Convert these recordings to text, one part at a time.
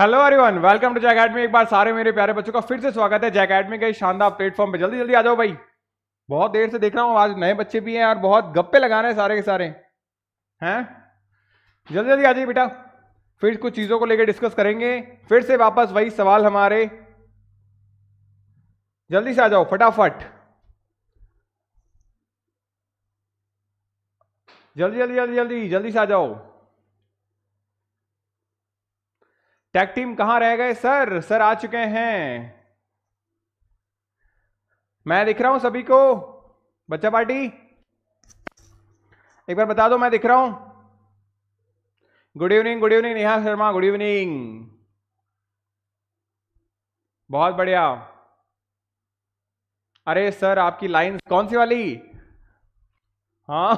Hello everyone welcome to Jai academy एक बार सारे मेरे प्यारे बच्चों का फिर से स्वागत है जय अकेडमी के शानदार प्लेटफॉर्म पे जल्दी जल्दी आ जाओ भाई बहुत देर से देख रहा हूँ आज नए बच्चे भी हैं और बहुत गप्पे लगा रहे हैं सारे के सारे हैं जल्दी जल्दी आ जाइए बेटा फिर कुछ चीज़ों को लेकर डिस्कस करेंगे फिर से वापस वही सवाल हमारे जल्दी से आ जाओ फटाफट जल्दी जल्दी जल्दी जल्दी जल्दी से आ जाओ टैग टीम कहां रह गए सर सर आ चुके हैं मैं दिख रहा हूं सभी को बच्चा पार्टी एक बार बता दो मैं दिख रहा हूं good evening good evening Neha Sharma good evening बहुत बढ़िया अरे सर आपकी लाइन कौन सी वाली हाँ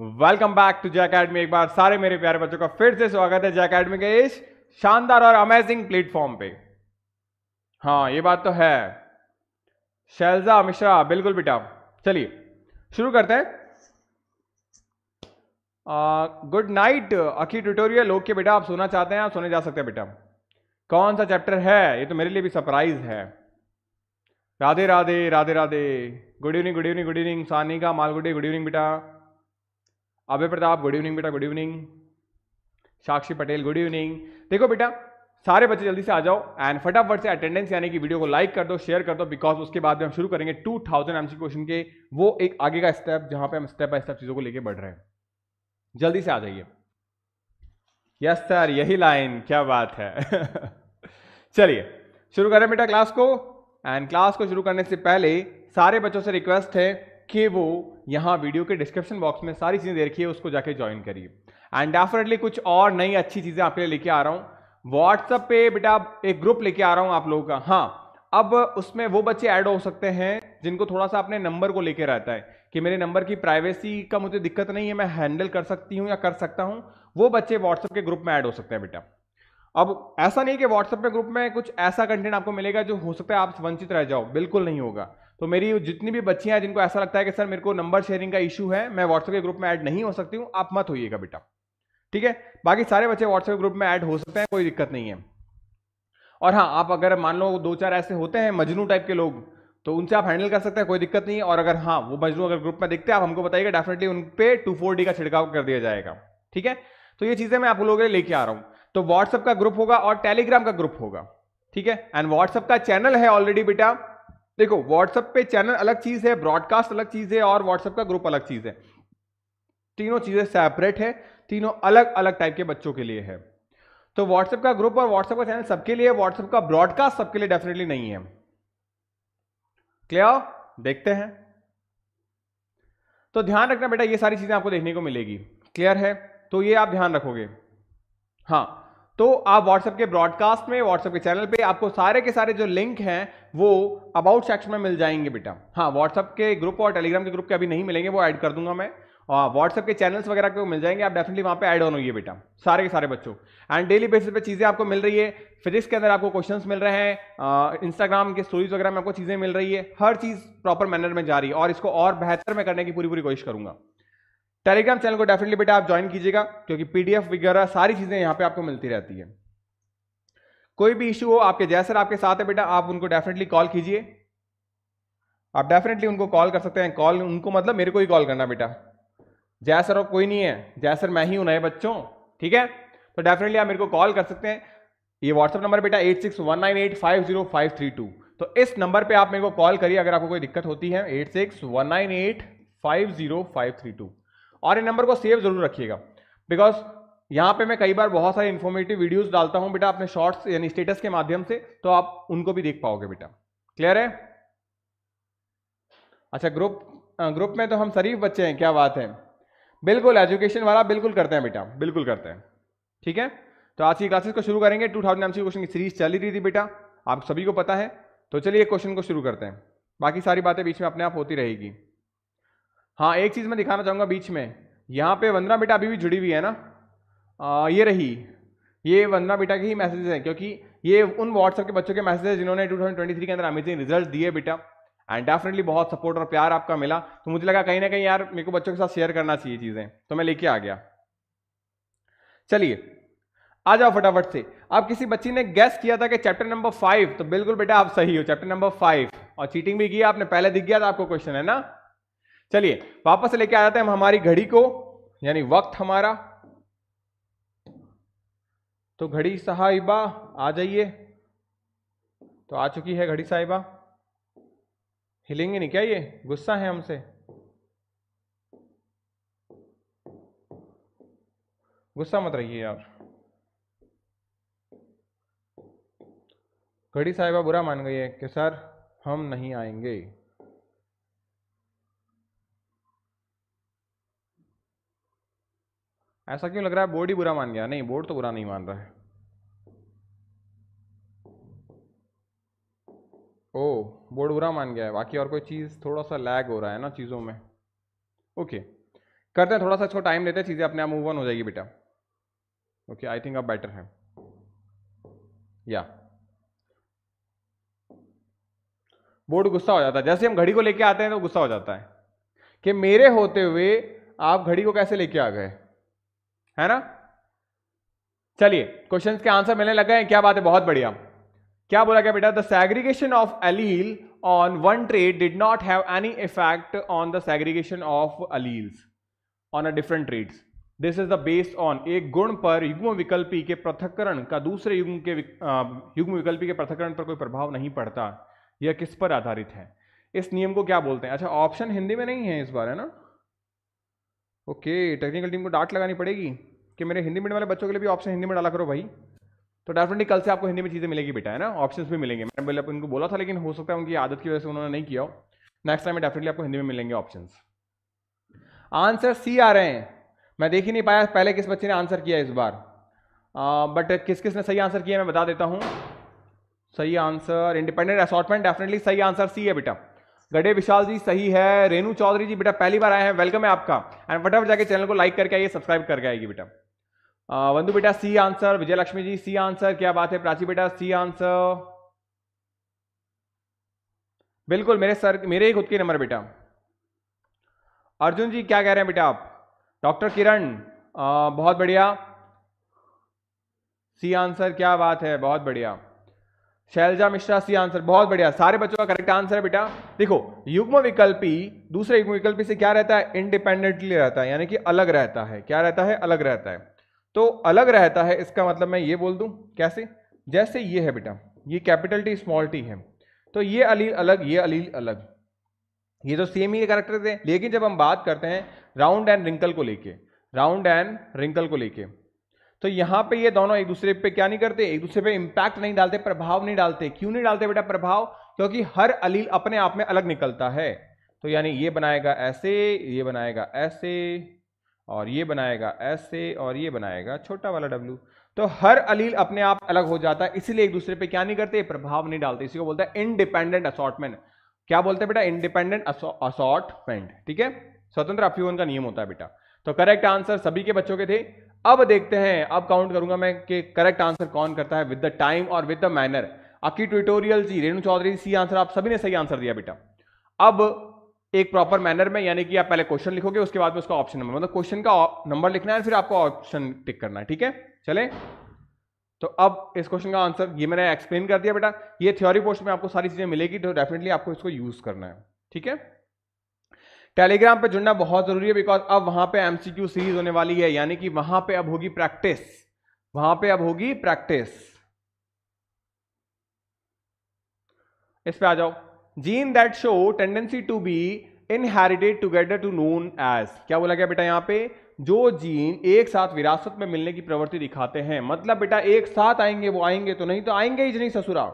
welcome back to Jai academy एक बार सारे मेरे प्यारे बच्चों का फिर से स्वागत है जय अकेडमी के इस शानदार और अमेजिंग प्लेटफॉर्म पे हाँ ये बात तो है शैलजा मिश्रा बिल्कुल बेटा चलिए शुरू करते हैं good night Akhi tutorial okay बेटा आप सुना चाहते हैं आप सुने जा सकते हैं बेटा कौन सा चैप्टर है ये तो मेरे लिए भी सरप्राइज है Radhe Radhe Radhe Radhe good evening good evening good evening Sanika Malgude good evening बेटा अभय प्रताप गुड इवनिंग बेटा good evening Sakshi Patel good evening देखो बेटा सारे बच्चे जल्दी से आ जाओ एंड फटाफट से अटेंडेंस यानी कि वीडियो को लाइक कर दो शेयर कर दो बिकॉज उसके बाद हम शुरू करेंगे टू थाउजेंड एमसी क्वेश्चन के वो एक आगे का स्टेप जहां पे हम स्टेप बाय स्टेप चीजों को लेके बढ़ रहे हैं जल्दी से आ जाइए यस सर यही लाइन क्या बात है चलिए शुरू करें बेटा क्लास को एंड क्लास को शुरू करने से पहले सारे बच्चों से रिक्वेस्ट है कि वो यहाँ वीडियो के डिस्क्रिप्शन बॉक्स में सारी चीज़ें दे रखी है उसको जाके ज्वाइन करिए एंड डेफिनेटली कुछ और नई अच्छी चीज़ें आपके लिए लेके आ रहा हूँ व्हाट्सअप पे बेटा एक ग्रुप लेके आ रहा हूँ आप लोगों का हाँ अब उसमें वो बच्चे ऐड हो सकते हैं जिनको थोड़ा सा अपने नंबर को लेके रहता है कि मेरे नंबर की प्राइवेसी का मुझे दिक्कत नहीं है मैं हैंडल कर सकती हूँ या कर सकता हूँ वो बच्चे व्हाट्सअप के ग्रुप में ऐड हो सकते हैं बेटा अब ऐसा नहीं कि व्हाट्सअप में ग्रुप में कुछ ऐसा कंटेंट आपको मिलेगा जो हो सकता है आप वंचित रह जाओ बिल्कुल नहीं होगा तो मेरी जितनी भी बच्चियां हैं जिनको ऐसा लगता है कि सर मेरे को नंबर शेयरिंग का इशू है मैं व्हाट्सएप के ग्रुप में ऐड नहीं हो सकती हूँ आप मत होइएगा बेटा ठीक है बाकी सारे बच्चे व्हाट्सएप ग्रुप में ऐड हो सकते हैं कोई दिक्कत नहीं है और हाँ आप अगर मान लो दो चार ऐसे होते हैं मजनू टाइप के लोग तो उनसे आप हैंडल कर सकते हैं कोई दिक्कत नहीं है और अगर हाँ वो मजनू अगर ग्रुप में दिखते हैं आप हमको बताइएगा डेफिनेटली उन पर टू फोर डी का छिड़काव कर दिया जाएगा ठीक है तो ये चीजें मैं आप लोगों के लिए लेके आ रहा हूँ तो व्हाट्सअप का ग्रुप होगा और टेलीग्राम का ग्रुप होगा ठीक है एंड व्हाट्सअप का चैनल है ऑलरेडी बेटा देखो व्हाट्सएप पे चैनल अलग चीज़ है ब्रॉडकास्ट अलग चीज़ है और व्हाट्सएप का ग्रुप अलग चीज़ है तीनों चीज़ें सेपरेट है तीनों अलग अलग टाइप के बच्चों के लिए है तो व्हाट्सएप का ग्रुप और व्हाट्सएप का चैनल सबके लिए व्हाट्सएप का ब्रॉडकास्ट सबके लिए डेफिनेटली नहीं है क्लियर देखते हैं तो ध्यान रखना बेटा ये सारी चीज़ें आपको देखने को मिलेगी क्लियर है तो ये आप ध्यान रखोगे हाँ तो आप व्हाट्सएप के ब्रॉडकास्ट में व्हाट्सएप के चैनल पे आपको सारे के सारे जो लिंक हैं वो अबाउट सेक्शन में मिल जाएंगे बेटा हाँ व्हाट्सएप के ग्रुप और टेलीग्राम के ग्रुप के अभी नहीं मिलेंगे वो ऐड कर दूंगा मैं और व्हाट्सएप के चैनल्स वगैरह के मिल जाएंगे आप डेफिनेटली वहाँ पे ऐड ऑन होइए बेटा सारे के सारे बच्चों एंड डेली बेसिस पे चीज़ें आपको मिल रही है फिजिक्स के अंदर आपको क्वेश्चंस मिल रहे हैं इंस्टाग्राम के स्टोरीज वगैरह में आपको चीज़ें मिल रही है हर चीज़ प्रॉपर मैनर में जा रही है और इसको और बेहतर मैं करने की पूरी पूरी कोशिश करूंगा टेलीग्राम चैनल को डेफिनेटली बेटा आप ज्वाइन कीजिएगा क्योंकि पीडीएफ वगैरह सारी चीज़ें यहाँ पे आपको मिलती रहती है कोई भी इशू हो आपके जैसर आपके साथ है बेटा आप उनको डेफिनेटली कॉल कीजिए आप डेफिनेटली उनको कॉल कर सकते हैं कॉल उनको मतलब मेरे को ही कॉल करना बेटा जैसर और कोई नहीं है जैसर मैं ही हूं नए बच्चों ठीक है तो डेफिनेटली आप मेरे को कॉल कर सकते हैं ये व्हाट्सअप नंबर बेटा eight six one nine eight five zero five three two तो इस नंबर पर आप मेरे को कॉल करिए अगर आपको कोई दिक्कत होती है eight six one nine eight five zero five three two और इन नंबर को सेव जरूर रखिएगा बिकॉज यहाँ पे मैं कई बार बहुत सारे इन्फॉर्मेटिव वीडियोस डालता हूँ बेटा अपने शॉर्ट्स यानी स्टेटस के माध्यम से तो आप उनको भी देख पाओगे बेटा क्लियर है अच्छा ग्रुप ग्रुप में तो हम शरीफ बच्चे हैं क्या बात है बिल्कुल एजुकेशन वाला बिल्कुल करते हैं बेटा बिल्कुल करते हैं ठीक है तो आज की क्लासेस को शुरू करेंगे टू थाउजेंड एमसी क्वेश्चन की सीरीज चल ही रही थी बेटा आप सभी को पता है तो चलिए क्वेश्चन को शुरू करते हैं बाकी सारी बातें बीच में अपने आप होती रहेगी हाँ एक चीज़ मैं दिखाना चाहूँगा बीच में यहाँ पे वंदना बेटा अभी भी जुड़ी हुई है ना आ, ये रही ये वंदना बेटा के ही मैसेजेस हैं क्योंकि ये उन व्हाट्सएप के बच्चों के मैसेजेस जिन्होंने 2023 के अंदर अमेजिंग रिजल्ट दिए बेटा एंड डेफिनेटली बहुत सपोर्ट और प्यार आपका मिला तो मुझे लगा कहीं ना कहीं यार मेरे को बच्चों के साथ शेयर करना चाहिए चीज़ें तो मैं लेके आ गया चलिए आ जाओ फटाफट से अब किसी बच्ची ने गैस किया था कि चैप्टर नंबर फाइव तो बिल्कुल बेटा आप सही हो चैप्टर नंबर फाइव और चीटिंग भी की आपने पहले दिख गया था आपको क्वेश्चन है ना चलिए वापस लेके आ जाते हैं हम हमारी घड़ी को यानी वक्त हमारा तो घड़ी साहिबा आ जाइए तो आ चुकी है घड़ी साहिबा हिलेंगे नहीं क्या ये गुस्सा है हमसे गुस्सा मत रहिए यार घड़ी साहिबा बुरा मान गई है कि सर हम नहीं आएंगे ऐसा क्यों लग रहा है बोर्ड ही बुरा मान गया नहीं बोर्ड तो बुरा नहीं मान रहा है ओ बोर्ड बुरा मान गया है बाकी और कोई चीज़ थोड़ा सा लैग हो रहा है ना चीज़ों में ओके करते हैं थोड़ा सा इसको टाइम लेते हैं चीज़ें अपने आप मूव ऑन हो जाएगी बेटा ओके आई थिंक अब बेटर है या बोर्ड गुस्सा हो जाता है जैसे हम घड़ी को लेके आते हैं तो गुस्सा हो जाता है कि मेरे होते हुए आप घड़ी को कैसे लेके आ गए है ना चलिए क्वेश्चन के आंसर मिलने लग गए क्या बात है बहुत बढ़िया क्या बोला गया बेटा the segregation of allele on one trait did not have any effect on the segregation of alleles on a different traits this is the based on एक गुण पर युग्म विकल्पी के पृथककरण का दूसरे युग्म के युग्म विकल्पी के पृथककरण पर कोई प्रभाव नहीं पड़ता यह किस पर आधारित है इस नियम को क्या बोलते हैं अच्छा ऑप्शन हिंदी में नहीं है इस बार है ना ओके टेक्निकल टीम को डांट लगानी पड़ेगी कि मेरे हिंदी मीडियम वाले बच्चों के लिए भी ऑप्शन हिंदी में डाला करो भाई तो डेफिनेटली कल से आपको हिंदी में चीज़ें मिलेगी बेटा है ना ऑप्शन भी मिलेंगे मैंने पहले उनको बोला था लेकिन हो सकता है उनकी आदत की वजह से उन्होंने नहीं किया हो नेक्स्ट टाइम डेफिनेटली आपको हिंदी में मिलेंगे ऑप्शन आंसर सी आ रहे हैं मैं देख ही नहीं पाया पहले किस बच्चे ने आंसर किया इस बार बट किस किस ने सही आंसर किया मैं बता देता हूँ सही आंसर इंडिपेंडेंट असॉटमेंट डेफिनेटली सही आंसर सी है बेटा गडे विशाल जी सही है रेनू चौधरी जी बेटा पहली बार आए हैं वेलकम है आपका एंड फटाफट जाके चैनल को लाइक करके आइए सब्सक्राइब करके आएगी बेटा वंधु बेटा C answer Vijay Lakshmi ji C answer क्या बात है प्राची बेटा सी आंसर बिल्कुल मेरे सर मेरे ही खुद के नंबर बेटा अर्जुन जी क्या कह रहे हैं बेटा आप डॉक्टर किरण बहुत बढ़िया सी आंसर क्या बात है बहुत बढ़िया शैलजा मिश्रा सी आंसर बहुत बढ़िया सारे बच्चों का करेक्ट आंसर है बेटा देखो युग्म विकल्पी दूसरे युग्म विकल्पी से क्या रहता है इंडिपेंडेंटली रहता है यानी कि अलग रहता है क्या रहता है अलग रहता है तो अलग रहता है इसका मतलब मैं ये बोल दूं कैसे जैसे ये है बेटा ये कैपिटल टी स्मॉल टी है तो ये अलील अलग ये अलील अलग ये तो सेम ही करेक्टर थे लेकिन जब हम बात करते हैं राउंड एंड रिंकल को लेके राउंड एंड रिंकल को लेके तो यहां पे ये दोनों एक दूसरे पे क्या नहीं करते एक दूसरे पे इंपैक्ट नहीं डालते प्रभाव नहीं डालते क्यों नहीं डालते बेटा प्रभाव क्योंकि हर अलील अपने आप में अलग निकलता है तो यानी ये बनाएगा ऐसे ये बनाएगा ऐसे और ये बनाएगा ऐसे और ये बनाएगा छोटा वाला डब्ल्यू तो हर अलील अपने आप अलग हो जाता है इसीलिए एक दूसरे पे क्या नहीं करते प्रभाव नहीं डालते इसी को बोलता है इनडिपेंडेंट असॉर्टमेंट क्या बोलते हैं बेटा इंडिपेंडेंट असॉर्टमेंट ठीक है स्वतंत्र अफ्यूवन का नियम होता है बेटा तो करेक्ट आंसर सभी के बच्चों के थे अब देखते हैं अब काउंट करूंगा मैं कि करेक्ट आंसर कौन करता है विद द टाइम और विद द मैनर अकी tutorial ji Renu Chaudhary C answer आप सभी ने सही आंसर दिया बेटा अब एक प्रॉपर मैनर में यानी कि आप पहले क्वेश्चन लिखोगे उसके बाद में उसका ऑप्शन नंबर मतलब क्वेश्चन का नंबर लिखना है फिर आपको ऑप्शन टिक करना है ठीक है चले तो अब इस क्वेश्चन का आंसर ये मैंने एक्सप्लेन कर दिया बेटा ये थ्योरी पोस्ट में आपको सारी चीजें मिलेगी तो डेफिनेटली आपको इसको यूज करना है ठीक है टेलीग्राम पे जुड़ना बहुत जरूरी है बिकॉज अब वहां पे एमसीक्यू सीरीज होने वाली है यानी कि वहां पे अब होगी प्रैक्टिस वहां पे अब होगी प्रैक्टिस इस पे आ जाओ gene that show tendency to be inherited together to known as क्या बोला गया बेटा यहां पे जो जीन एक साथ विरासत में मिलने की प्रवृत्ति दिखाते हैं मतलब बेटा एक साथ आएंगे वो आएंगे तो नहीं तो आएंगे ही नहीं ससुराल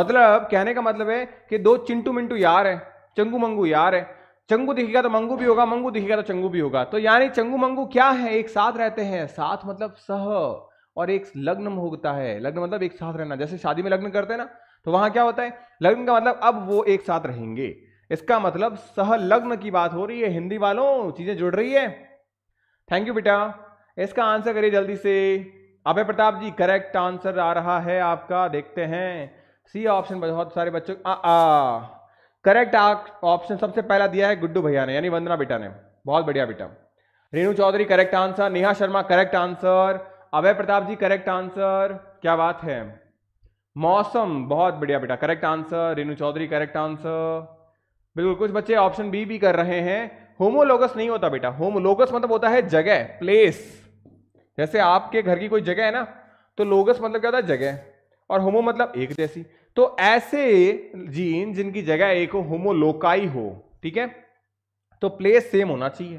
मतलब कहने का मतलब है कि दो चिंटू मिंटू यार है चंगू मंगू यार है चंगू दिखेगा तो मंगू भी होगा मंगू दिखेगा तो चंगू भी होगा तो यानी चंगू मंगू क्या है एक साथ रहते हैं साथ मतलब सह और एक लग्न होता है लग्न मतलब एक साथ रहना जैसे शादी में लग्न करते हैं ना तो वहां क्या होता है लग्न का मतलब अब वो एक साथ रहेंगे इसका मतलब सह लग्न की बात हो रही है हिंदी वालों चीजें जुड़ रही है थैंक यू बेटा इसका आंसर करिए जल्दी से अभय प्रताप जी करेक्ट आंसर आ रहा है आपका देखते हैं सी ऑप्शन बहुत सारे बच्चों आ, आ करेक्ट ऑप्शन सबसे पहला दिया है गुड्डू भैया ने यानी वंदना बेटा ने बहुत बढ़िया बेटा Renu Chaudhary correct answer Neha Sharma correct answer Abhay Pratap ji correct answer क्या बात है मौसम बहुत बढ़िया बेटा correct answer Renu Chaudhary correct answer बिल्कुल कुछ बच्चे ऑप्शन बी भी कर रहे हैं होमोलोगस नहीं होता बेटा होमोलोगस मतलब होता है जगह प्लेस जैसे आपके घर की कोई जगह है ना तो लोगस मतलब क्या होता है जगह और होमो मतलब एक जैसी तो ऐसे जीन जिनकी जगह एक होमोलोकाई हो ठीक है तो प्लेस सेम होना चाहिए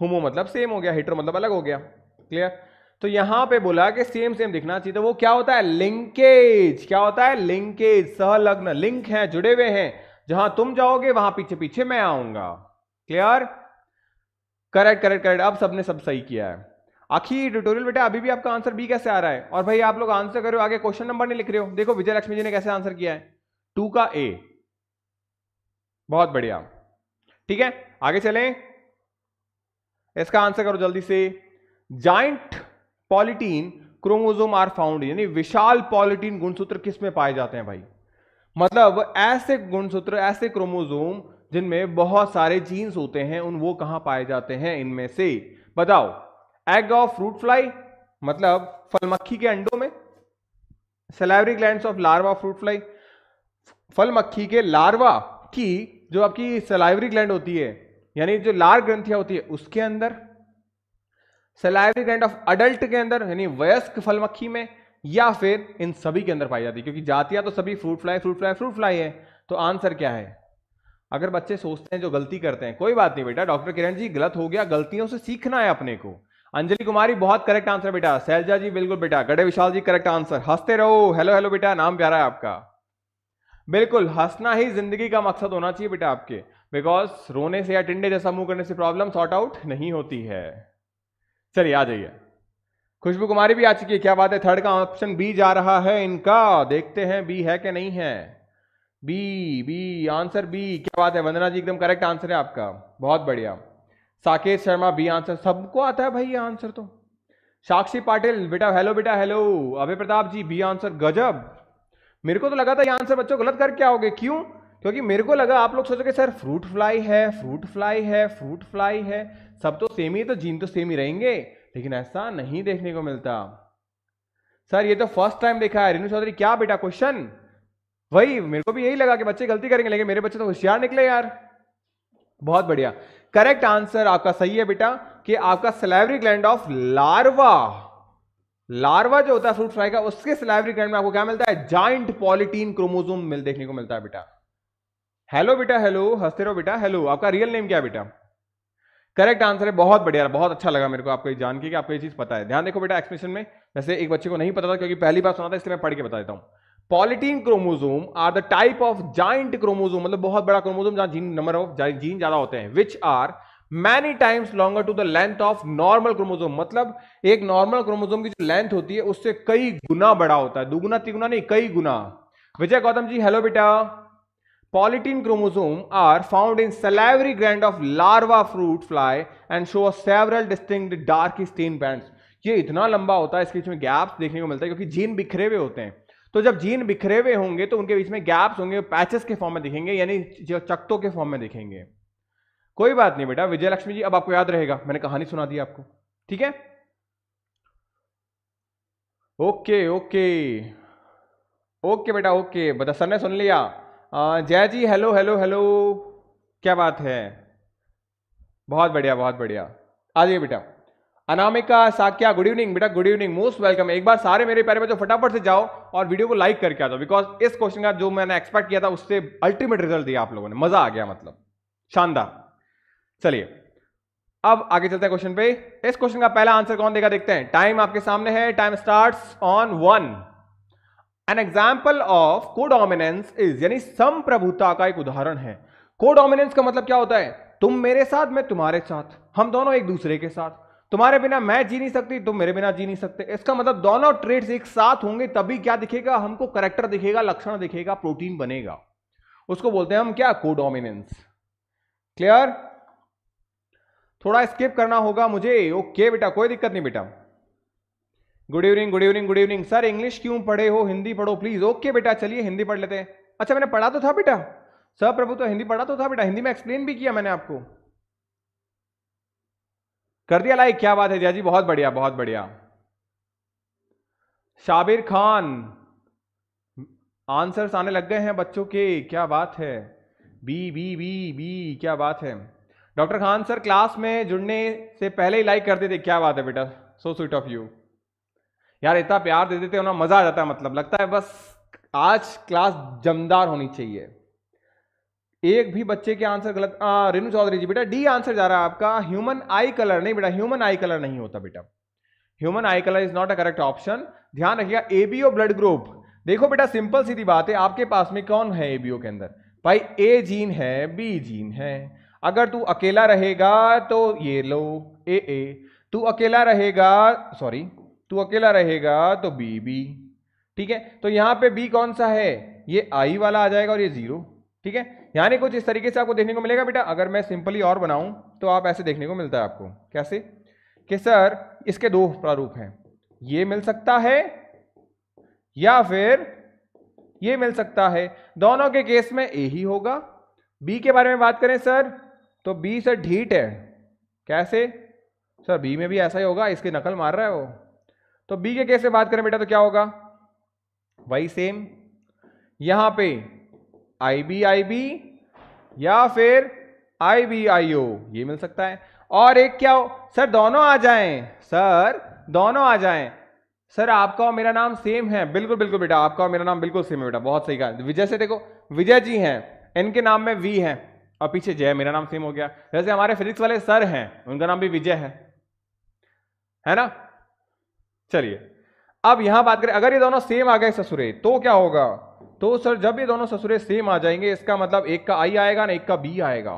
होमो मतलब सेम हो गया हिटर मतलब अलग हो गया क्लियर तो यहां पे बोला कि सेम सेम दिखना चाहिए तो वो क्या होता है लिंकेज क्या होता है लिंकेज सहलग्न लिंक है जुड़े हुए हैं जहां तुम जाओगे वहां पीछे पीछे मैं आऊंगा क्लियर करेक्ट करेक्ट करेक्ट अब सबने सब सही किया है आखिर ट्यूटोरियल बेटा अभी भी आपका आंसर बी कैसे आ रहा है और भाई आप लोग आंसर करो आगे क्वेश्चन नंबर नहीं लिख रहे हो देखो विजय लक्ष्मी जी ने कैसे आंसर किया है टू का ए बहुत बढ़िया ठीक है आगे चले इसका आंसर करो जल्दी से giant polytene chromosome are found यानी विशाल पॉलिटीन गुणसूत्र किस में पाए जाते हैं भाई मतलब ऐसे गुणसूत्र ऐसे क्रोमोजोम जिनमें बहुत सारे जीन्स होते हैं उन वो कहां पाए जाते हैं इनमें से बताओ एग ऑफ फ्रूट फ्लाई मतलब फलमक्खी के अंडों में salivary gland of larva fruit fly फल मक्खी के लार्वा की जो आपकी सलाइवरी ग्लैंड होती है यानी जो लार ग्रंथियां होती है उसके अंदर सलाइवरी ग्लैंड ऑफ अडल्ट के अंदर यानी वयस्क फल मक्खी में या फिर इन सभी के अंदर पाई जाती है क्योंकि जातियां तो सभी fruit fly fruit fly fruit fly है तो आंसर क्या है अगर बच्चे सोचते हैं जो गलती करते हैं कोई बात नहीं बेटा डॉक्टर किरण जी गलत हो गया गलतियों से सीखना है अपने को अंजलि कुमारी बहुत करेक्ट आंसर बेटा सैलजा जी बिल्कुल बेटा गड़े विशाल जी करेक्ट आंसर हंसते रहो हेलो हेलो बेटा नाम प्यारा है आपका बिल्कुल हंसना ही जिंदगी का मकसद होना चाहिए बेटा आपके बिकॉज रोने से या टिंडे जैसा मुंह करने से प्रॉब्लम सॉर्ट आउट नहीं होती है चलिए आ जाइए खुशबू कुमारी भी आ चुकी है क्या बात है थर्ड का ऑप्शन बी जा रहा है इनका देखते हैं बी है कि नहीं है बी बी आंसर बी क्या बात है वंदना जी एकदम करेक्ट आंसर है आपका बहुत बढ़िया साकेत शर्मा बी आंसर सबको आता है भाई ये आंसर तो साक्षी पाटिल बेटा हेलो बेटा hello Abhay Pratap ji B answer गजब मेरे को तो लगा था ये आंसर बच्चों गलत करके आओगे क्यों क्योंकि मेरे को लगा आप लोग सोचोगे सर फ्रूट फ्लाई है फ्रूट फ्लाई है फ्रूट फ्लाई है सब तो सेम ही तो जीन तो सेम ही रहेंगे लेकिन ऐसा नहीं देखने को मिलता सर ये तो फर्स्ट टाइम देखा है रेनू चौधरी क्या बेटा क्वेश्चन वही मेरे को भी यही लगा कि बच्चे गलती करेंगे लेकिन मेरे बच्चे तो होशियार निकले यार बहुत बढ़िया करेक्ट आंसर आपका सही है बेटा कि आपका salivary gland of larva larva जो होता है फ्रूट फ्लाई का उसके सलेवरी ग्लैंड में आपको क्या मिलता है जॉइंट पॉलिटीन क्रोमोजोम मिल देखने को मिलता है बेटा हेलो बेटा हेलो हंसते रहो बेटा हेलो आपका रियल नेम क्या बेटा करेक्ट आंसर है बहुत बढ़िया बहुत अच्छा लगा मेरे को आपको जान के कि आपको ये चीज पता है ध्यान देखो बेटा एक्सप्रेशन में जैसे एक बच्चे को नहीं पता था क्योंकि पहली बार सुना था इसलिए मैं पढ़ के बता देता हूं polytene chromosome are the type of giant chromosome मतलब बहुत बड़ा क्रोमोजोम जहां जीन नंबर ऑफ जीन ज्यादा होते हैं which are many times longer to the length of normal chromosome मतलब एक नॉर्मल क्रोमोजोम की जो लेंथ होती है उससे कई गुना बड़ा होता है दुगुना तिगुना नहीं कई गुना विजय गौतम जी हेलो बेटा polytene chromosome are found in salivary gland of larva fruit fly and show several distinct dark stain band ये इतना लंबा होता है इसके बीच में गैप्स देखने को मिलता है क्योंकि जीन बिखरे हुए होते हैं तो जब जीन बिखरे हुए होंगे तो उनके बीच में गैप्स होंगे पैचेस के फॉर्म में दिखेंगे यानी चक्तों के फॉर्म में दिखेंगे कोई बात नहीं बेटा विजय लक्ष्मी जी अब आपको याद रहेगा मैंने कहानी सुना दी आपको ठीक है ओके ओके ओके बेटा ओके बता सर ने सुन लिया जय जी हेलो हेलो हेलो क्या बात है बहुत बढ़िया बहुत बढ़िया आ जाइए बेटा अनामिका साक्या गुड इवनिंग बेटा गुड इवनिंग मोस्ट वेलकम एक बार सारे मेरे प्यारे बच्चों फटाफट से जाओ और वीडियो को लाइक करके आ जाओ बिकॉज इस क्वेश्चन का जो मैंने एक्सपेक्ट किया था उससे अल्टीमेट रिजल्ट दिया आप लोगों ने मजा आ गया मतलब शानदार चलिए अब आगे चलते हैं क्वेश्चन पे इस क्वेश्चन का पहला आंसर कौन देगा देखते हैं टाइम आपके सामने है time start on one an example of codominance is यानी संप्रभुता का एक उदाहरण है कोडोमिनेंस का मतलब क्या होता है तुम मेरे साथ मैं तुम्हारे साथ हम दोनों एक दूसरे के साथ तुम्हारे बिना मैं जी नहीं सकती तुम मेरे बिना जी नहीं सकते इसका मतलब दोनों ट्रेड्स एक साथ होंगे तभी क्या दिखेगा हमको करेक्टर दिखेगा लक्षण दिखेगा प्रोटीन बनेगा उसको बोलते हैं हम क्या कोडोमिनेंस क्लियर थोड़ा स्किप करना होगा मुझे ओके बेटा कोई दिक्कत नहीं बेटा good evening good evening good evening sir English क्यों पढ़े हो हिंदी पढ़ो प्लीज ओके बेटा चलिए हिंदी पढ़ लेते हैं अच्छा मैंने पढ़ा तो था बेटा सर प्रभु तो हिंदी पढ़ा तो था बेटा हिंदी में एक्सप्लेन भी किया मैंने आपको कर दिया लाइक क्या बात है जिया जी बहुत बढ़िया बहुत बढ़िया शाबिर खान आंसर्स आने लग गए हैं बच्चों के क्या बात है बी बी बी बी क्या बात है डॉक्टर खान सर क्लास में जुड़ने से पहले ही लाइक करते थे क्या बात है बेटा सो स्वीट ऑफ यू यार इतना प्यार देते थे ना मजा आ जाता है मतलब लगता है बस आज क्लास जमदार होनी चाहिए एक भी बच्चे के आंसर गलत रेणु चौधरी जी बेटा डी आंसर जा रहा है आपका ह्यूमन आई कलर नहीं बेटा ह्यूमन आई कलर नहीं होता बेटा human eye colour is not a correct option ध्यान रखिएगा एबीओ ब्लड ग्रुप देखो बेटा सिंपल सीधी बात है आपके पास में कौन है एबीओ के अंदर भाई ए जीन है बी जीन है अगर तू अकेला रहेगा तो ये लो ए ए तू अकेला रहेगा सॉरी तू अकेला रहेगा तो बी बी ठीक है तो यहां पे बी कौन सा है ये आई वाला आ जाएगा और ये जीरो ठीक है यानी कुछ इस तरीके से आपको देखने को मिलेगा बेटा अगर मैं सिंपली और बनाऊं तो आप ऐसे देखने को मिलता है आपको कैसे कि सर इसके दो प्रारूप हैं ये मिल सकता है या फिर ये मिल सकता है दोनों के केस में ए ही होगा बी के बारे में बात करें सर तो बी सर ढीट है कैसे सर बी में भी ऐसा ही होगा इसकी नकल मार रहा है वो तो बी के केस में बात करें बेटा तो क्या होगा वही सेम यहां पे आई बी आई बी या फिर आई बी ये मिल सकता है और एक क्या हो सर दोनों आ जाएं सर दोनों आ जाएं सर आपका और मेरा नाम सेम है बिल्कुल बिल्कुल बेटा आपका और मेरा नाम बिल्कुल सेम है बेटा बहुत सही कहा विजय से देखो विजय जी हैं इनके नाम में वी है और पीछे जय मेरा नाम सेम हो गया जैसे हमारे फिजिक्स वाले सर हैं उनका नाम भी विजय है है ना चलिए अब यहां बात करें अगर ये दोनों सेम आ गए ससुरे तो क्या होगा तो सर जब ये दोनों ससुरे सेम आ जाएंगे इसका मतलब एक का आई आएगा ना एक का बी आएगा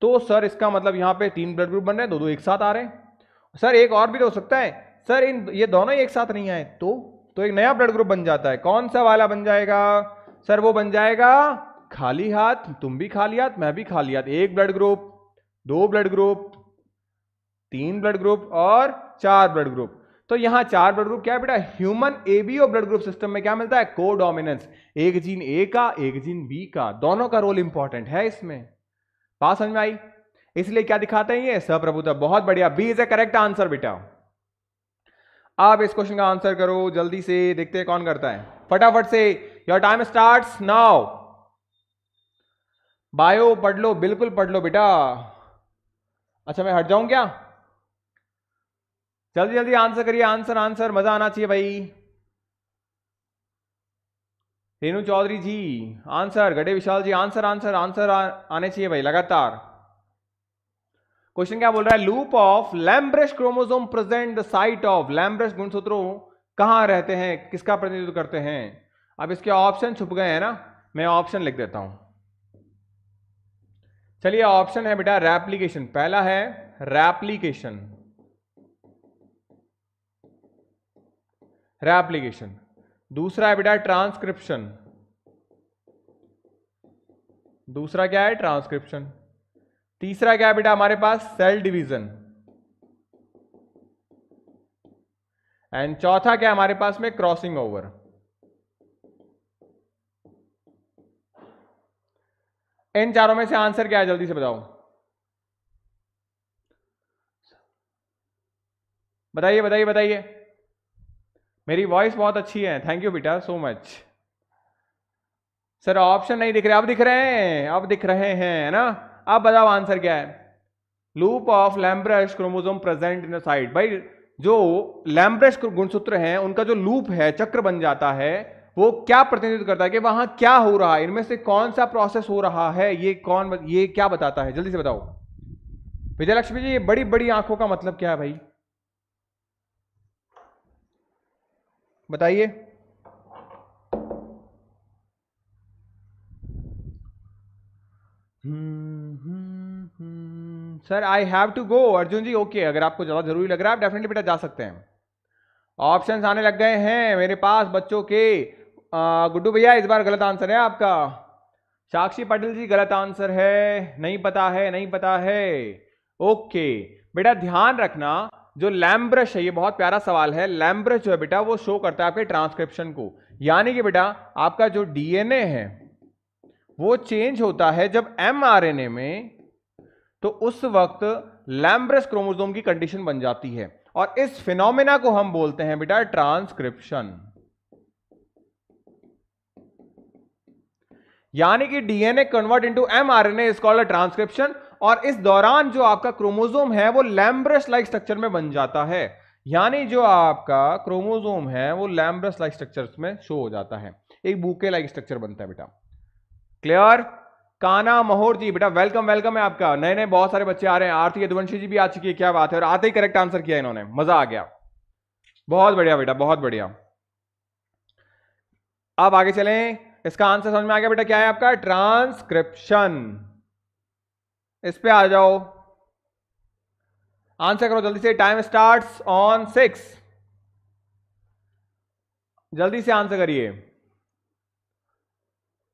तो सर इसका मतलब यहाँ पे तीन ब्लड ग्रुप बन रहे हैं दो दो एक साथ आ रहे हैं सर एक और भी तो हो सकता है सर इन ये दोनों ही एक साथ नहीं आए तो तो एक नया ब्लड ग्रुप बन जाता है कौन सा वाला बन जाएगा सर वो बन जाएगा खाली हाथ तुम भी खाली हाथ मैं भी खाली हाथ एक ब्लड ग्रुप दो ब्लड ग्रुप तीन ब्लड ग्रुप और चार ब्लड ग्रुप तो यहां चार ब्लड ग्रुप क्या है बेटा human ABO blood group system में क्या मिलता है को डोमिनेंस एक जीन ए का एक जीन बी का दोनों का रोल इंपॉर्टेंट है इसमें बात समझ में आई इसलिए क्या दिखाते हैं ये सप्रभुता बहुत बढ़िया B is A correct answer बेटा आप इस क्वेश्चन का आंसर करो जल्दी से देखते हैं कौन करता है फटाफट से your time start now bio पढ़ लो बिल्कुल पढ़ लो बेटा अच्छा मैं हट जाऊं क्या जल्दी जल्दी आंसर करिए आंसर आंसर मजा आना चाहिए भाई रेणु चौधरी जी आंसर गडे Vishal ji answer answer answer आने चाहिए भाई लगातार क्वेश्चन क्या बोल रहा है loop of lampbrush chromosome present the site of lampbrush गुणसूत्रों कहां रहते हैं किसका प्रतिनिधित्व करते हैं अब इसके ऑप्शन छुप गए हैं ना मैं ऑप्शन लिख देता हूं चलिए ऑप्शन है बेटा रेप्लीकेशन पहला है रेप्लीकेशन रेप्लीकेशन दूसरा है बेटा ट्रांसक्रिप्शन दूसरा क्या है ट्रांसक्रिप्शन तीसरा क्या है बेटा हमारे पास सेल डिवीजन एंड चौथा क्या हमारे पास में क्रॉसिंग ओवर इन चारों में से आंसर क्या है जल्दी से बताओ बताइए बताइए बताइए मेरी वॉइस बहुत अच्छी है थैंक यू बेटा सो मच सर ऑप्शन नहीं दिख रहे आप दिख रहे हैं आप दिख रहे हैं ना आप बताओ आंसर क्या है loop of lampbrush chromosome present inside भाई जो लैम्ब्रश गुणसूत्र हैं उनका जो लूप है चक्र बन जाता है वो क्या प्रतिनिधित्व करता है कि वहां क्या हो रहा है इनमें से कौन सा प्रोसेस हो रहा है ये कौन ये क्या बताता है जल्दी से बताओ विजयलक्ष्मी जी ये बड़ी बड़ी आंखों का मतलब क्या है भाई बताइए hmm, hmm, hmm. Sir I have to go Arjun ji okay okay, अगर आपको ज़्यादा ज़रूरी लग रहा है आप डेफिनेटली बेटा जा सकते हैं ऑप्शन आने लग गए हैं मेरे पास बच्चों के गुड्डू भैया इस बार गलत आंसर है आपका साक्षी पटेल जी गलत आंसर है नहीं पता है नहीं पता है ओके बेटा ध्यान रखना जो लैम्ब्रश है ये बहुत प्यारा सवाल है लैम्ब्रश जो है बेटा वो शो करता है आपके ट्रांसक्रिप्शन को यानी कि बेटा आपका जो डीएनए है वो चेंज होता है जब एमआरएनए में तो उस वक्त लैम्ब्रस क्रोमोजोम की कंडीशन बन जाती है और इस फिनोमिना को हम बोलते हैं बेटा ट्रांसक्रिप्शन यानी कि DNA convert into mRNA is called transcription और इस दौरान जो आपका क्रोमोजोम है वो लैम्ब्रस लाइक स्ट्रक्चर में बन जाता है यानी जो आपका क्रोमोजोम है वो लैम्ब्रस लाइक स्ट्रक्चर में शो हो जाता है एक बूके लाइक स्ट्रक्चर बनता है बेटा क्लियर काना महोर जी बेटा वेलकम वेलकम है आपका नए नए बहुत सारे बच्चे आ रहे हैं आरती यदुवंशी जी भी आ चुकी है क्या बात है और आते ही करेक्ट आंसर किया इन्होंने मजा आ गया बहुत बढ़िया बेटा बहुत बढ़िया आप आगे चलें इसका आंसर समझ में आ गया बेटा क्या है आपका ट्रांसक्रिप्शन इस पे आ जाओ आंसर करो जल्दी से टाइम स्टार्ट्स ऑन सिक्स जल्दी से आंसर करिए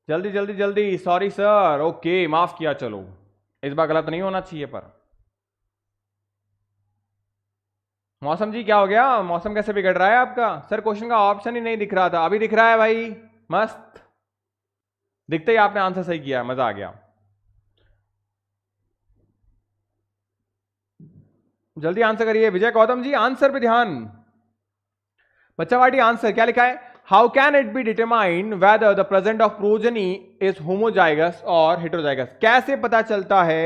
जल्दी जल्दी जल्दी सॉरी सर ओके माफ किया चलो इस बार गलत नहीं होना चाहिए पर मौसम जी क्या हो गया मौसम कैसे बिगड़ रहा है आपका सर क्वेश्चन का ऑप्शन ही नहीं दिख रहा था अभी दिख रहा है भाई मस्त दिखते ही आपने आंसर सही किया मजा आ गया जल्दी आंसर करिए विजय गौतम जी आंसर पे ध्यान बच्चा वाटी आंसर क्या लिखा है how can it be determined whether the present of progeny is homozygous और हिटोजाइगस कैसे पता चलता है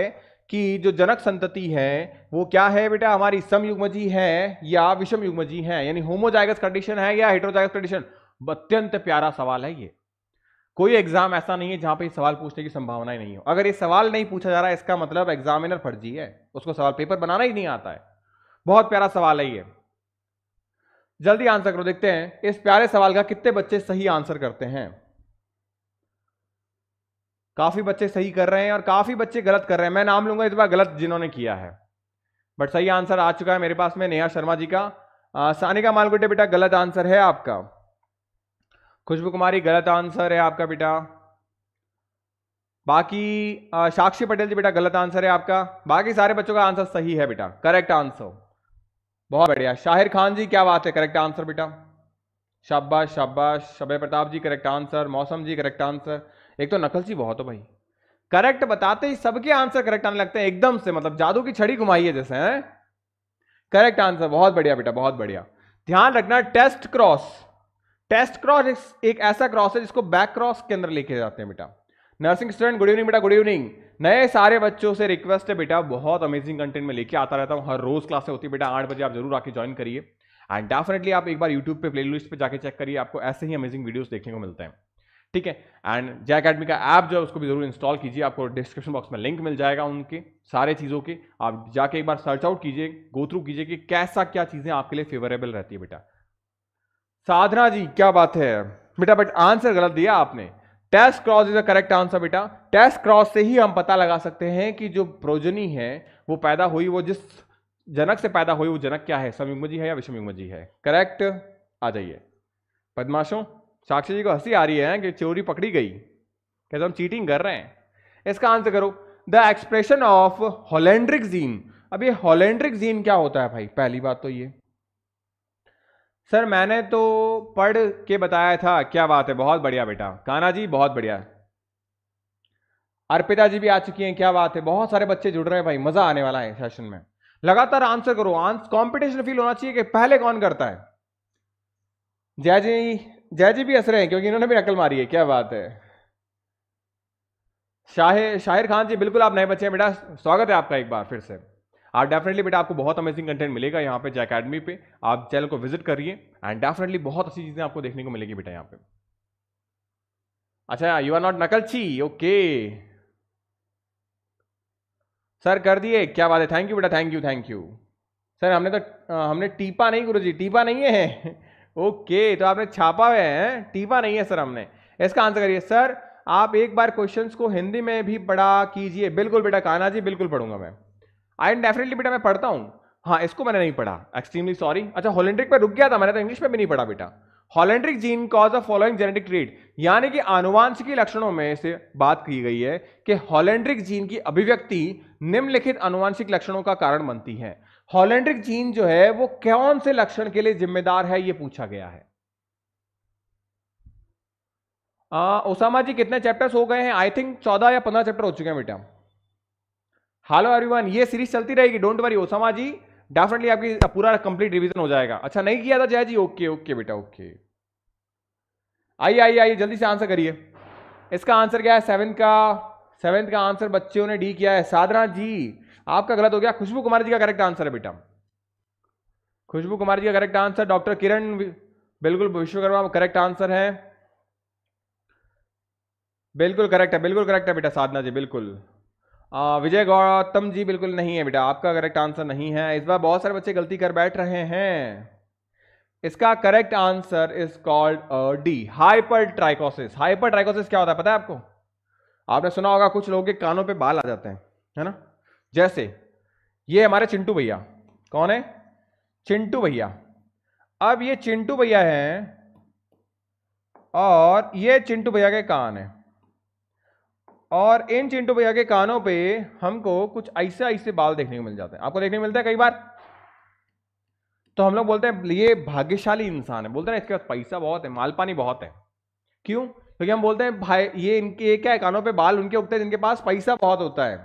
कि जो जनक संतति है वो क्या है बेटा हमारी समयुग्मजी है या विषम युग्मजी है यानी होमोजाइगस कंडीशन है या हिटरोजाइगस कंडीशन अत्यंत प्यारा सवाल है ये कोई एग्जाम ऐसा नहीं है जहां पे सवाल पूछने की संभावना ही नहीं हो अगर ये सवाल नहीं पूछा जा रहा है इसका मतलब एग्जामिनर फर्जी है उसको सवाल पेपर बनाना ही नहीं आता है बहुत प्यारा सवाल है ये जल्दी आंसर करो देखते हैं इस प्यारे सवाल का कितने बच्चे सही आंसर करते हैं काफी बच्चे सही कर रहे हैं और काफी बच्चे गलत कर रहे हैं मैं नाम लूंगा इस बार गलत जिन्होंने किया है बट सही आंसर आ चुका है मेरे पास में नेहा शर्मा जी का सानिका मालगुटे बेटा गलत आंसर है आपका खुशबू कुमारी गलत आंसर है आपका बेटा बाकी साक्षी पटेल जी बेटा गलत आंसर है आपका बाकी सारे बच्चों का आंसर सही है बेटा करेक्ट आंसर बहुत बढ़िया शाहिर खान जी क्या बात है करेक्ट आंसर बेटा शाबाश शाबाश शबे Pratap ji correct answer Mausam ji correct answer एक तो नकल जी बहुत हो भाई करेक्ट बताते ही सबके आंसर करेक्ट आने लगते हैं एकदम से मतलब जादू की छड़ी घुमाई है जैसे हैं करेक्ट आंसर बहुत बढ़िया बेटा बहुत बढ़िया ध्यान रखना टेस्ट क्रॉस टेस्ट क्रॉस एक ऐसा क्रॉस है जिसको बैक क्रॉस के अंदर लेके जाते हैं बेटा नर्सिंग स्टूडेंट गुड इवनिंग बेटा गुड इवनिंग नए सारे बच्चों से रिक्वेस्ट है बेटा बहुत अमेजिंग कंटेंट में लेके आता रहता हूँ हर रोज क्लासें होती है बेटा आठ बजे आप जरूर आके ज्वाइन करिए एंड डेफिनेटली आप एक बार यूट्यूब पे लिस्ट पर जाकर चेक करिए आपको ऐसे ही अमेजिंग वीडियोज देखने को मिलते हैं ठीक है एंड जय अकेडमी का ऐप जो है उसको भी जरूर इंस्टॉल कीजिए आपको डिस्क्रिप्शन बॉक्स में लिंक मिल जाएगा उनके सारे चीज़ों के आप जाके एक बार सर्च आउट कीजिए गो थ्रू कीजिए कि कैसा क्या चीज़ें आपके लिए फेवरेबल रहती है बेटा साधना जी क्या बात है बेटा बट आंसर गलत दिया आपने test cross is the correct answer बेटा टेस्ट क्रॉस से ही हम पता लगा सकते हैं कि जो प्रोजनी है वो पैदा हुई वो जिस जनक से पैदा हुई वो जनक क्या है जी है या जी है करेक्ट आ जाइए पदमाशों साक्षी जी को हंसी आ रही है कि चोरी पकड़ी गई कहते हम चीटिंग कर रहे हैं इसका आंसर करो the expression of holandric gene अब ये हॉलेंड्रिक जीन क्या होता है भाई पहली बात तो ये सर मैंने तो पढ़ के बताया था क्या बात है बहुत बढ़िया बेटा काना जी बहुत बढ़िया अर्पिता जी भी आ चुकी हैं क्या बात है बहुत सारे बच्चे जुड़ रहे हैं भाई मजा आने वाला है सेशन में लगातार आंसर करो आंसर कॉम्पिटिशन फील होना चाहिए कि पहले कौन करता है जय जी जय जी भी हंस रहे हैं क्योंकि इन्होंने भी नकल मारी है क्या बात है शाहिर शाहिर खान जी बिल्कुल आप नए बच्चे हैं बेटा स्वागत है आपका एक बार फिर से आप हाँ, डेफिनेटली बेटा आपको बहुत अमेजिंग कंटेंट मिलेगा यहाँ पे जय अकेडमी पे आप चैनल को विजिट करिए एंड डेफिनेटली बहुत अच्छी चीज़ें आपको देखने को मिलेगी बेटा यहाँ पे अच्छा यू आर नॉट नकलची ओके सर कर दिए क्या बात है थैंक यू बेटा thank you thank you sir हमने तो हमने टीपा नहीं गुरु जी टीपा नहीं है ओके तो आपने छापा हुए हैं टीपा नहीं है सर हमने इसका आंसर करिए सर आप एक बार क्वेश्चंस को हिंदी में भी पढ़ा कीजिए बिल्कुल बेटा कान्हा जी बिल्कुल पढ़ूंगा मैं आई डेफिनेटली बेटा मैं पढ़ता हूँ हाँ इसको मैंने नहीं पढ़ा एक्सट्रीमली सॉरी अच्छा हॉलेंड्रिक पर रुक गया था मैंने तो इंग्लिश में भी नहीं पढ़ा बेटा holandric gene cause of following genetic trait यानी कि आनुवांशिकी लक्षणों में से बात की गई है कि हॉलेंड्रिक जीन की अभिव्यक्ति निम्नलिखित आनुवांशिक लक्षणों का कारण बनती है हॉलेंड्रिक जीन जो है वो कौन से लक्षण के लिए जिम्मेदार है ये पूछा गया है ओसामा जी कितने चैप्टर्स हो गए हैं आई थिंक चौदह या पंद्रह चैप्टर हो चुके हैं बेटा हेलो एवरीवन ये सीरीज चलती रहेगी don't worry Osama ji definitely आपकी पूरा कंप्लीट रिवीजन हो जाएगा अच्छा नहीं किया था जय जी ओके ओके बेटा ओके आइए आइए आइए जल्दी से आंसर करिए इसका आंसर क्या है सेवन का सेवन का आंसर बच्चों ने डी किया है साधना जी आपका गलत हो गया खुशबू कुमार जी का करेक्ट आंसर है बेटा खुशबू कुमार जी का करेक्ट आंसर डॉक्टर किरण बिल्कुल विश्वकर्मा करेक्ट आंसर है बिल्कुल करेक्ट है बिल्कुल करेक्ट है बेटा साधना जी बिल्कुल विजय गौतम जी बिल्कुल नहीं है बेटा आपका करेक्ट आंसर नहीं है इस बार बहुत सारे बच्चे गलती कर बैठ रहे हैं इसका correct answer is called D hypertrichosis hypertrichosis क्या होता है पता है आपको आपने सुना होगा कुछ लोगों के कानों पे बाल आ जाते हैं है ना जैसे ये हमारे चिंटू भैया कौन है चिंटू भैया अब ये चिंटू भैया है और ये चिंटू भैया के कान है और इन चिंटू भैया के कानों पे हमको कुछ ऐसे ऐसे बाल देखने को मिल जाते हैं आपको देखने को मिलता है कई बार तो हम लोग बोलते हैं ये भाग्यशाली इंसान है बोलते हैं इसके पास पैसा बहुत है मालपानी बहुत है क्यों क्योंकि तो हम बोलते हैं भाई ये इनके ये क्या है कानों पे बाल उनके उगते हैं जिनके पास पैसा बहुत होता है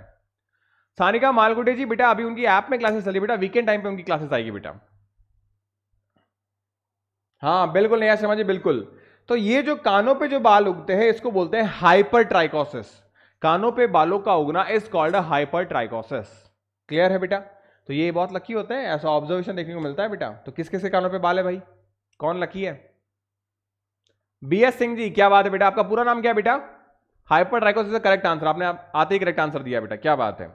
सानिका मालगुटे जी बेटा अभी उनकी ऐप में क्लासेस चली बेटा वीकेंड टाइम पे उनकी क्लासेस आएगी बेटा हाँ बिल्कुल नया समझिए बिल्कुल तो ये जो कानों पे जो बाल उगते हैं इसको बोलते हैं हाइपर ट्राइकोसिस कानों पे बालों का उगना is called a hypertrichosis clear है बेटा तो ये बहुत लकी होते हैं ऐसा ऑब्जर्वेशन देखने को मिलता है बेटा तो किस किस के कानों पे बाल है भाई कौन लकी है बी एस सिंह जी क्या बात है बेटा आपका पूरा नाम क्या बेटा हाइपर ट्राइकोसिस करेक्ट आंसर आपने आप, आते ही करेक्ट आंसर दिया बेटा क्या बात है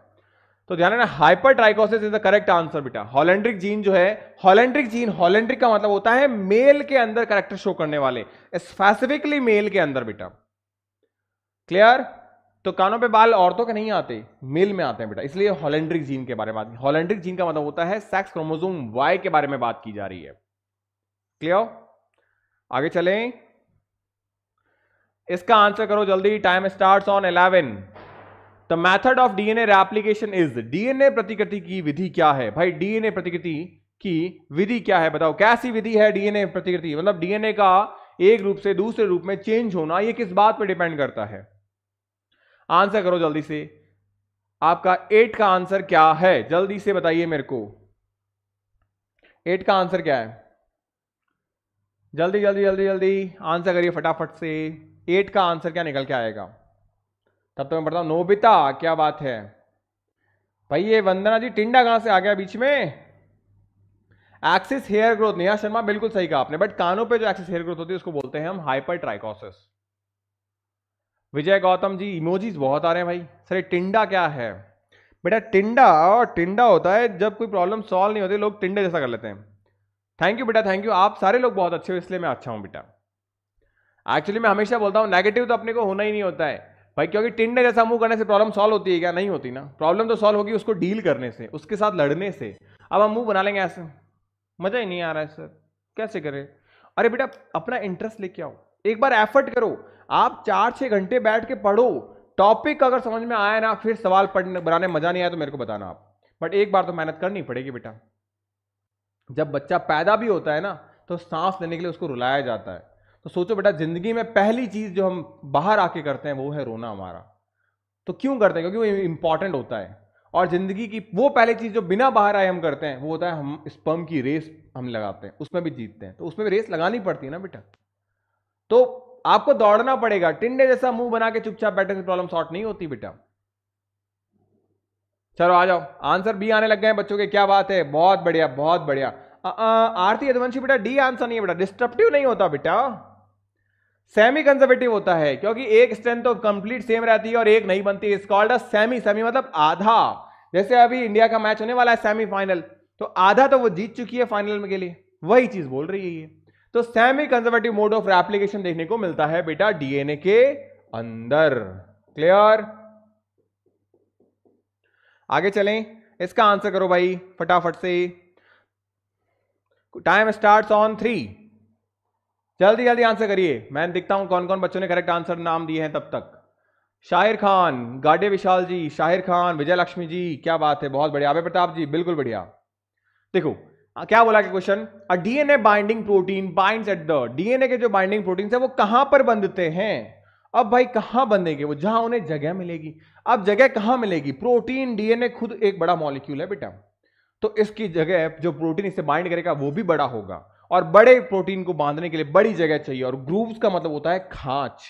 तो ध्यान रखना hypertrichosis is the correct answer बेटा हॉलेंड्रिक जीन जो है हॉलेंड्रिक जीन हॉलेंड्रिक का मतलब होता है मेल के अंदर करेक्टर शो करने वाले स्पेसिफिकली मेल के अंदर बेटा क्लियर तो कानों पे बाल औरतों के नहीं आते मेल में आते हैं बेटा इसलिए हॉलेंड्रिक जीन के बारे में बात हॉलेंड्रिक जीन का मतलब होता है सेक्स क्रोमोजोम वाई के बारे में बात की जा रही है क्लियर आगे चलें इसका आंसर करो जल्दी time start on eleven the method of DNA replication is DNA प्रतिकृति की विधि क्या है भाई डीएनए प्रतिकृति की विधि क्या है बताओ कैसी विधि है डीएनए प्रतिकृति मतलब डीएनए का एक रूप से दूसरे रूप में चेंज होना यह किस बात पर डिपेंड करता है आंसर करो जल्दी से आपका एट का आंसर क्या है जल्दी से बताइए मेरे को एट का आंसर क्या है जल्दी जल्दी जल्दी जल्दी आंसर करिए फटाफट से एट का आंसर क्या निकल के आएगा तब तो मैं बताऊ नोबिता क्या बात है भाई ये वंदना जी टिंडा कहां से आ गया बीच में excess hair growth Neha Sharma बिल्कुल सही कहा आपने बट कानों पे जो एक्सिस हेयर ग्रोथ होती है उसको बोलते हैं हम hypertrichosis Vijay Gautam ji emojis बहुत आ रहे हैं भाई सर टिंडा क्या है बेटा टिंडा और टिंडा होता है जब कोई प्रॉब्लम सॉल्व नहीं होती लोग टिंडे जैसा कर लेते हैं थैंक यू बेटा थैंक यू आप सारे लोग बहुत अच्छे हो इसलिए मैं अच्छा हूँ बेटा एक्चुअली मैं हमेशा बोलता हूँ नेगेटिव तो अपने को होना ही नहीं होता है भाई क्योंकि टिंडे जैसा मुंह करने से प्रॉब्लम सॉल्व होती है क्या नहीं होती ना प्रॉब्लम तो सॉल्व होगी उसको डील करने से उसके साथ लड़ने से अब हम मुंह बना लेंगे ऐसे मज़ा ही नहीं आ रहा है सर कैसे करें अरे बेटा अपना इंटरेस्ट लेके आओ एक बार एफर्ट करो आप चार छः घंटे बैठ के पढ़ो टॉपिक अगर समझ में आया ना फिर सवाल पढ़ने बनाने मजा नहीं आया तो मेरे को बताना आप बट एक बार तो मेहनत करनी पड़ेगी बेटा जब बच्चा पैदा भी होता है ना तो सांस लेने के लिए उसको रुलाया जाता है तो सोचो बेटा जिंदगी में पहली चीज़ जो हम बाहर आके करते हैं वो है रोना हमारा तो क्यों करते हैं क्योंकि वो इंपॉर्टेंट होता है और ज़िंदगी की वो पहली चीज़ जो बिना बाहर आए हम करते हैं वो होता है हम स्पर्म की रेस हम लगाते हैं उसमें भी जीतते हैं तो उसमें भी रेस लगानी पड़ती है ना बेटा तो आपको दौड़ना पड़ेगा टिंडे जैसा मुंह बना के चुपचाप बैठने से प्रॉब्लम सॉल्व नहीं होती बेटा चलो आ जाओ आंसर बी आने लग गए बच्चों के क्या बात है बहुत बढ़िया बहुत बढ़िया आरती यदवंशी बेटा डी आंसर नहीं है बेटा डिस्ट्रप्टिव नहीं होता बेटा सेमी कंजर्वेटिव होता है क्योंकि एक स्ट्रेंथ तो कंप्लीट सेम रहती है और एक नहीं बनती इस कॉल्ड अ सेमी सेमी मतलब आधा जैसे अभी इंडिया का मैच होने वाला है सेमीफाइनल तो आधा तो वो जीत चुकी है फाइनल में के लिए वही चीज बोल रही है ये तो semi conservative mode of replication देखने को मिलता है बेटा डीएनए के अंदर क्लियर आगे चलें इसका आंसर करो भाई फटाफट से टाइम स्टार्ट ऑन थ्री जल्दी जल्दी आंसर करिए मैं दिखता हूं कौन कौन बच्चों ने करेक्ट आंसर नाम दिए हैं तब तक शाहिर खान गाडे विशाल जी शाहिर खान विजय लक्ष्मी जी क्या बात है बहुत बढ़िया अभय प्रताप जी बिल्कुल बढ़िया देखो हाँ, क्या बोला कि question a DNA binding protein binds at the DNA के जो बाइंडिंग प्रोटीन है वो कहां पर बंधते हैं अब भाई कहां बंधेंगे वो जहां उन्हें जगह मिलेगी अब जगह कहां मिलेगी प्रोटीन डीएनए खुद एक बड़ा मॉलिक्यूल है बेटा तो इसकी जगह जो प्रोटीन इसे बाइंड करेगा वो भी बड़ा होगा और बड़े प्रोटीन को बांधने के लिए बड़ी जगह चाहिए और ग्रूव्स का मतलब होता है खांच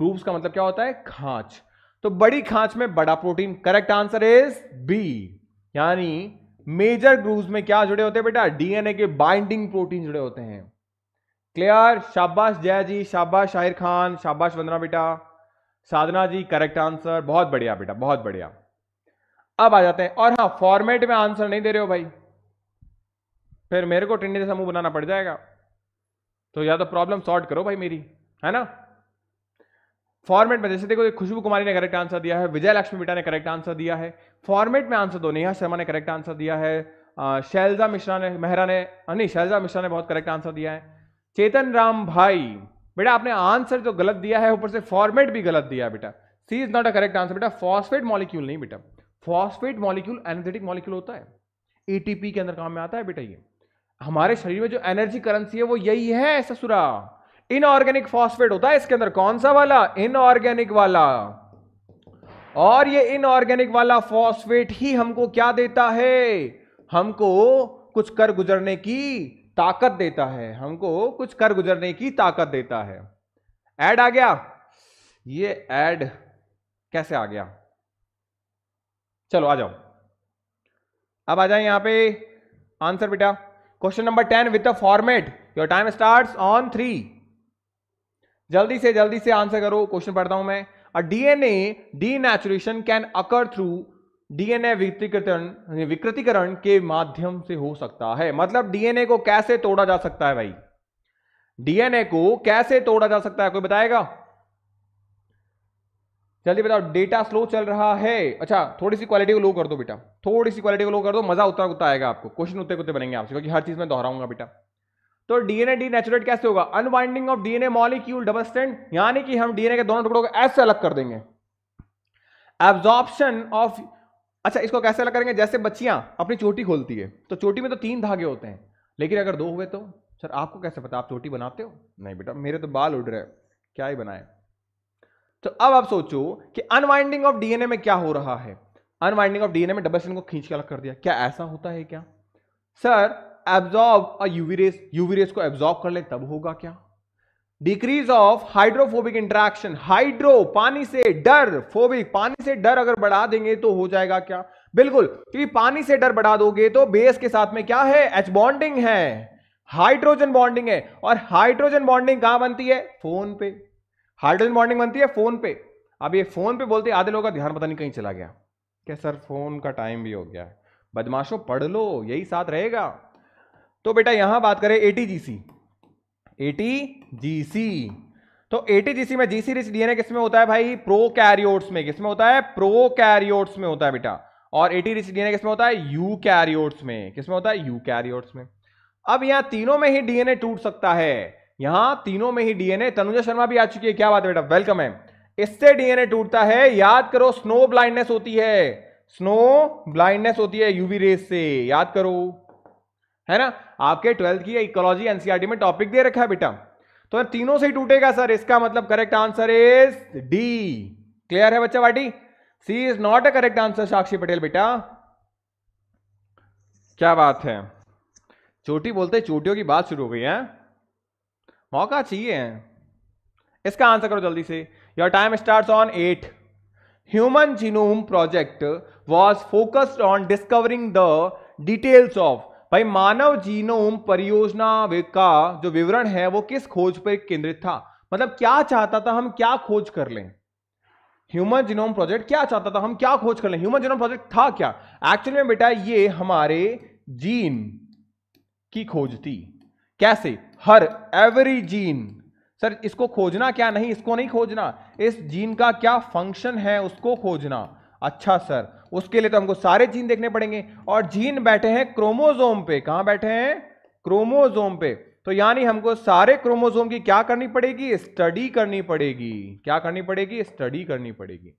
ग्रूव्स का मतलब क्या होता है खांच तो बड़ी खांच में बड़ा protein correct answer is B यानी मेजर ग्रूव में क्या जुड़े होते हैं बेटा डीएनए के बाइंडिंग प्रोटीन जुड़े होते हैं क्लियर शाबाश जय जी शाबाश शाहिर खान शाबाश वंदना बेटा साधना जी करेक्ट आंसर बहुत बढ़िया बेटा बहुत बढ़िया अब आ जाते हैं और हाँ फॉर्मेट में आंसर नहीं दे रहे हो भाई फिर मेरे को टिंडे जैसा मुंह बनाना पड़ जाएगा तो या तो प्रॉब्लम सॉल्व करो भाई मेरी है ना फॉर्मेट में जैसे देखो खुशबू कुमारी ने करेक्ट आंसर दिया है विजय लक्ष्मी बेटा ने करेक्ट आंसर दिया है फॉर्मेट में आंसर दो नेहा शर्मा ने करेक्ट आंसर दिया है शैलजा मिश्रा ने मेहरा ने नहीं शैलजा मिश्रा ने बहुत करेक्ट आंसर दिया है चेतन राम भाई बेटा आपने आंसर जो गलत दिया है ऊपर से फॉर्मेट भी गलत दिया बेटा C is not a correct answer बेटा फॉस्फेट मॉलिक्यूल नहीं बेटा फॉस्फेट मॉलिक्यूल एनर्जेटिक मॉलिक्यूल होता है एटीपी e के अंदर काम में आता है बेटा ये हमारे शरीर में जो एनर्जी करेंसी है वो यही है ससुरा इनऑर्गेनिक फॉस्फेट होता है इसके अंदर कौन सा वाला इनऑर्गेनिक वाला और ये इनऑर्गेनिक वाला फॉस्फेट ही हमको क्या देता है हमको कुछ कर गुजरने की ताकत देता है हमको कुछ कर गुजरने की ताकत देता है एड आ गया ये एड कैसे आ गया चलो आ जाओ अब आ जाए यहां पे आंसर बेटा question number ten with the format your time starts on three जल्दी से जल्दी से आंसर करो क्वेश्चन पढ़ता हूं मैं DNA DNA denaturation can occur through DNA विकृतिकरण विकृतिकरण के माध्यम से हो सकता है मतलब डीएनए को कैसे तोड़ा जा सकता है भाई डीएनए को कैसे तोड़ा जा सकता है कोई बताएगा जल्दी बताओ डेटा स्लो चल रहा है अच्छा थोड़ी सी क्वालिटी को लो कर दो बेटा थोड़ी सी क्वालिटी को लो कर दो मजा उतना उतना आएगा आपको क्वेश्चन उतने उतने बनेंगे आपसे क्योंकि हर चीज में दोहराऊंगा बेटा तो डीएनए डी नेचुरेट कैसे होगा unwinding of DNA molecule double strand यानी कि हम डीएनए के दोनों टुकड़ों को ऐसे अलग कर देंगे एब्जॉर्प्शन ऑफ अच्छा इसको कैसे अलग करेंगे जैसे बच्चियां अपनी चोटी खोलती है तो चोटी में तो तीन धागे होते हैं लेकिन अगर दो हुए तो सर आपको कैसे पता आप चोटी बनाते हो नहीं बेटा मेरे तो बाल उड़ रहे क्या ही बनाए तो अब आप सोचो कि अनवाइंडिंग ऑफ डीएनए में क्या हो रहा है अनवाइंडिंग ऑफ डीएनए में डबल स्टैंड को खींच के अलग कर दिया क्या ऐसा होता है क्या सर एब्जॉर्ब यूवी यूवीरेस को एब्जॉर्ब कर ले तब होगा क्या decrease of hydrophobic interaction hydro पानी से डर फोबिक पानी से डर अगर बढ़ा देंगे तो हो जाएगा क्या बिल्कुल क्योंकि पानी से डर बढ़ा दोगे तो बेस के साथ में क्या है एच बॉन्डिंग है हाइड्रोजन बॉन्डिंग है और हाइड्रोजन बॉन्डिंग कहां बनती है फोन पे हाइड्रोजन बॉन्डिंग बनती है फोन पे अब ये फोन पे बोलते आधे लोगों का ध्यान पता नहीं कहीं चला गया क्या सर फोन का टाइम भी हो गया है बदमाशों पढ़ लो यही साथ रहेगा तो बेटा यहां बात करें एटीजीसी एटीजीसी तो एटीजीसी में जीसी रिच डीएनए किसमें होता है भाई प्रोकैरियोट्स में किसमें होता है प्रोकैरियोट्स में होता है बेटा और एटी रिच डीएनए किसमें होता है यू कैरियोट्स में किसमें होता है यू कैरियोट्स में अब यहां तीनों में ही डीएनए टूट सकता है यहां तीनों में ही डीएनए तनुजा शर्मा भी आ चुकी है क्या बात है बेटा वेलकम है इससे डीएनए टूटता है याद करो स्नो ब्लाइंडनेस होती है स्नो ब्लाइंडनेस होती है यूवी रेस से याद करो है ना आपके ट्वेल्थ की इकोलॉजी एनसीआरटी e में टॉपिक दे रखा है बेटा तो तीनों से ही टूटेगा सर इसका मतलब correct answer is D clear है बच्चा बाटी C is not a correct answer Sakshi Patel बेटा क्या बात है चोटी बोलते चोटियों की बात शुरू हो गई है मौका चाहिए इसका आंसर करो जल्दी से your time start on eight human genome project was focused on discovering the details of भाई मानव जीनोम परियोजना का जो विवरण है वो किस खोज पर केंद्रित था मतलब क्या चाहता था हम क्या खोज कर लें ह्यूमन जीनोम प्रोजेक्ट क्या चाहता था हम क्या खोज कर लें ह्यूमन जीनोम प्रोजेक्ट था क्या एक्चुअली में बेटा ये हमारे जीन की खोज थी कैसे हर एवरी जीन सर इसको खोजना क्या नहीं इसको नहीं खोजना इस जीन का क्या फंक्शन है उसको खोजना अच्छा सर उसके लिए तो हमको सारे जीन देखने पड़ेंगे और जीन बैठे हैं क्रोमोजोम पे कहां बैठे हैं क्रोमोजोम पे तो यानी हमको सारे क्रोमोजोम की क्या करनी पड़ेगी स्टडी करनी पड़ेगी क्या करनी पड़ेगी स्टडी करनी पड़ेगी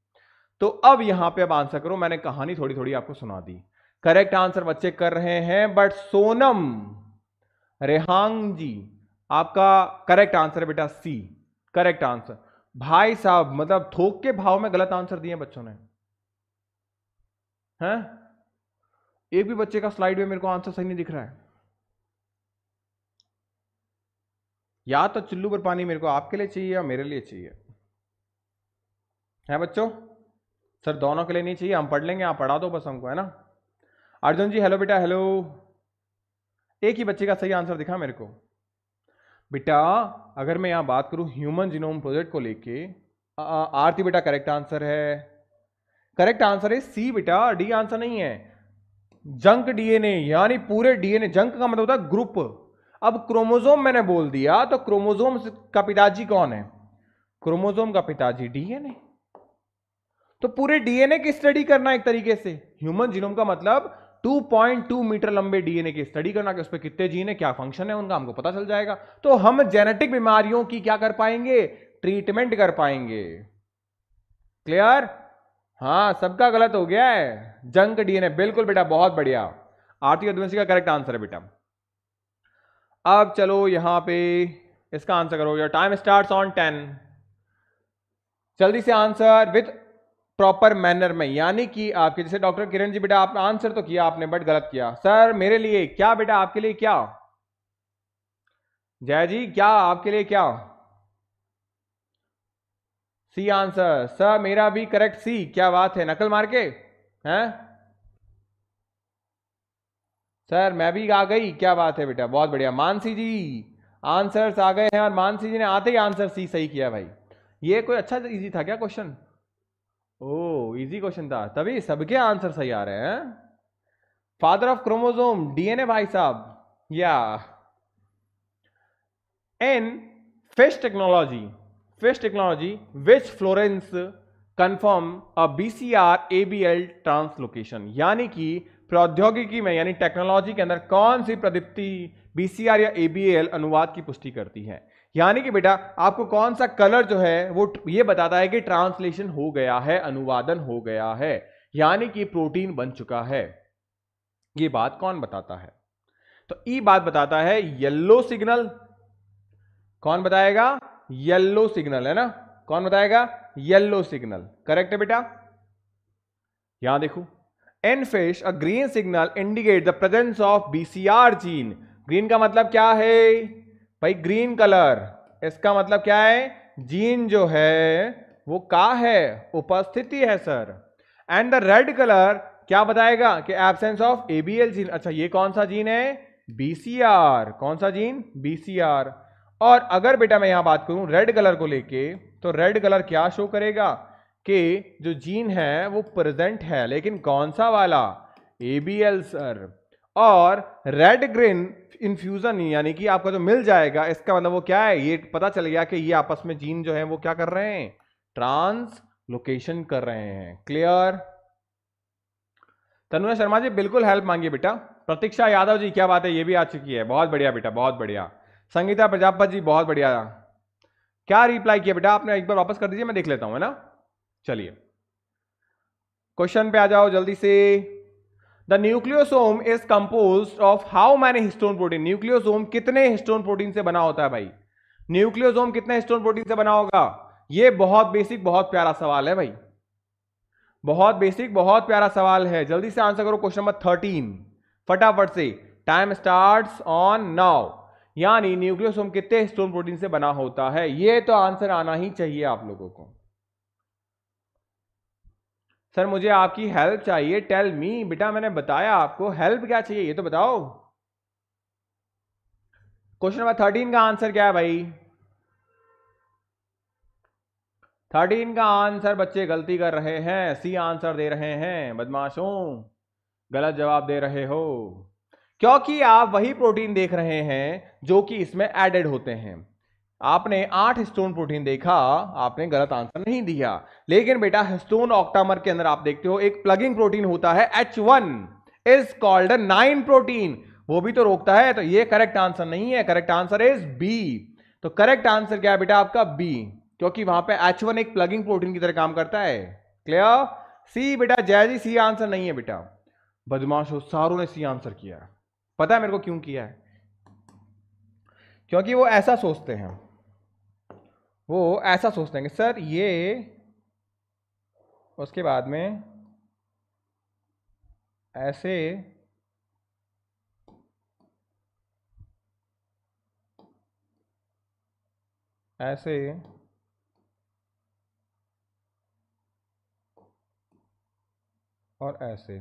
तो अब यहां पे अब आंसर करो मैंने कहानी थोड़ी थोड़ी आपको सुना दी करेक्ट आंसर बच्चे कर रहे हैं बट सोनम रेहांग जी आपका करेक्ट आंसर है बेटा सी करेक्ट आंसर भाई साहब मतलब थोक के भाव में गलत आंसर दिए बच्चों ने हैं एक भी बच्चे का स्लाइड में मेरे को आंसर सही नहीं दिख रहा है या तो चुल्लू पर पानी मेरे को आपके लिए चाहिए या मेरे लिए चाहिए है बच्चों सर दोनों के लिए नहीं चाहिए हम पढ़ लेंगे आप पढ़ा दो बस हमको है ना अर्जुन जी हेलो बेटा हेलो एक ही बच्चे का सही आंसर दिखा मेरे को बेटा अगर मैं यहाँ बात करूं ह्यूमन जीनोम प्रोजेक्ट को लेके आरती बेटा करेक्ट आंसर है करेक्ट आंसर है सी बेटा डी आंसर नहीं है जंक डीएनए यानी पूरे डीएनए जंक का मतलब होता है ग्रुप अब क्रोमोजोम मैंने बोल दिया तो क्रोमोजोम का पिताजी कौन है क्रोमोजोम का पिताजी डीएनए तो पूरे डीएनए की स्टडी करना एक तरीके से ह्यूमन जीनोम का मतलब 2.2 मीटर लंबे डीएनए की स्टडी करना कि उस पर कितने जीन है क्या फंक्शन है उनका हमको पता चल जाएगा तो हम जेनेटिक बीमारियों की क्या कर पाएंगे ट्रीटमेंट कर पाएंगे क्लियर हाँ सबका गलत हो गया है जंक डीएनए बिल्कुल बेटा बहुत बढ़िया आरती उद्वंशी का करेक्ट आंसर है बेटा अब चलो यहां पे इसका आंसर करो your time start on ten जल्दी से आंसर विथ प्रॉपर मैनर में यानी कि आपके जैसे डॉक्टर किरण जी बेटा आपने आंसर तो किया आपने बट गलत किया सर मेरे लिए क्या बेटा आपके लिए क्या जय जी क्या आपके लिए क्या सी आंसर स मेरा भी करेक्ट सी क्या बात है नकल मार के हैं सर मैं भी आ गई क्या बात है बेटा बहुत बढ़िया मानसी जी आंसर्स आ गए हैं और मानसी जी ने आते ही आंसर सी सही किया भाई ये कोई अच्छा इजी था क्या क्वेश्चन ओ इजी क्वेश्चन था तभी सबके आंसर सही आ रहे हैं फादर ऑफ क्रोमोजोम डीएनए भाई साहब या in FISH technology confirm a B C R A B L translocation यानी कि प्रौद्योगिकी में यानी टेक्नोलॉजी के अंदर कौन सी प्रदीप्ति बीसीआर या एल अनुवाद की पुष्टि करती है यानी कि बेटा आपको कौन सा कलर जो है वो ये बताता है कि ट्रांसलेशन हो गया है अनुवादन हो गया है यानी कि प्रोटीन बन चुका है ये बात कौन बताता है तो ई बात बताता है येल्लो सिग्नल कौन बताएगा येल्लो सिग्नल है ना कौन बताएगा येल्लो सिग्नल करेक्ट है बेटा यहां देखो in FISH a green signal indicate the presence of BCR gene green का मतलब क्या है भाई ग्रीन कलर इसका मतलब क्या है जीन जो है वो का है उपस्थिति है sir and the red colour क्या बताएगा कि एबसेंस ऑफ एबीएल जीन अच्छा ये कौन सा जीन है बीसीआर कौन सा जीन बीसीआर और अगर बेटा मैं यहां बात करूं रेड कलर को लेके तो रेड कलर क्या शो करेगा कि जो जीन है वो प्रेजेंट है लेकिन कौन सा वाला ए बी एल सर और रेड ग्रीन इन्फ्यूजन यानी कि आपका जो मिल जाएगा इसका मतलब वो क्या है ये पता चल गया कि ये आपस में जीन जो है वो क्या कर रहे हैं ट्रांस लोकेशन कर रहे हैं क्लियर तनुजा शर्मा जी बिल्कुल हेल्प मांगिए बेटा प्रतीक्षा यादव जी क्या बात है ये भी आ चुकी है बहुत बढ़िया बेटा बहुत बढ़िया संगीता प्रजापत जी बहुत बढ़िया क्या रिप्लाई किया बेटा आपने एक बार वापस कर दीजिए मैं देख लेता हूं है ना चलिए क्वेश्चन पे आ जाओ जल्दी से the nucleosome is compose of how many histone protein nucleosome कितने हिस्टोन प्रोटीन से बना होता है भाई न्यूक्लियोसोम कितने हिस्टोन प्रोटीन से बना होगा ये बहुत बेसिक बहुत प्यारा सवाल है भाई बहुत बेसिक बहुत प्यारा सवाल है जल्दी से आंसर करो क्वेश्चन नंबर थर्टीन फटाफट से टाइम स्टार्ट ऑन नाउ यानी न्यूक्लियोसोम कितने स्टोन प्रोटीन से बना होता है ये तो आंसर आना ही चाहिए आप लोगों को सर मुझे आपकी हेल्प चाहिए टेल मी बेटा मैंने बताया आपको हेल्प क्या चाहिए ये तो बताओ क्वेश्चन नंबर थर्टीन का आंसर क्या है भाई थर्टीन का आंसर बच्चे गलती कर रहे हैं सी आंसर दे रहे हैं बदमाशों गलत जवाब दे रहे हो क्योंकि आप वही प्रोटीन देख रहे हैं जो कि इसमें एडेड होते हैं आपने आठ हिस्टोन प्रोटीन देखा आपने गलत आंसर नहीं दिया लेकिन बेटा हिस्टोन ऑक्टामर के अंदर आप देखते हो एक प्लगिंग प्रोटीन होता है H one is called nine protein वो भी तो रोकता है तो ये करेक्ट आंसर नहीं है करेक्ट आंसर इज बी तो करेक्ट आंसर क्या है बेटा आपका बी क्योंकि वहां पे वन एक प्लगिंग प्रोटीन की तरह काम करता है क्लियर सी बेटा जय जी सी आंसर नहीं है बेटा बदमाश हो सारों ने सी आंसर किया पता है मेरे को क्यों किया है क्योंकि वो ऐसा सोचते हैं वो ऐसा सोचते हैं कि सर ये उसके बाद में ऐसे ऐसे और ऐसे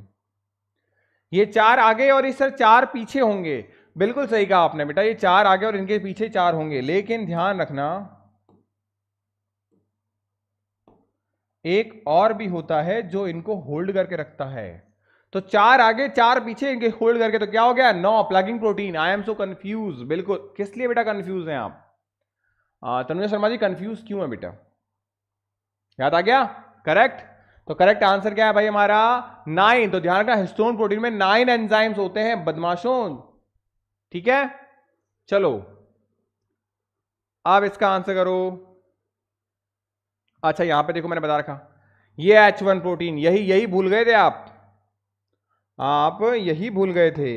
ये चार आगे और इस सर चार पीछे होंगे बिल्कुल सही कहा आपने बेटा ये चार आगे और इनके पीछे चार होंगे लेकिन ध्यान रखना एक और भी होता है जो इनको होल्ड करके रखता है तो चार आगे चार पीछे इनके होल्ड करके तो क्या हो गया no plugging protein I am so confuse बिल्कुल किस लिए बेटा कंफ्यूज हैं आप तनुजा शर्मा जी कंफ्यूज क्यों है बेटा याद आ गया करेक्ट तो करेक्ट आंसर क्या है भाई हमारा नाइन तो ध्यान रखना हिस्टोन प्रोटीन में नाइन एंजाइम्स होते हैं बदमाशों ठीक है चलो आप इसका आंसर करो अच्छा यहां पे देखो मैंने बता रखा ये एच वन प्रोटीन यही यही भूल गए थे आप आप यही भूल गए थे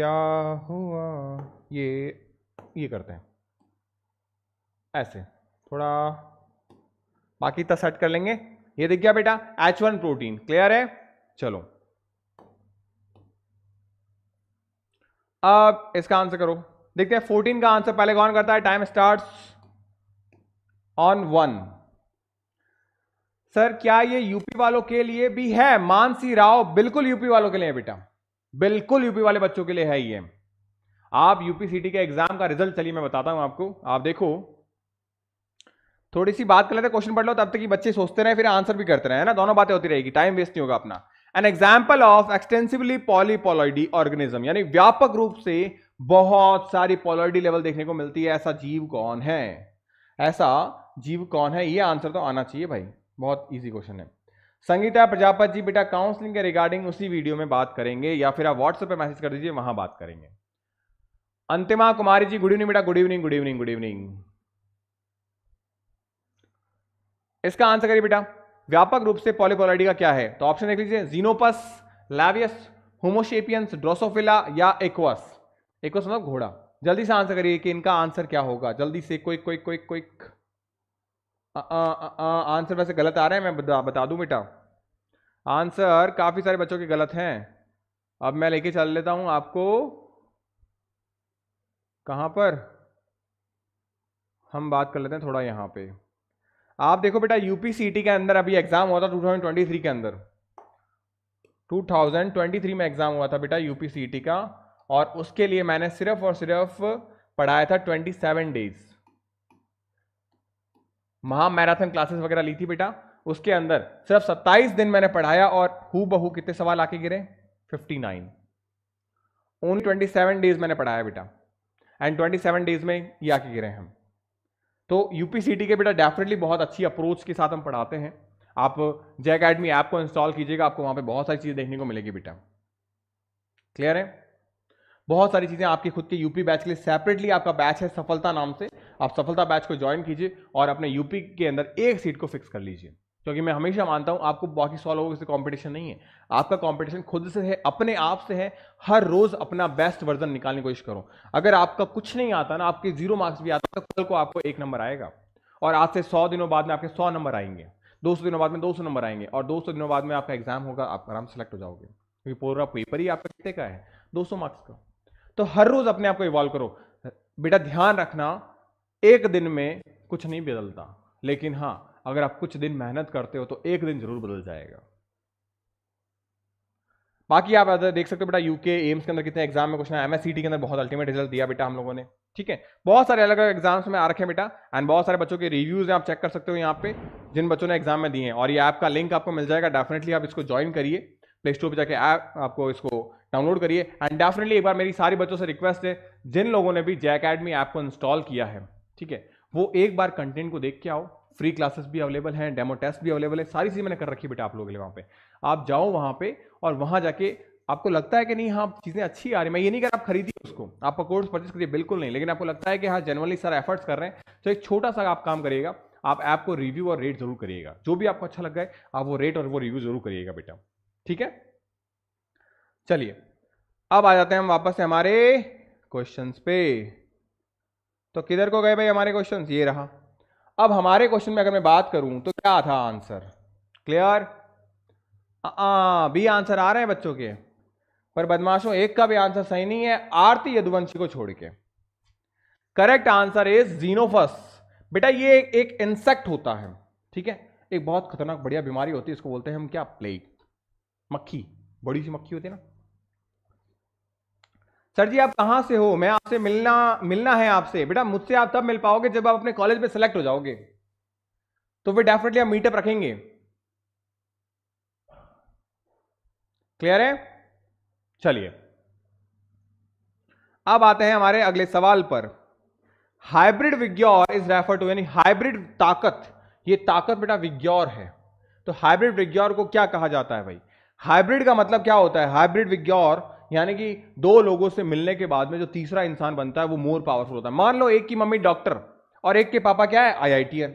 क्या हुआ ये ये करते हैं ऐसे थोड़ा बाकी इतना सेट कर लेंगे ये देख गया बेटा एच वन प्रोटीन क्लियर है चलो अब इसका आंसर करो देखते हैं फोर्टीन का आंसर पहले कौन करता है time start on one sir क्या ये यूपी वालों के लिए भी है मानसी राव बिल्कुल यूपी वालों के लिए बेटा बिल्कुल यूपी वाले बच्चों के लिए है ये आप यूपी सिटी के एग्जाम का रिजल्ट चलिए मैं बताता हूं आपको आप देखो थोड़ी सी बात कर लेते क्वेश्चन पढ़ लो तब तक कि बच्चे सोचते रहे फिर आंसर भी करते रहे है ना दोनों बातें होती रहेगी टाइम वेस्ट नहीं होगा अपना an example of extensively polyploidy organism यानी व्यापक रूप से बहुत सारी पॉलॉइडी लेवल देखने को मिलती है ऐसा जीव कौन है ऐसा जीव कौन है ये आंसर तो आना चाहिए भाई बहुत इजी क्वेश्चन है संगीता प्रजापत जी बेटा काउंसलिंग के रिगार्डिंग उसी वीडियो में बात करेंगे या फिर आप व्हाट्सएप पे मैसेज कर दीजिए वहां बात करेंगे अंतिमा कुमारी जी गुड इवनिंग बेटा good evening good evening good evening इसका आंसर करिए बेटा व्यापक रूप से पॉलीपोलाइडी का क्या है तो ऑप्शन देख लीजिए जीनोपस लैवियस होमोशेपियंस ड्रोसोफिला या एक्वस एक्वस मतलब घोड़ा जल्दी से आंसर करिए कि इनका आंसर क्या होगा जल्दी से कोई कोई कोई कोई आंसर वैसे गलत आ रहे हैं मैं बता, बता दूं बेटा आंसर काफ़ी सारे बच्चों के गलत हैं अब मैं लेके चल लेता हूं आपको कहां पर हम बात कर लेते हैं थोड़ा यहाँ पे आप देखो बेटा यूपीसीटी के अंदर अभी एग्जाम हुआ था 2023 के अंदर 2023 में एग्जाम हुआ था बेटा यूपीसीटी का और उसके लिए मैंने सिर्फ और सिर्फ पढ़ाया था 27 डेज महा मैराथन क्लासेस वगैरह ली थी बेटा उसके अंदर सिर्फ 27 दिन मैंने पढ़ाया और हु बहु कितने सवाल आके गिरे 59 ओनली सेवन डेज मैंने पढ़ाया बेटा एंड सेवन डेज में ये आके गिरे हम तो यूपीसीटी के बेटा डेफिनेटली बहुत अच्छी अप्रोच के साथ हम पढ़ाते हैं आप जय अकेडमी ऐप को इंस्टॉल कीजिएगा आपको वहां पे बहुत सारी चीज़ें देखने को मिलेगी बेटा क्लियर है बहुत सारी चीज़ें आपके खुद के यूपी बैच के लिए सेपरेटली आपका बैच है सफलता नाम से आप सफलता बैच को ज्वाइन कीजिए और अपने यूपी के अंदर एक सीट को फिक्स कर लीजिए क्योंकि मैं हमेशा मानता हूँ आपको बाकी सौ लोगों से कॉम्पिटिशन नहीं है आपका कॉम्पिटिशन खुद से है अपने आप से है हर रोज़ अपना बेस्ट वर्जन निकालने की कोशिश करो अगर आपका कुछ नहीं आता ना आपके जीरो मार्क्स भी आता तो कल को आपको एक नंबर आएगा और आज से सौ दिनों बाद में आपके सौ नंबर आएंगे दो सौ दिनों बाद में दो सौ नंबर आएंगे और दो सौ दिनों बाद में आपका एग्जाम होगा आप आराम सेलेक्ट हो जाओगे क्योंकि पूरा पेपर ही आपका कितने का है दो सौ मार्क्स का तो हर रोज़ अपने आप को इवॉल्व करो बेटा ध्यान रखना एक दिन में कुछ नहीं बदलता लेकिन हाँ अगर आप कुछ दिन मेहनत करते हो तो एक दिन जरूर बदल जाएगा बाकी आप देख सकते हो बेटा यूके एम्स के अंदर कितने एग्जाम में क्वेश्चन एम एस सी के अंदर बहुत अल्टीमेट रिजल्ट दिया बेटा हम लोगों ने ठीक है बहुत सारे अलग अलग एग्जाम्स में आ रखे हैं बेटा एंड बहुत सारे बच्चों के रिव्यूज आप चेक कर सकते हो यहाँ पे जिन बच्चों ने एग्जाम में दिए हैं और ये ऐप का लिंक आपको मिल जाएगा डेफिनेटली आप इसको ज्वाइन करिए प्ले स्टोर पर जाकर ऐप आपको इसको डाउनलोड करिए एंड डेफिनेटली एक बार मेरी सारी बच्चों से रिक्वेस्ट है जिन लोगों ने भी जय अकेडमी ऐप को इंस्टॉल किया है ठीक है वो एक बार कंटेंट को देख के आओ फ्री क्लासेस भी अवेलेबल हैं डेमो टेस्ट भी अवेलेबल है सारी चीज मैंने कर रखी बेटा आप लोगों के लिए वहाँ पे आप जाओ वहाँ पे और वहाँ जाके आपको लगता है कि नहीं हाँ चीज़ें अच्छी आ रही मैं ये नहीं कर आप खरीदिए उसको आपका कोर्स परचेस करिए बिल्कुल नहीं लेकिन आपको लगता है कि हाँ जनरली सारा एफर्ट्स कर रहे हैं तो एक छोटा सा आप काम करिएगा आप ऐप को रिव्यू और रेट जरूर करिएगा जो भी आपको अच्छा लग है आप वो रेट और वो रिव्यू जरूर करिएगा बेटा ठीक है चलिए अब आ जाते हैं हम वापस हमारे क्वेश्चंस पे तो किधर को गए भाई हमारे क्वेश्चंस ये रहा अब हमारे क्वेश्चन में अगर मैं बात करूं तो क्या था आंसर क्लियर बी आंसर आ रहे हैं बच्चों के पर बदमाशों एक का भी आंसर सही नहीं है आरती यदुवंशी को छोड़ के करेक्ट आंसर इज जीनोफस बेटा ये एक इंसेक्ट होता है ठीक है एक बहुत खतरनाक बढ़िया बीमारी होती है इसको बोलते हैं हम क्या प्लेग मक्खी बड़ी सी मक्खी होती है ना सर जी आप कहाँ से हो मैं आपसे मिलना मिलना है आपसे बेटा मुझसे आप तब मिल पाओगे जब आप अपने कॉलेज में सेलेक्ट हो जाओगे तो फिर डेफिनेटली हम मीटअप रखेंगे क्लियर है चलिए अब आते हैं हमारे अगले सवाल पर हाइब्रिड विज्ञौर इज रेफर टू यानी हाइब्रिड ताकत ये ताकत बेटा विज्ञौर है तो हाइब्रिड विज्ञौर को क्या कहा जाता है भाई हाइब्रिड का मतलब क्या होता है हाइब्रिड विज्ञौर यानी कि दो लोगों से मिलने के बाद में जो तीसरा इंसान बनता है वो मोर पावरफुल होता है मान लो एक की मम्मी डॉक्टर और एक के पापा क्या है आई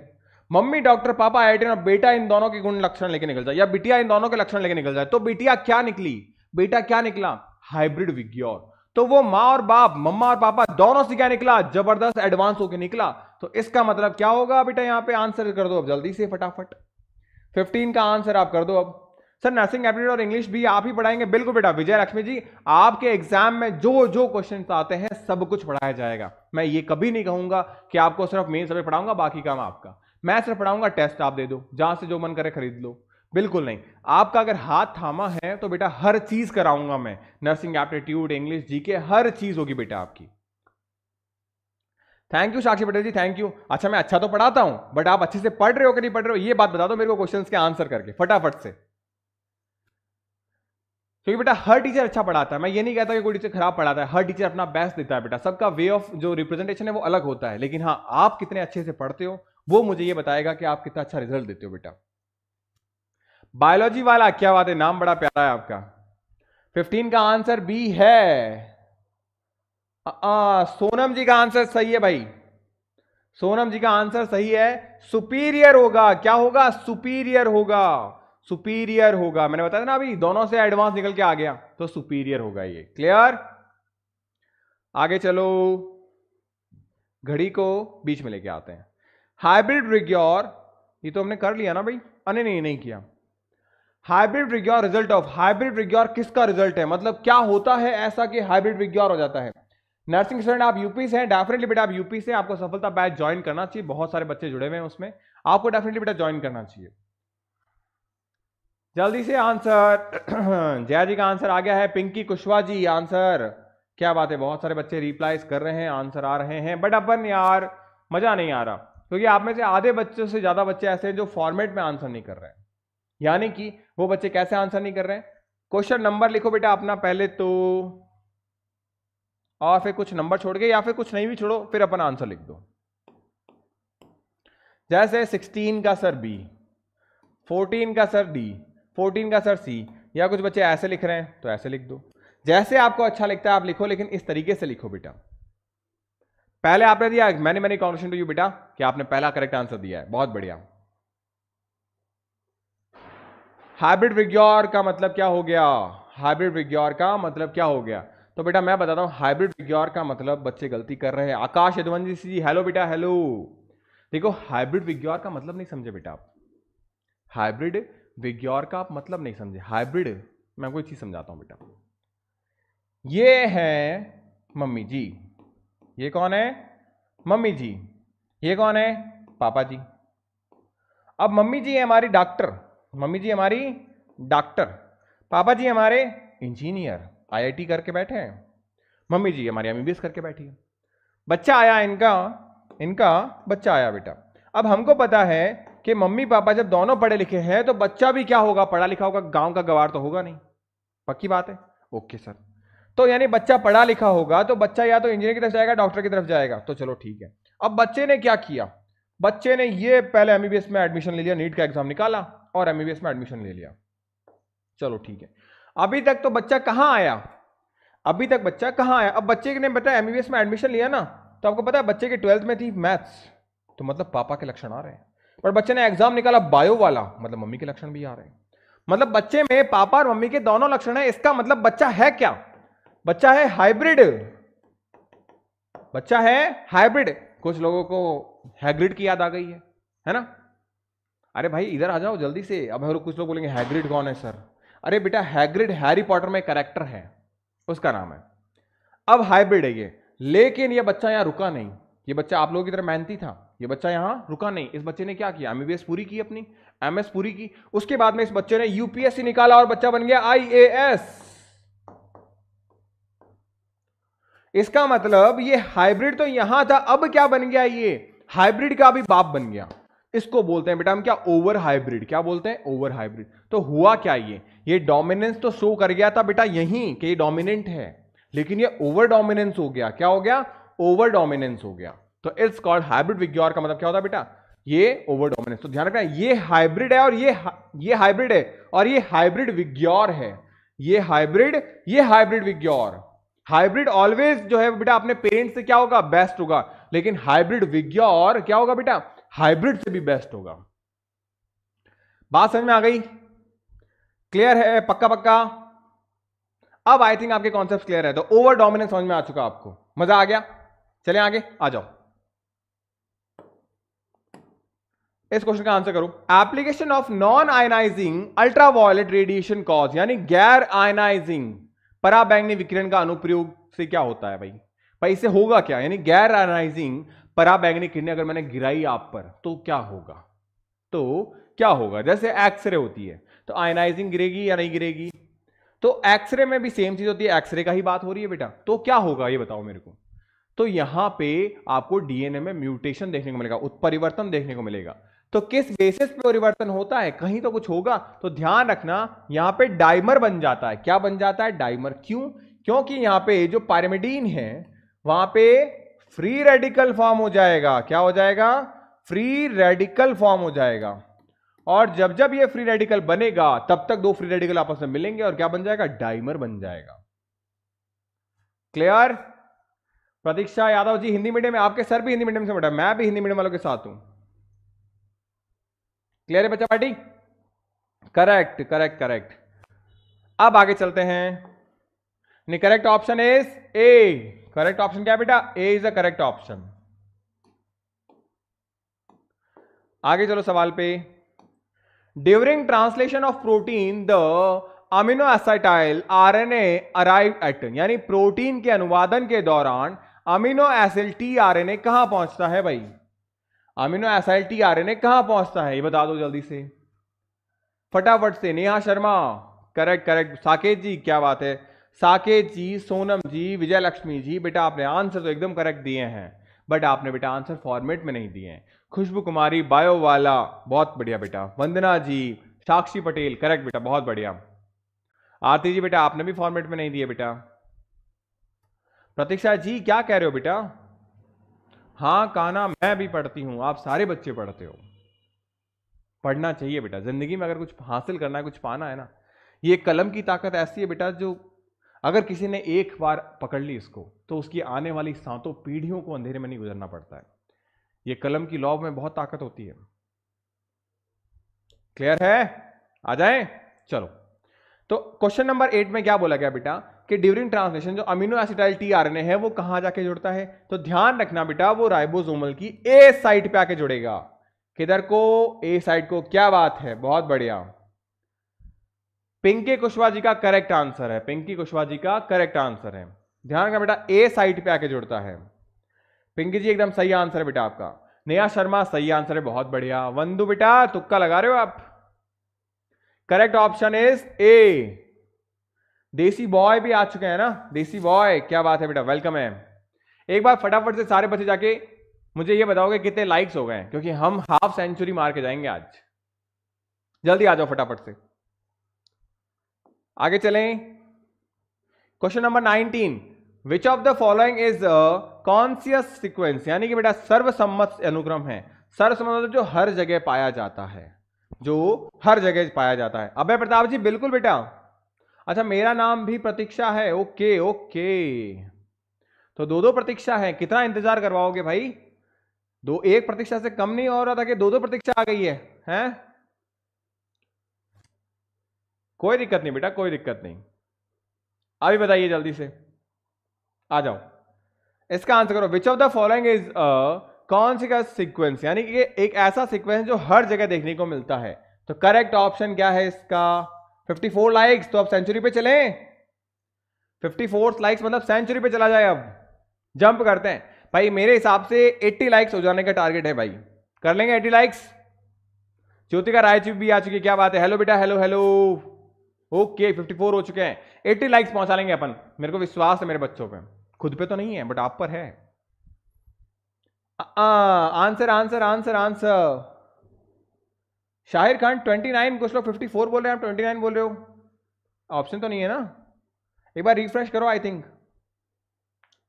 मम्मी डॉक्टर पापा आई और बेटा इन दोनों के गुण लक्षण लेके निकल जाए या बिटिया इन दोनों के लक्षण लेके निकल जाए तो बिटिया क्या निकली बेटा क्या निकला हाइब्रिड विज्ञान तो वो माँ और बाप मम्मा और पापा दोनों से क्या निकला जबरदस्त एडवांस होकर निकला तो इसका मतलब क्या होगा बेटा यहां पे आंसर कर दो अब जल्दी से फटाफट 15 का आंसर आप कर दो अब सर नर्सिंग एप्टीट्यूड और इंग्लिश भी आप ही पढ़ाएंगे बिल्कुल बेटा विजय लक्ष्मी जी आपके एग्जाम में जो जो क्वेश्चन आते हैं सब कुछ पढ़ाया जाएगा मैं ये कभी नहीं कहूंगा कि आपको सिर्फ मेन सब्जेक्ट पढ़ाऊंगा बाकी काम आपका मैं सिर्फ पढ़ाऊंगा टेस्ट आप दे दो जहां से जो मन करे खरीद लो बिल्कुल नहीं आपका अगर हाथ थामा है तो बेटा हर चीज कराऊंगा मैं नर्सिंग एप्टीट्यूड इंग्लिश जी हर चीज होगी बेटा आपकी thank you Sakshi Patel ji thank you अच्छा मैं अच्छा तो पढ़ाता हूं बट आप अच्छे से पढ़ रहे हो कि नहीं पढ़ रहे हो ये बात बता दो मेरे को क्वेश्चंस के आंसर करके फटाफट से क्योंकि बेटा हर टीचर अच्छा पढ़ाता है मैं ये नहीं कहता कि कोई टीचर खराब पढ़ाता है हर टीचर अपना बेस्ट देता है बेटा सबका वे ऑफ जो रिप्रेजेंटेशन है वो अलग होता है लेकिन हाँ आप कितने अच्छे से पढ़ते हो वो मुझे ये बताएगा कि आप कितना अच्छा रिजल्ट देते हो बेटा बायोलॉजी वाला क्या बात है नाम बड़ा प्यारा है आपका फिफ्टीन का आंसर बी है आ, आ, सोनम जी का आंसर सही है भाई सोनम जी का आंसर सही है सुपीरियर होगा क्या होगा सुपीरियर होगा सुपीरियर होगा मैंने बताया ना अभी दोनों से एडवांस निकल के आ गया तो सुपीरियर होगा ये क्लियर आगे चलो घड़ी को बीच में लेके आते हैं हाइब्रिड रिग्योर ये तो हमने कर लिया ना भाई अरे नहीं नहीं किया hybrid vigour result of hybrid vigour किसका रिजल्ट है मतलब क्या होता है ऐसा कि हाइब्रिड रिग्योर हो जाता है नर्सिंग स्टूडेंट आप यूपी से हैं डेफिनेटली बेटा आप यूपी से आपको सफलता बैच ज्वाइन करना चाहिए बहुत सारे बच्चे जुड़े हुए हैं उसमें आपको डेफिनेटली बेटा ज्वाइन करना चाहिए जल्दी से आंसर जया जी का आंसर आ गया है पिंकी कुशवा जी आंसर क्या बात है बहुत सारे बच्चे रिप्लाईज कर रहे हैं आंसर आ रहे हैं बट अपन यार मजा नहीं आ रहा क्योंकि तो आप में से आधे बच्चों से ज्यादा बच्चे ऐसे हैं जो फॉर्मेट में आंसर नहीं कर रहे हैं यानी कि वो बच्चे कैसे आंसर नहीं कर रहे हैं क्वेश्चन नंबर लिखो बेटा अपना पहले तो और फिर कुछ नंबर छोड़ के या फिर कुछ नहीं भी छोड़ो फिर अपन आंसर लिख दो जैसे 16 का सर बी 14 का सर डी फोर्टीन का सर सी या कुछ बच्चे ऐसे लिख रहे हैं तो ऐसे लिख दो जैसे आपको अच्छा लिखता है आप लिखो लेकिन इस तरीके से लिखो बेटा पहले आपने दिया मैंने मैंने कॉन्ग्रेशन टू यू बेटा कि आपने पहला करेक्ट आंसर दिया है बहुत बढ़िया हाइब्रिड विग्योर का मतलब क्या हो गया हाइब्रिड विग्योर का मतलब क्या हो गया तो बेटा मैं बताता हूं हाइब्रिड विग्योर का मतलब बच्चे गलती कर रहे हैं आकाश यदवंजी जी हेलो बेटा हेलो देखो हाइब्रिड विग्योर का मतलब नहीं समझे बेटा आप हाइब्रिड विग्योर का आप मतलब नहीं समझे हाइब्रिड मैं कोई चीज़ समझाता हूँ बेटा ये है मम्मी जी ये कौन है मम्मी जी ये कौन है पापा जी अब मम्मी जी हमारी डॉक्टर मम्मी जी हमारी डॉक्टर पापा जी हमारे इंजीनियर आईआईटी करके बैठे हैं मम्मी जी हमारी एमबीबीएस करके बैठी है बच्चा आया इनका इनका बच्चा आया बेटा अब हमको पता है कि मम्मी पापा जब दोनों पढ़े लिखे हैं तो बच्चा भी क्या होगा पढ़ा लिखा होगा गांव का गवार तो होगा नहीं पक्की बात है ओके सर तो यानी बच्चा पढ़ा लिखा होगा तो बच्चा या तो इंजीनियर की तरफ जाएगा डॉक्टर की तरफ जाएगा तो चलो ठीक है अब बच्चे ने क्या किया बच्चे ने ये पहले एमबीबीएस में एडमिशन ले लिया नीट का एग्जाम निकाला और एमबीबीएस में एडमिशन ले लिया चलो ठीक है अभी तक तो बच्चा कहां आया अभी तक बच्चा कहाँ आया अब बच्चे ने बताया एमबीबीएस में एडमिशन लिया ना तो आपको पता है बच्चे के ट्वेल्थ में थी मैथ्स तो मतलब पापा के लक्षण आ रहे हैं पर बच्चे ने एग्जाम निकाला बायो वाला मतलब मम्मी के लक्षण भी आ रहे हैं मतलब बच्चे में पापा और मम्मी के दोनों लक्षण है इसका मतलब बच्चा है क्या बच्चा है हाइब्रिड बच्चा है हाइब्रिड कुछ लोगों को हैग्रिड की याद आ गई है है ना अरे भाई इधर आ जाओ जल्दी से अब हम कुछ लोग बोलेंगे हैग्रिड कौन है सर अरे बेटा हैग्रिड हैरी पॉटर में करेक्टर है उसका नाम है अब हाइब्रिड है ये लेकिन ये बच्चा यहां रुका नहीं ये बच्चा आप लोगों की तरह मेहनती था ये बच्चा यहाँ रुका नहीं इस बच्चे ने क्या किया एमबीबीएस पूरी की अपनी एमएस पूरी की उसके बाद में इस बच्चे ने यूपीएससी निकाला और बच्चा बन गया आई इसका मतलब ये हाइब्रिड तो यहां था अब क्या बन गया ये हाइब्रिड का भी बाप बन गया इसको बोलते हैं बेटा हम क्या ओवर हाइब्रिड क्या बोलते हैं ओवर हाइब्रिड तो हुआ क्या ये ये डोमिनेंस तो शो कर गया था बेटा यहीं कि ये डोमिनेंट है लेकिन ये ओवर डोमिनेंस हो गया क्या हो गया ओवर डोमिनेंस हो गया तो इट्स कॉल्ड हाइब्रिड विग्योर का मतलब क्या होता है बेटा ये ओवर डोमिनेंस तो ध्यान रखना ये हाइब्रिड है और ये ये हाइब्रिड है और ये हाइब्रिड विग्योर है ये हाइब्रिड ये हाइब्रिड विग्योर हाइब्रिड ऑलवेज जो है बेटा अपने पेरेंट्स से क्या होगा बेस्ट होगा लेकिन हाइब्रिड विग्योर क्या होगा बेटा हाइब्रिड से भी बेस्ट होगा बात समझ में आ गई क्लियर है पक्का पक्का अब आई थिंक आपके कॉन्सेप्ट क्लियर है तो ओवर डोमिनेंस समझ में आ चुका आपको मजा आ गया चले आगे आ जाओ इस क्वेश्चन का आंसर करो application of non ionizing ultra radiation cause यानी गैर आयनाइजिंग पराबैंगनी विकिरण का अनुप्रयोग से क्या होता है भाई भाई इससे होगा क्या यानी गैर आयनाइजिंग पराबैंगनी किरणें अगर मैंने गिराई आप पर तो क्या होगा तो क्या होगा जैसे एक्सरे होती है तो आयनाइजिंग गिरेगी या नहीं गिरेगी तो एक्सरे में भी सेम चीज होती है एक्सरे का ही बात हो रही है बेटा तो क्या होगा ये बताओ मेरे को तो यहां पे आपको डीएनए में म्यूटेशन देखने को मिलेगा उत्परिवर्तन देखने को मिलेगा तो किस बेसिस पे परिवर्तन होता है कहीं तो कुछ होगा तो ध्यान रखना यहां पे डाइमर बन जाता है क्या बन जाता है डाइमर क्यों क्योंकि यहां पे जो पारमेडीन है वहां पे फ्री रेडिकल फॉर्म हो जाएगा क्या हो जाएगा फ्री रेडिकल फॉर्म हो जाएगा और जब जब ये फ्री रेडिकल बनेगा तब तक दो फ्री रेडिकल आपस में मिलेंगे और क्या बन जाएगा डाइमर बन जाएगा क्लियर प्रतीक्षा यादव जी हिंदी मीडियम में आपके सर भी हिंदी मीडियम से बैठा मैं भी हिंदी मीडियम वालों के साथ हूं क्लियर है बच्चा पार्टी करेक्ट करेक्ट करेक्ट अब आगे चलते हैं नहीं correct option is A correct option क्या बेटा A is a correct option आगे चलो सवाल पे during translation of protein the amino acetyl RNA arrive at यानी प्रोटीन के अनुवादन के दौरान amino acyl T R N A कहां पहुंचता है भाई amino acyl T R N A कहाँ पहुंचता है ये बता दो जल्दी से फटाफट से नेहा शर्मा करेक्ट करेक्ट साकेत जी क्या बात है साकेत जी सोनम जी विजय लक्ष्मी जी बेटा आपने आंसर तो एकदम करेक्ट दिए हैं बट आपने बेटा आंसर फॉर्मेट में नहीं दिए हैं खुशबू कुमारी बायो वाला बहुत बढ़िया बेटा वंदना जी साक्षी पटेल करेक्ट बेटा बहुत बढ़िया आरती जी बेटा आपने भी फॉर्मेट में नहीं दिए बेटा प्रतीक्षा जी क्या कह रहे हो बेटा हाँ काना मैं भी पढ़ती हूँ आप सारे बच्चे पढ़ते हो पढ़ना चाहिए बेटा ज़िंदगी में अगर कुछ हासिल करना है कुछ पाना है ना ये कलम की ताकत ऐसी है बेटा जो अगर किसी ने एक बार पकड़ ली इसको तो उसकी आने वाली सातों पीढ़ियों को अंधेरे में नहीं गुजरना पड़ता है ये कलम की लॉब में बहुत ताकत होती है क्लियर है आ जाए चलो तो क्वेश्चन नंबर एट में क्या बोला गया बेटा कि ड्यूरिंग ट्रांसलेशन जो अमीनो एसिडाइल टी आर है वो कहां जाके जुड़ता है तो ध्यान रखना बेटा वो राइबोसोमल की ए साइट पे आके जुड़ेगा किधर को ए साइट को क्या बात है बहुत बढ़िया पिंकी कुशवाहा जी का करेक्ट आंसर है पिंकी कुशवाहा जी का करेक्ट आंसर है ध्यान रखना बेटा ए साइट पे आके जुड़ता है पिंकी जी एकदम सही आंसर है बेटा आपका नेहा शर्मा सही आंसर है बहुत बढ़िया वंदु बेटा तुक्का लगा रहे हो आप करेक्ट ऑप्शन इज ए देसी बॉय भी आ चुके हैं ना देसी बॉय क्या बात है बेटा वेलकम है एक बार फटाफट से सारे बच्चे जाके मुझे ये बताओगे कितने लाइक्स हो गए क्योंकि हम हाफ सेंचुरी मार के जाएंगे आज जल्दी आ जाओ फटाफट से आगे चलें question number nineteen which of the following is consensus sequence यानी कि बेटा सर्वसम्मत अनुक्रम है सर्वसम्मत मतलब जो हर जगह पाया जाता है जो हर जगह पाया जाता है अभय प्रताप जी बिल्कुल बेटा अच्छा मेरा नाम भी प्रतीक्षा है ओके ओके तो दो दो प्रतीक्षा है कितना इंतजार करवाओगे भाई दो एक प्रतीक्षा से कम नहीं हो रहा था कि दो दो प्रतीक्षा आ गई है हैं कोई दिक्कत नहीं बेटा कोई दिक्कत नहीं अभी बताइए जल्दी से आ जाओ इसका आंसर करो which of the following is कौन सी का सीक्वेंस यानी कि एक ऐसा सीक्वेंस जो हर जगह देखने को मिलता है तो करेक्ट ऑप्शन क्या है इसका फिफ्टी फोर लाइक्स तो अब सेंचुरी पे चले फिफ्टी फोर लाइक्स मतलब सेंचुरी पे चला जाए अब जंप करते हैं भाई मेरे हिसाब से एट्टी लाइक्स हो जाने का टारगेट है भाई कर लेंगे एट्टी लाइक्स ज्योतिका राय जी भी आ चुकी है क्या बात है हेलो बेटा hello hello okay fifty four हो चुके हैं एट्टी लाइक्स पहुंचा लेंगे अपन मेरे को विश्वास है मेरे बच्चों पर खुद पे तो नहीं है बट आप पर है answer answer answer answer Shahir Khan twenty nine कुछ लोग फिफ्टी फोर बोल रहे हैं आप ट्वेंटी नाइन बोल रहे हो ऑप्शन तो नहीं है ना एक बार रिफ्रेश करो आई थिंक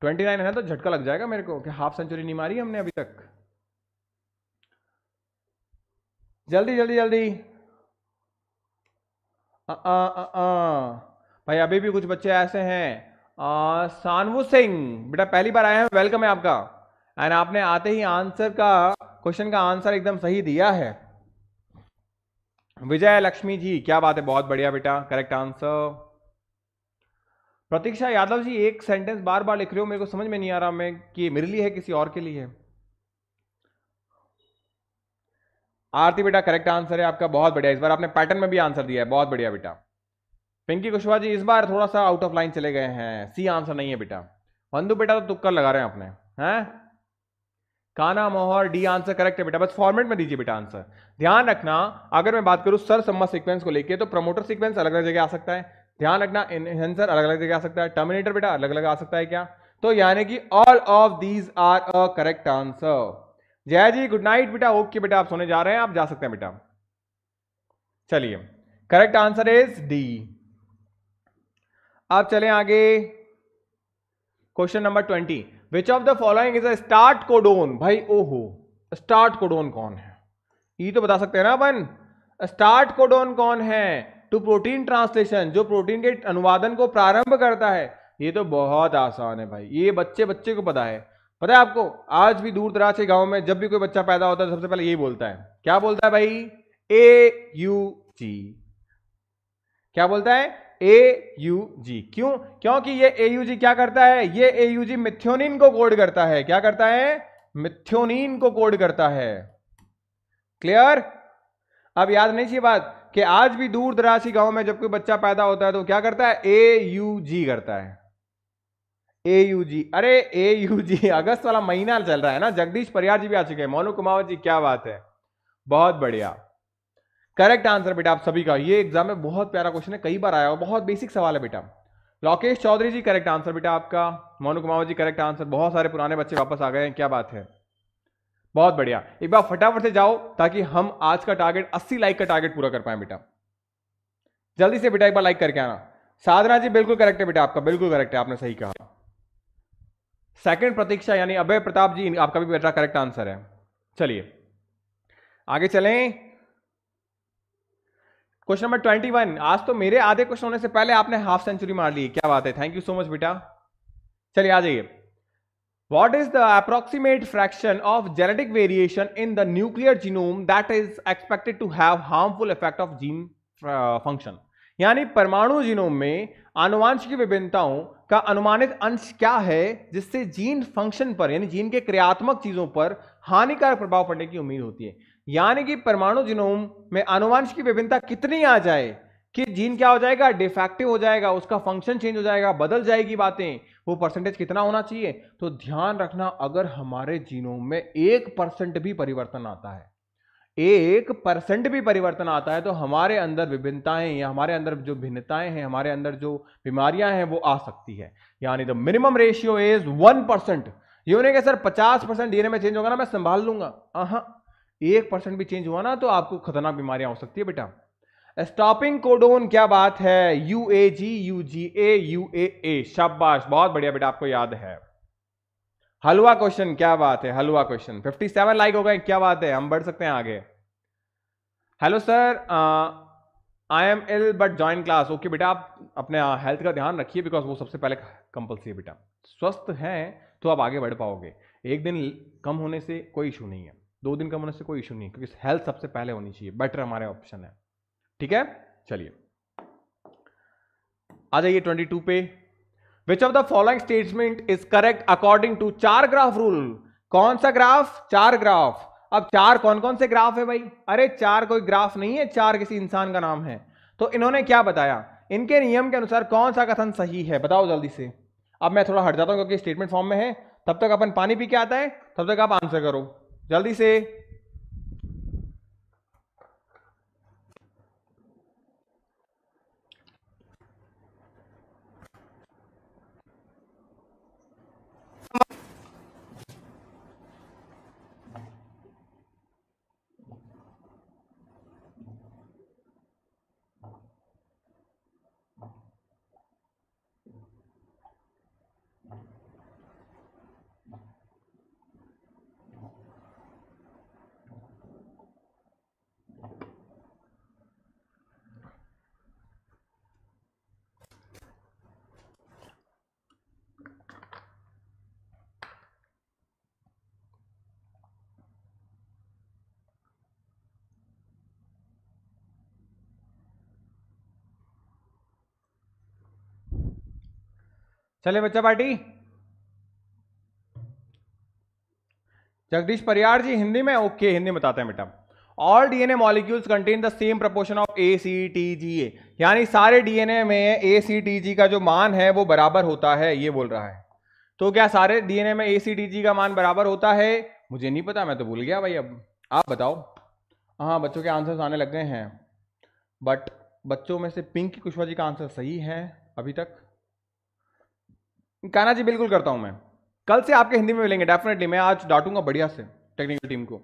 ट्वेंटी नाइन है ना तो झटका लग जाएगा मेरे को कि हाफ सेंचुरी नहीं मारी हमने अभी तक जल्दी जल्दी जल्दी आ, आ, आ, आ, भाई अभी भी कुछ बच्चे ऐसे हैं सानवू सिंह बेटा पहली बार आया है वेलकम है आपका एंड आपने आते ही आंसर का क्वेश्चन का आंसर एकदम सही दिया है विजय लक्ष्मी जी क्या बात है बहुत बढ़िया बेटा करेक्ट आंसर प्रतीक्षा यादव जी एक सेंटेंस बार बार लिख रहे हो मेरे को समझ में नहीं आ रहा मैं कि मेरे लिए है किसी और के लिए आरती बेटा करेक्ट आंसर है आपका बहुत बढ़िया इस बार आपने पैटर्न में भी आंसर दिया है बहुत बढ़िया बेटा पिंकी कुशवाहा जी इस बार थोड़ा सा आउट ऑफ लाइन चले गए हैं सी आंसर नहीं है बेटा बंधु बेटा तो तुक्कर लगा रहे हैं आपने हैं काना मोहर डी आंसर करेक्ट है बेटा बस फॉर्मेट में दीजिए बेटा आंसर ध्यान रखना अगर मैं बात करूं सर सम्मा सीक्वेंस को लेकर तो प्रमोटर सीक्वेंस अलग अलग जगह आ सकता है ध्यान रखना इनहेंसर अलग अलग जगह आ सकता है टर्मिनेटर बेटा अलग अलग आ सकता है क्या तो यानी कि all of these are a correct answer Jay ji good night बेटा ओके बेटा आप सोने जा रहे हैं आप जा सकते हैं बेटा चलिए करेक्ट आंसर इज डी आप चले आगे question number twenty which of the following is a start codon भाई ओहो स्टार्ट कोडोन कौन है ये e तो बता सकते हैं ना अपन स्टार्ट कोडोन कौन है टू प्रोटीन ट्रांसलेशन जो प्रोटीन के अनुवादन को प्रारंभ करता है ये तो बहुत आसान है भाई ये बच्चे बच्चे को पता है पता है आपको आज भी दूर दराज के गांव में जब भी कोई बच्चा पैदा होता है तो सबसे पहले यही बोलता है क्या बोलता है भाई ए यू जी क्या बोलता है ए यू जी क्यों क्योंकि ये ए यू जी क्या करता है ये ए यू जी मिथ्योनिन को कोड करता है क्या करता है मिथ्योनिन को कोड करता है क्लियर अब याद नहीं चाहिए बात कि आज भी दूर दराज गांव में जब कोई बच्चा पैदा होता है तो क्या करता है ए यू जी करता है ए यू जी अरे ए यू जी अगस्त वाला महीना चल रहा है ना जगदीश परियार जी भी आ चुके हैं मोनू कुमावत जी क्या बात है बहुत बढ़िया करेक्ट आंसर बेटा आप सभी का ये एग्जाम में बहुत प्यारा क्वेश्चन है कई बार आया हुआ बहुत बेसिक सवाल है बेटा लोकेश चौधरी जी करेक्ट आंसर बेटा आपका मोनू कुमार जी करेक्ट आंसर बहुत सारे पुराने बच्चे वापस आ गए हैं क्या बात है बहुत बढ़िया एक बार फटाफट से जाओ ताकि हम आज का टारगेट 80 लाइक का टारगेट पूरा कर पाए बेटा जल्दी से बेटा एक बार लाइक करके आना साधना जी बिल्कुल करेक्ट है बेटा आपका बिल्कुल करेक्ट है आपने सही कहा सेकंड प्रतीक्षा यानी अभय प्रताप जी आपका भी बेटा करेक्ट आंसर है चलिए आगे चलें क्वेश्चन नंबर ट्वेंटी वन आज तो मेरे आधे क्वेश्चन होने से पहले आपने हाफ सेंचुरी मार ली क्या बात है थैंक यू सो मच बेटा चलिए आ जाइए what is the approximate fraction of genetic variation in the nuclear genome that is expected to have harmful effect of gene function यानी परमाणु जीनोम में आनुवांशिक विभिन्नताओं का अनुमानित अंश क्या है जिससे जीन फंक्शन पर यानी जीन के क्रियात्मक चीजों पर हानिकारक प्रभाव पड़ने की उम्मीद होती है यानी कि परमाणु जिनोम में की विभिन्नता कितनी आ जाए कि जीन क्या हो जाएगा डिफेक्टिव हो जाएगा उसका फंक्शन चेंज हो जाएगा बदल जाएगी बातें वो परसेंटेज कितना होना चाहिए तो ध्यान रखना अगर हमारे जीनोम में एक परसेंट भी परिवर्तन आता है एक परसेंट भी परिवर्तन आता है तो हमारे अंदर विभिन्नताएं या हमारे अंदर जो भिन्नताएं हैं हमारे अंदर जो बीमारियां हैं वो आ सकती है यानी the minimum ratio is one percent ये उन्हें सर पचास परसेंट डीएनए में चेंज होगा ना मैं संभाल लूंगा एक परसेंट भी चेंज हुआ ना तो आपको खतरनाक बीमारियां हो सकती है बेटा स्टॉपिंग कोडोन क्या बात है U A G U G A U A A शाबाश बहुत बढ़िया बेटा आपको याद है हलवा क्वेश्चन क्या बात है हलवा क्वेश्चन 57 लाइक हो गए क्या बात है हम बढ़ सकते हैं आगे hello sir I am ill but join class okay बेटा आप अपने हेल्थ का ध्यान रखिए बिकॉज वो सबसे पहले कंपल्सरी है बेटा स्वस्थ हैं तो आप आगे बढ़ पाओगे एक दिन कम होने से कोई इशू नहीं है दो दिन का मन से कोई इशू नहीं क्योंकि हेल्थ सबसे पहले होनी चाहिए बेटर हमारे ऑप्शन है ठीक है चलिए आ जाइए 22 पे which of the following statement is correct according to Chargaff rule कौन सा ग्राफ चार ग्राफ अब चार कौन कौन से ग्राफ है भाई अरे चार कोई ग्राफ नहीं है चार किसी इंसान का नाम है तो इन्होंने क्या बताया इनके नियम के अनुसार कौन सा कथन सही है बताओ जल्दी से अब मैं थोड़ा हट जाता हूं क्योंकि स्टेटमेंट फॉर्म में है तब तक अपन पानी पी के आता है तब तक आप आंसर करो जल्दी से चले बच्चा पार्टी जगदीश परियार जी हिंदी में ओके हिंदी में बताते हैं बेटा all DNA molecules contain the same proportion of A C T G A यानी सारे डीएनए में ए सी टी जी का जो मान है वो बराबर होता है ये बोल रहा है तो क्या सारे डीएनए में ए सी टी जी का मान बराबर होता है मुझे नहीं पता मैं तो भूल गया भाई अब आप बताओ हाँ बच्चों के आंसर्स आने लग गए हैं बट बच्चों में से पिंक कुशवा जी का आंसर सही है अभी तक काना जी बिल्कुल करता हूं मैं कल से आपके हिंदी में मिलेंगे डेफिनेटली मैं आज डांटूंगा बढ़िया से टेक्निकल टीम को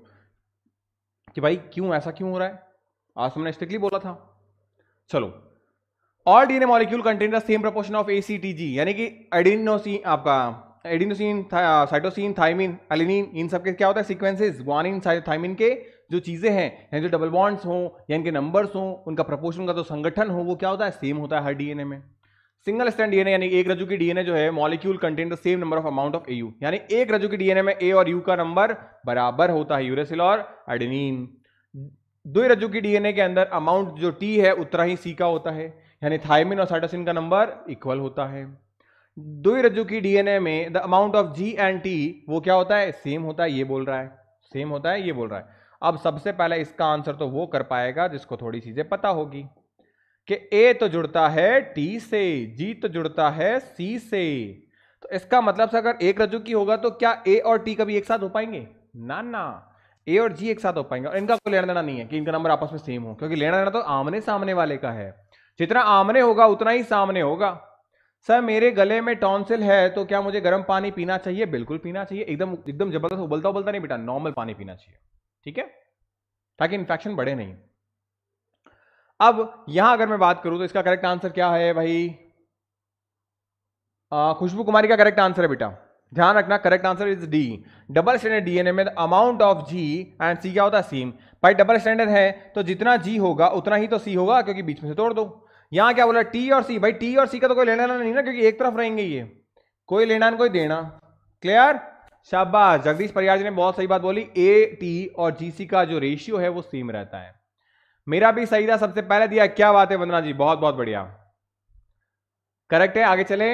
कि भाई क्यों ऐसा क्यों हो रहा है आज हमने स्ट्रिक्टली बोला था चलो all DNA molecule contain the same proportion of ACTG यानी कि एडिनोसिन आपका एडिनोसिन साइटोसिन थाइमिन एलिनिन इन सब के क्या होता है सीक्वेंसेस ग्वानिन थाइमिन के जो चीज़ें हैं यानी जो डबल बॉन्ड्स हों या इनके नंबर्स हों उनका प्रपोर्शन का जो संगठन हो वो क्या होता है सेम होता है हर डीएनए में सिंगल स्टैंड डीएनए यानी एक रजू की डीएनए जो है molecule contain the same number of amount of AU U यानी एक रजू की डीएनए में ए और यू का नंबर बराबर होता है यूरेसिल और एडेनिन दो रजू की डीएनए के अंदर अमाउंट जो टी है उतना ही सी का होता है यानी थायमिन और साइटोसिन का नंबर इक्वल होता है दो रज्जु की डीएनए में the amount of G and T वो क्या होता है सेम होता है ये बोल रहा है सेम होता है ये बोल रहा है अब सबसे पहले इसका आंसर तो वो कर पाएगा जिसको थोड़ी चीजें पता होगी कि ए तो जुड़ता है टी से जी तो जुड़ता है सी से तो इसका मतलब से अगर एक रजू की होगा तो क्या ए और टी कभी एक साथ हो पाएंगे ना ना ए और जी एक साथ हो पाएंगे और इनका कोई लेना देना नहीं है कि इनका नंबर आपस में सेम हो क्योंकि लेना देना तो आमने सामने वाले का है जितना आमने होगा उतना ही सामने होगा सर मेरे गले में टॉन्सिल है तो क्या मुझे गर्म पानी पीना चाहिए बिल्कुल पीना चाहिए एकदम एकदम जबरदस्त उबलता उबलता नहीं बेटा नॉर्मल पानी पीना चाहिए ठीक है ताकि इन्फेक्शन बढ़े नहीं अब यहां अगर मैं बात करूं तो इसका करेक्ट आंसर क्या है भाई खुशबू कुमारी का करेक्ट आंसर है बेटा ध्यान रखना correct answer is D double standard DNA में amount of G and C क्या होता है सीम भाई डबल स्टैंडर्ड है तो जितना जी होगा उतना ही तो सी होगा क्योंकि बीच में से तोड़ दो यहां क्या बोला टी और सी भाई टी और सी का तो कोई लेना नहीं ना क्योंकि एक तरफ रहेंगे ये कोई लेना कोई देना क्लियर शाबाश जगदीश परियार जी ने बहुत सही बात बोली ए टी और जी सी का जो रेशियो है वो सेम रहता है मेरा भी सही था सबसे पहले दिया क्या बात है वंदना जी बहुत बहुत बढ़िया करेक्ट है आगे चले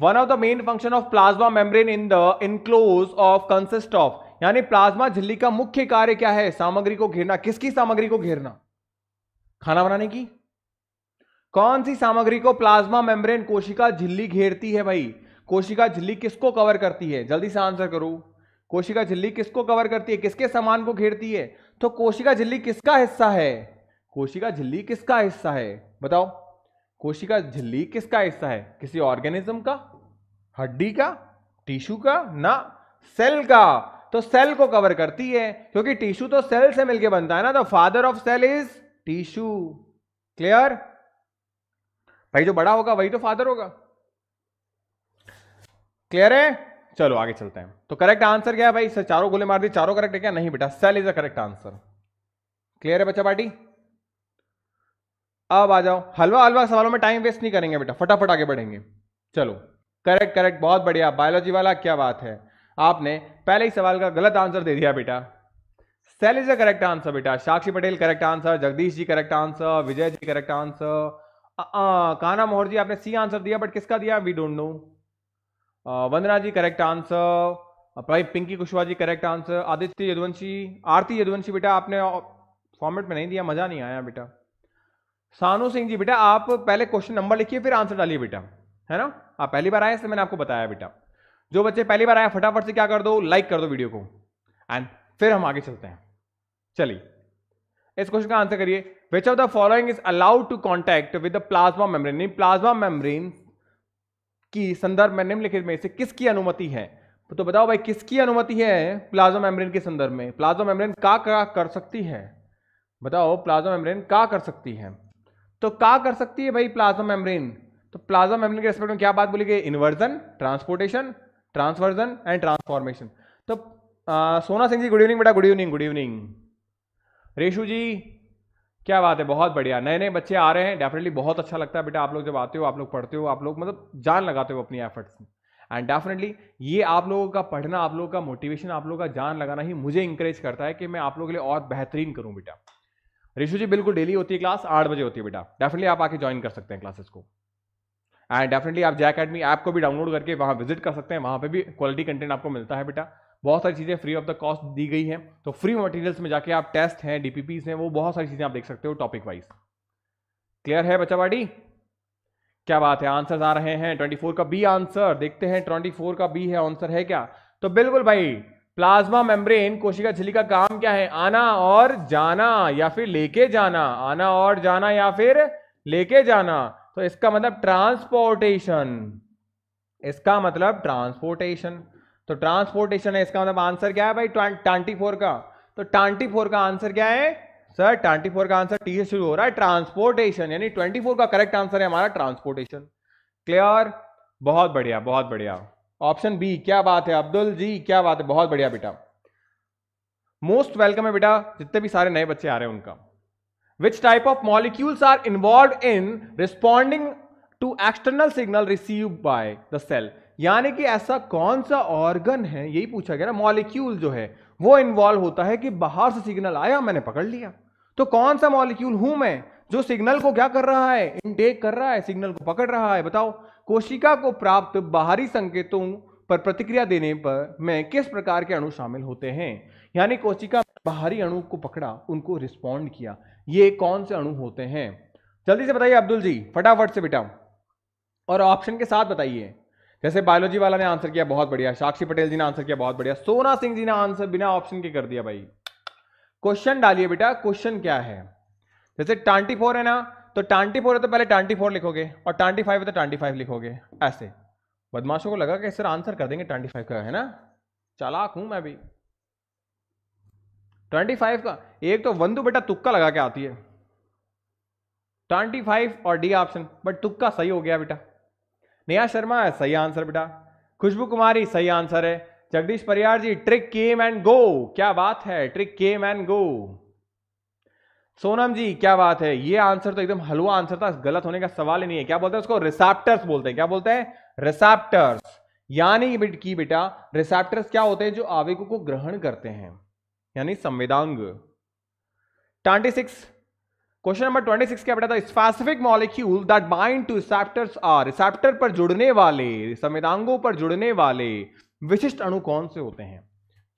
one of the main function of plasma membrane in the enclose of consist of यानी प्लाज्मा झिल्ली का मुख्य कार्य क्या है सामग्री को घेरना किसकी सामग्री को घेरना खाना बनाने की कौन सी सामग्री को प्लाज्मा मेम्ब्रेन कोशिका झिल्ली घेरती है भाई कोशिका झिल्ली किसको कवर करती है जल्दी से आंसर करो कोशिका झिल्ली किसको कवर करती है किसके सामान को घेरती है तो कोशिका झिल्ली किसका हिस्सा है कोशिका झिल्ली किसका हिस्सा है बताओ कोशिका झिल्ली किसका हिस्सा है किसी ऑर्गेनिज्म का हड्डी का टिश्यू का ना सेल का तो सेल को कवर करती है क्योंकि टिश्यू तो सेल से मिलके बनता है ना तो father of cell is tissue clear भाई जो बड़ा होगा वही तो फादर होगा क्लियर है चलो आगे चलते हैं तो करेक्ट आंसर क्या है भाई इससे चारों गोले मार दी चारों करेक्ट है क्या नहीं बेटा cell is a correct answer clear है बच्चा पार्टी अब आ जाओ हलवा हलवा सवालों में टाइम वेस्ट नहीं करेंगे बेटा फटाफट आगे बढ़ेंगे चलो करेक्ट करेक्ट बहुत बढ़िया बायोलॉजी वाला क्या बात है आपने पहले ही सवाल का गलत आंसर दे दिया बेटा cell is a correct answer बेटा Sakshi Patel correct answer Jagdish ji correct answer Vijay ji correct answer Kana Mohar जी आपने सी आंसर दिया बट किसका दिया we don't know Vandana ji correct answer भाई पिंकी कुशवा जी करेक्ट आंसर आदित्य यदुवंशी आरती यदुवंशी बेटा आपने फॉर्मेट में नहीं दिया मजा नहीं आया बेटा सानू सिंह जी बेटा आप पहले क्वेश्चन नंबर लिखिए फिर आंसर डालिए बेटा है ना आप पहली बार आए इसलिए मैंने आपको बताया बेटा जो बच्चे पहली बार आए फटाफट से क्या कर दो लाइक कर दो वीडियो को एंड फिर हम आगे चलते हैं चलिए इस क्वेश्चन का आंसर करिए which of the following is allowed to contact with the plasma membrane plasma membrane कि संदर्भ में निम्नलिखित में से किसकी अनुमति है तो बताओ भाई किसकी अनुमति है प्लाज्मा मेम्ब्रेन के संदर्भ में प्लाज्मा मेम्ब्रेन का क्या कर सकती है बताओ प्लाज्मा मेम्ब्रेन का कर सकती है तो का कर सकती है भाई प्लाज्मा मेम्ब्रेन तो प्लाज्मा मेम्ब्रेन के रेस्पेक्ट में क्या बात बोली गई inversion transportation transversion and transformation तो आ, सोना सिंह जी गुड इवनिंग बेटा good evening good evening Reshu ji क्या बात है बहुत बढ़िया नए नए बच्चे आ रहे हैं डेफिनेटली बहुत अच्छा लगता है बेटा आप लोग जब आते हो आप लोग पढ़ते हो आप लोग मतलब जान लगाते हो अपनी एफर्ट्स में एंड डेफिनेटली ये आप लोगों का पढ़ना आप लोगों का मोटिवेशन आप लोगों का जान लगाना ही मुझे इंकरेज करता है कि मैं आप लोगों के लिए और बेहतरीन करूँ बेटा रिशु जी बिल्कुल डेली होती है क्लास आठ बजे होती है बेटा डेफिनेटली आप आके ज्वाइन कर सकते हैं क्लासेस को एंड डेफिनेटली आप जय अकेडमी ऐप को भी डाउनलोड करके वहाँ विजिट कर सकते हैं वहाँ पे भी क्वालिटी कंटेंट आपको मिलता है बेटा बहुत सारी चीज़ें फ्री ऑफ द कॉस्ट दी गई हैं तो फ्री मटेरियल्स में जाके आप टेस्ट हैं डी हैं वो बहुत सारी चीज़ें आप देख सकते हो टॉपिक वाइज क्लियर है बच्चा बाड़ी क्या बात है आंसर आ रहे हैं 24 का बी आंसर देखते हैं 24 का बी है आंसर है क्या तो बिल्कुल भाई प्लाज्मा मेम्ब्रेन कोशिका झिली का काम क्या है आना और जाना या फिर लेके जाना आना और जाना या फिर लेके जाना तो इसका मतलब ट्रांसपोर्टेशन इसका मतलब ट्रांसपोर्टेशन तो ट्रांसपोर्टेशन है इसका मतलब आंसर क्या है भाई ट्वेंटी फोर का तो ट्वेंटी फोर का आंसर क्या है सर ट्वेंटी फोर का आंसर टी से शुरू हो रहा है ट्रांसपोर्टेशन यानी ट्वेंटी फोर का करेक्ट आंसर है हमारा ट्रांसपोर्टेशन क्लियर बहुत बढ़िया बहुत बढ़िया ऑप्शन बी क्या बात है अब्दुल जी क्या बात है बहुत बढ़िया बेटा मोस्ट वेलकम है बेटा जितने भी सारे नए बच्चे आ रहे हैं उनका which type of molecules are involve in responding to external signal receive by the cell यानी कि ऐसा कौन सा ऑर्गन है यही पूछा गया ना मॉलिक्यूल जो है वो इन्वॉल्व होता है कि बाहर से सिग्नल आया मैंने पकड़ लिया तो कौन सा मॉलिक्यूल हूं मैं जो सिग्नल को क्या कर रहा है इनटेक कर रहा है सिग्नल को पकड़ रहा है बताओ कोशिका को प्राप्त बाहरी संकेतों पर प्रतिक्रिया देने पर मैं किस प्रकार के अणु शामिल होते हैं यानी कोशिका बाहरी अणु को पकड़ा उनको रिस्पॉन्ड किया ये कौन से अणु होते हैं जल्दी से बताइए अब्दुल जी फटाफट से बेटा और ऑप्शन के साथ बताइए जैसे बायोलॉजी वाला ने आंसर किया बहुत बढ़िया साक्षी पटेल जी ने आंसर किया बहुत बढ़िया सोना सिंह जी ने आंसर बिना ऑप्शन के कर दिया भाई क्वेश्चन डालिए बेटा क्वेश्चन क्या है जैसे टांटी फोर है ना तो टांटी फोर है तो पहले टांटी फोर लिखोगे और टांटी फाइव है तो टांटी फाइव लिखोगे ऐसे बदमाशों को लगा कि सर आंसर कर देंगे ट्वेंटी फाइव का है ना चालाक हूं मैं भी ट्वेंटी फाइव का एक तो वंदु बेटा तुक्का लगा के आती है ट्वेंटी फाइव और डी ऑप्शन बट तुक्का सही हो गया बेटा नेहा शर्मा है सही आंसर बेटा खुशबू कुमारी सही आंसर है जगदीश परियार जी ट्रिक केम एंड गो क्या बात है trick came and go Sonam ji क्या बात है ये आंसर तो एकदम हलवा आंसर था गलत होने का सवाल ही नहीं है क्या बोलते हैं उसको रिसेप्टर्स बोलते हैं क्या बोलते हैं रिसेप्टर्स यानी की बेटा रिसेप्टर्स क्या होते हैं जो आवेगों को ग्रहण करते हैं यानी संवेदांग ट्वेंटी सिक्स क्वेश्चन नंबर 26 क्या बेटा था specific molecule that bind to receptors or receptor पर जुड़ने वाले संविधांगों पर जुड़ने वाले विशिष्ट अणु कौन से होते हैं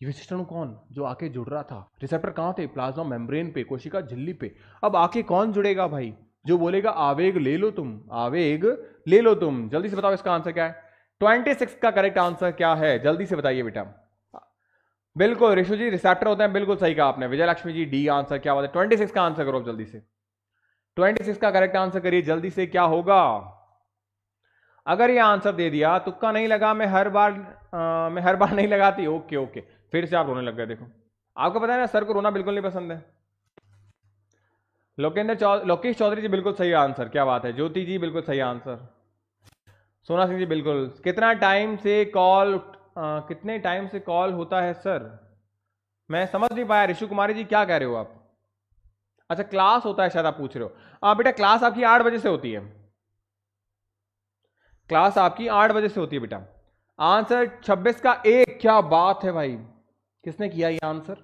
विशिष्ट अणु कौन जो आके जुड़ रहा था रिसेप्टर कहाँ थे प्लाज्मा मेम्ब्रेन पे कोशिका झिल्ली पे अब आके कौन जुड़ेगा भाई जो बोलेगा आवेग ले लो तुम आवेग ले लो तुम जल्दी से बताओ इसका आंसर क्या है ट्वेंटी सिक्स का करेक्ट आंसर क्या है जल्दी से बताइए बेटा बिल्कुल ऋषु जी रिसेप्टर होते हैं बिल्कुल सही कहा आपने विजय लक्ष्मी जी डी आंसर क्या बताया ट्वेंटी सिक्स का आंसर करो जल्दी से 26 का करेक्ट आंसर करिए जल्दी से क्या होगा अगर ये आंसर दे दिया तुक्का नहीं लगा मैं हर बार आ, मैं हर बार नहीं लगाती ओके ओके फिर से आप रोने लग गए देखो आपको पता है ना सर को रोना बिल्कुल नहीं पसंद है लोकेंद्र चौ लोकेश चौधरी जी बिल्कुल सही आंसर क्या बात है ज्योति जी बिल्कुल सही आंसर सोना सिंह जी बिल्कुल कितना टाइम से कॉल कितने टाइम से कॉल होता है सर मैं समझ नहीं पाया ऋषि कुमारी जी क्या कह रहे हो आप अच्छा क्लास होता है शायद आप पूछ रहे हो हाँ बेटा क्लास आपकी आठ बजे से होती है क्लास आपकी आठ बजे से होती है बेटा आंसर छब्बीस का एक क्या बात है भाई किसने किया ये आंसर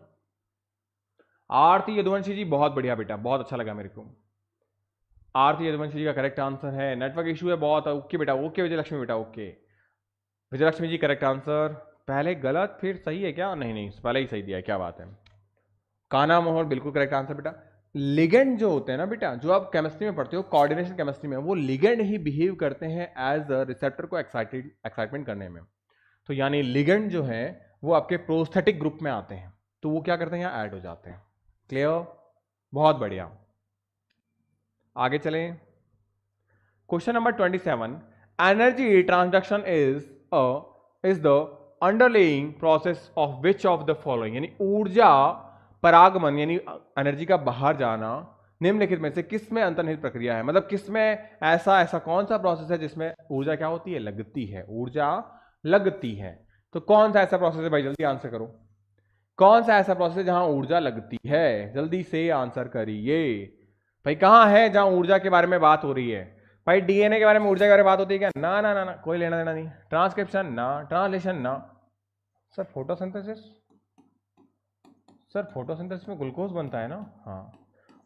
आरती यदुवंशी जी बहुत बढ़िया बेटा बहुत अच्छा लगा मेरे को आरती यदुवंशी जी का करेक्ट आंसर है नेटवर्क इशू है बहुत ओके बेटा ओके विजयलक्ष्मी बेटा okay Vijayalakshmi ji correct answer पहले गलत फिर सही है क्या नहीं नहीं पहले ही सही दिया क्या बात है काना मोहर बिल्कुल करेक्ट आंसर बेटा लिगेंड जो होते हैं ना बेटा जो आप केमिस्ट्री में पढ़ते हो कोऑर्डिनेशन केमिस्ट्री में वो लिगेंड ही बिहेव करते हैं एज रिसेप्टर को एक्साइटेड एक्साइटमेंट करने में तो यानी लिगेंड जो है वो आपके प्रोस्थेटिक ग्रुप में आते हैं तो वो क्या करते हैं यहाँ ऐड हो जाते हैं क्लियर बहुत बढ़िया आगे चले question number twenty seven energy transaction is a is the underlying process of which of the following यानी ऊर्जा परागमन यानी एनर्जी का बाहर जाना निम्नलिखित में से किस में अंतर्निहित प्रक्रिया है मतलब किस में ऐसा ऐसा कौन सा प्रोसेस है जिसमें ऊर्जा क्या होती है लगती है ऊर्जा लगती है तो कौन सा ऐसा प्रोसेस है भाई जल्दी आंसर करो कौन सा ऐसा प्रोसेस है जहां ऊर्जा लगती है जल्दी से आंसर करिए भाई कहाँ है जहां ऊर्जा के बारे में बात हो रही है भाई डीएनए के बारे में ऊर्जा के बारे में बात होती है क्या ना ना ना ना कोई लेना देना नहीं ट्रांसक्रिप्शन ना ट्रांसलेशन ना सर फोटोसिंथेसिस सर फोटोसिंथेसिस में ग्लूकोज बनता है ना हाँ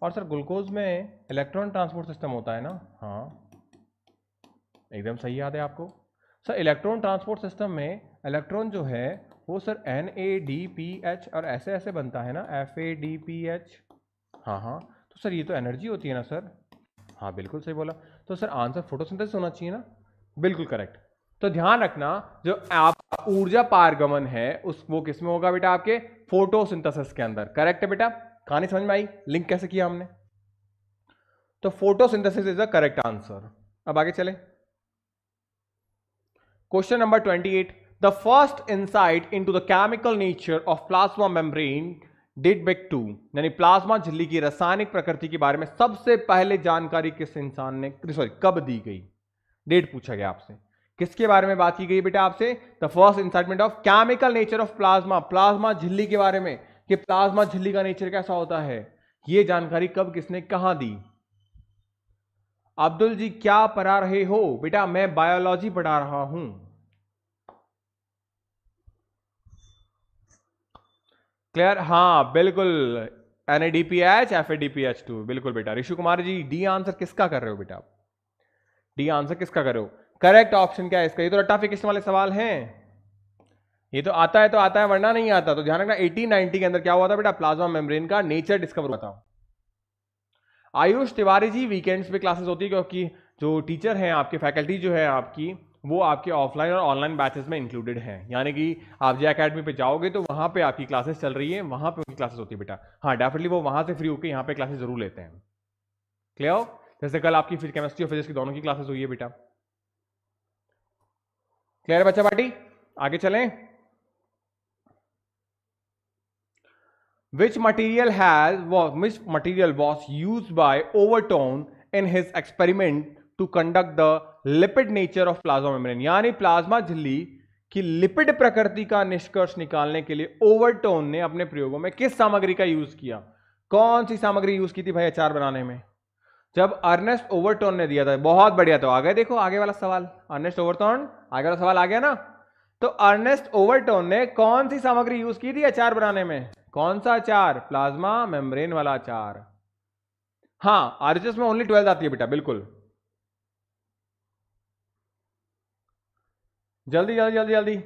और सर ग्लूकोज में इलेक्ट्रॉन ट्रांसपोर्ट सिस्टम होता है ना हाँ एकदम सही याद है आपको सर इलेक्ट्रॉन ट्रांसपोर्ट सिस्टम में इलेक्ट्रॉन जो है वो sir N A D P H और ऐसे ऐसे बनता है ना F A D P H हाँ हाँ तो सर ये तो एनर्जी होती है ना सर हाँ बिल्कुल सही बोला तो सर आंसर फोटोसिंथेसिस होना चाहिए ना बिल्कुल करेक्ट तो ध्यान रखना जो आप ऊर्जा पारगमन है उस वो किस में होगा बेटा आपके फोटोसिंथेसिस के अंदर करेक्ट है बेटा कहानी समझ में आई लिंक कैसे किया हमने तो photosynthesis is the correct answer अब आगे चले question number twenty eight the first insight into the chemical nature of plasma membrane date back to यानी प्लाज्मा झिल्ली की रासायनिक प्रकृति के बारे में सबसे पहले जानकारी किस इंसान ने सॉरी कब दी गई डेट पूछा गया आपसे किसके बारे में बात की गई बेटा आपसे the first insightment of chemical nature of plasma plasma झिल्ली के बारे में कि प्लाज्मा झिल्ली का नेचर कैसा होता है यह जानकारी कब किसने कहा दी अब्दुल जी क्या पढ़ा रहे हो बेटा मैं बायोलॉजी पढ़ा रहा हूं क्लियर हाँ बिल्कुल N ADPH H F H two बिल्कुल बेटा ऋषि कुमार जी डी आंसर किसका कर रहे हो बेटा डी आंसर किसका कर रहे हो करेक्ट ऑप्शन क्या है इसका ये तो रट्टा वाले सवाल हैं ये तो आता है तो आता है वरना नहीं आता तो ध्यान रखना 1890 के अंदर क्या हुआ था बेटा प्लाज्मा मेम्ब्रेन का नेचर डिस्कवर हुआ था आयुष तिवारी जी वीकेंड्स पे क्लासेस होती है क्योंकि जो टीचर हैं आपके फैकल्टी जो है आपकी वो आपके ऑफलाइन और ऑनलाइन बैचेस में इंक्लूडेड हैं यानी कि आप जे अकेडमी पे जाओगे तो वहां पर आपकी क्लासेस चल रही है वहां पर उनकी क्लासेस होती है बेटा हाँ डेफिनेटली वो वहां से फ्री होकर यहाँ पे क्लासेस जरूर लेते हैं क्लियर जैसे कल आपकी फिर केमिस्ट्री और फिजिक्स की दोनों की क्लासेस हुई है बेटा क्लियर बच्चा पार्टी आगे चलें which material has miss material was use by Overton in his experiment to conduct the lipid nature of plasma membrane यानी प्लाज्मा झिल्ली की लिपिड प्रकृति का निष्कर्ष निकालने के लिए ओवरटोन ने अपने प्रयोगों में किस सामग्री का यूज किया कौन सी सामग्री यूज की थी भाई अचार बनाने में जब अर्नेस्ट ओवरटोन ने दिया था बहुत बढ़िया तो आ गए देखो आगे वाला सवाल अर्नेस्ट ओवरटोन आगे वाला सवाल आ गया ना तो अर्नेस्ट ओवरटोन ने कौन सी सामग्री यूज की थी अचार बनाने में कौन सा अचार प्लाज्मा मेम्ब्रेन वाला अचार हाँ आरएचएस में ओनली ट्वेल्थ आती है बेटा बिल्कुल जल्दी जल्दी जल्दी जल्दी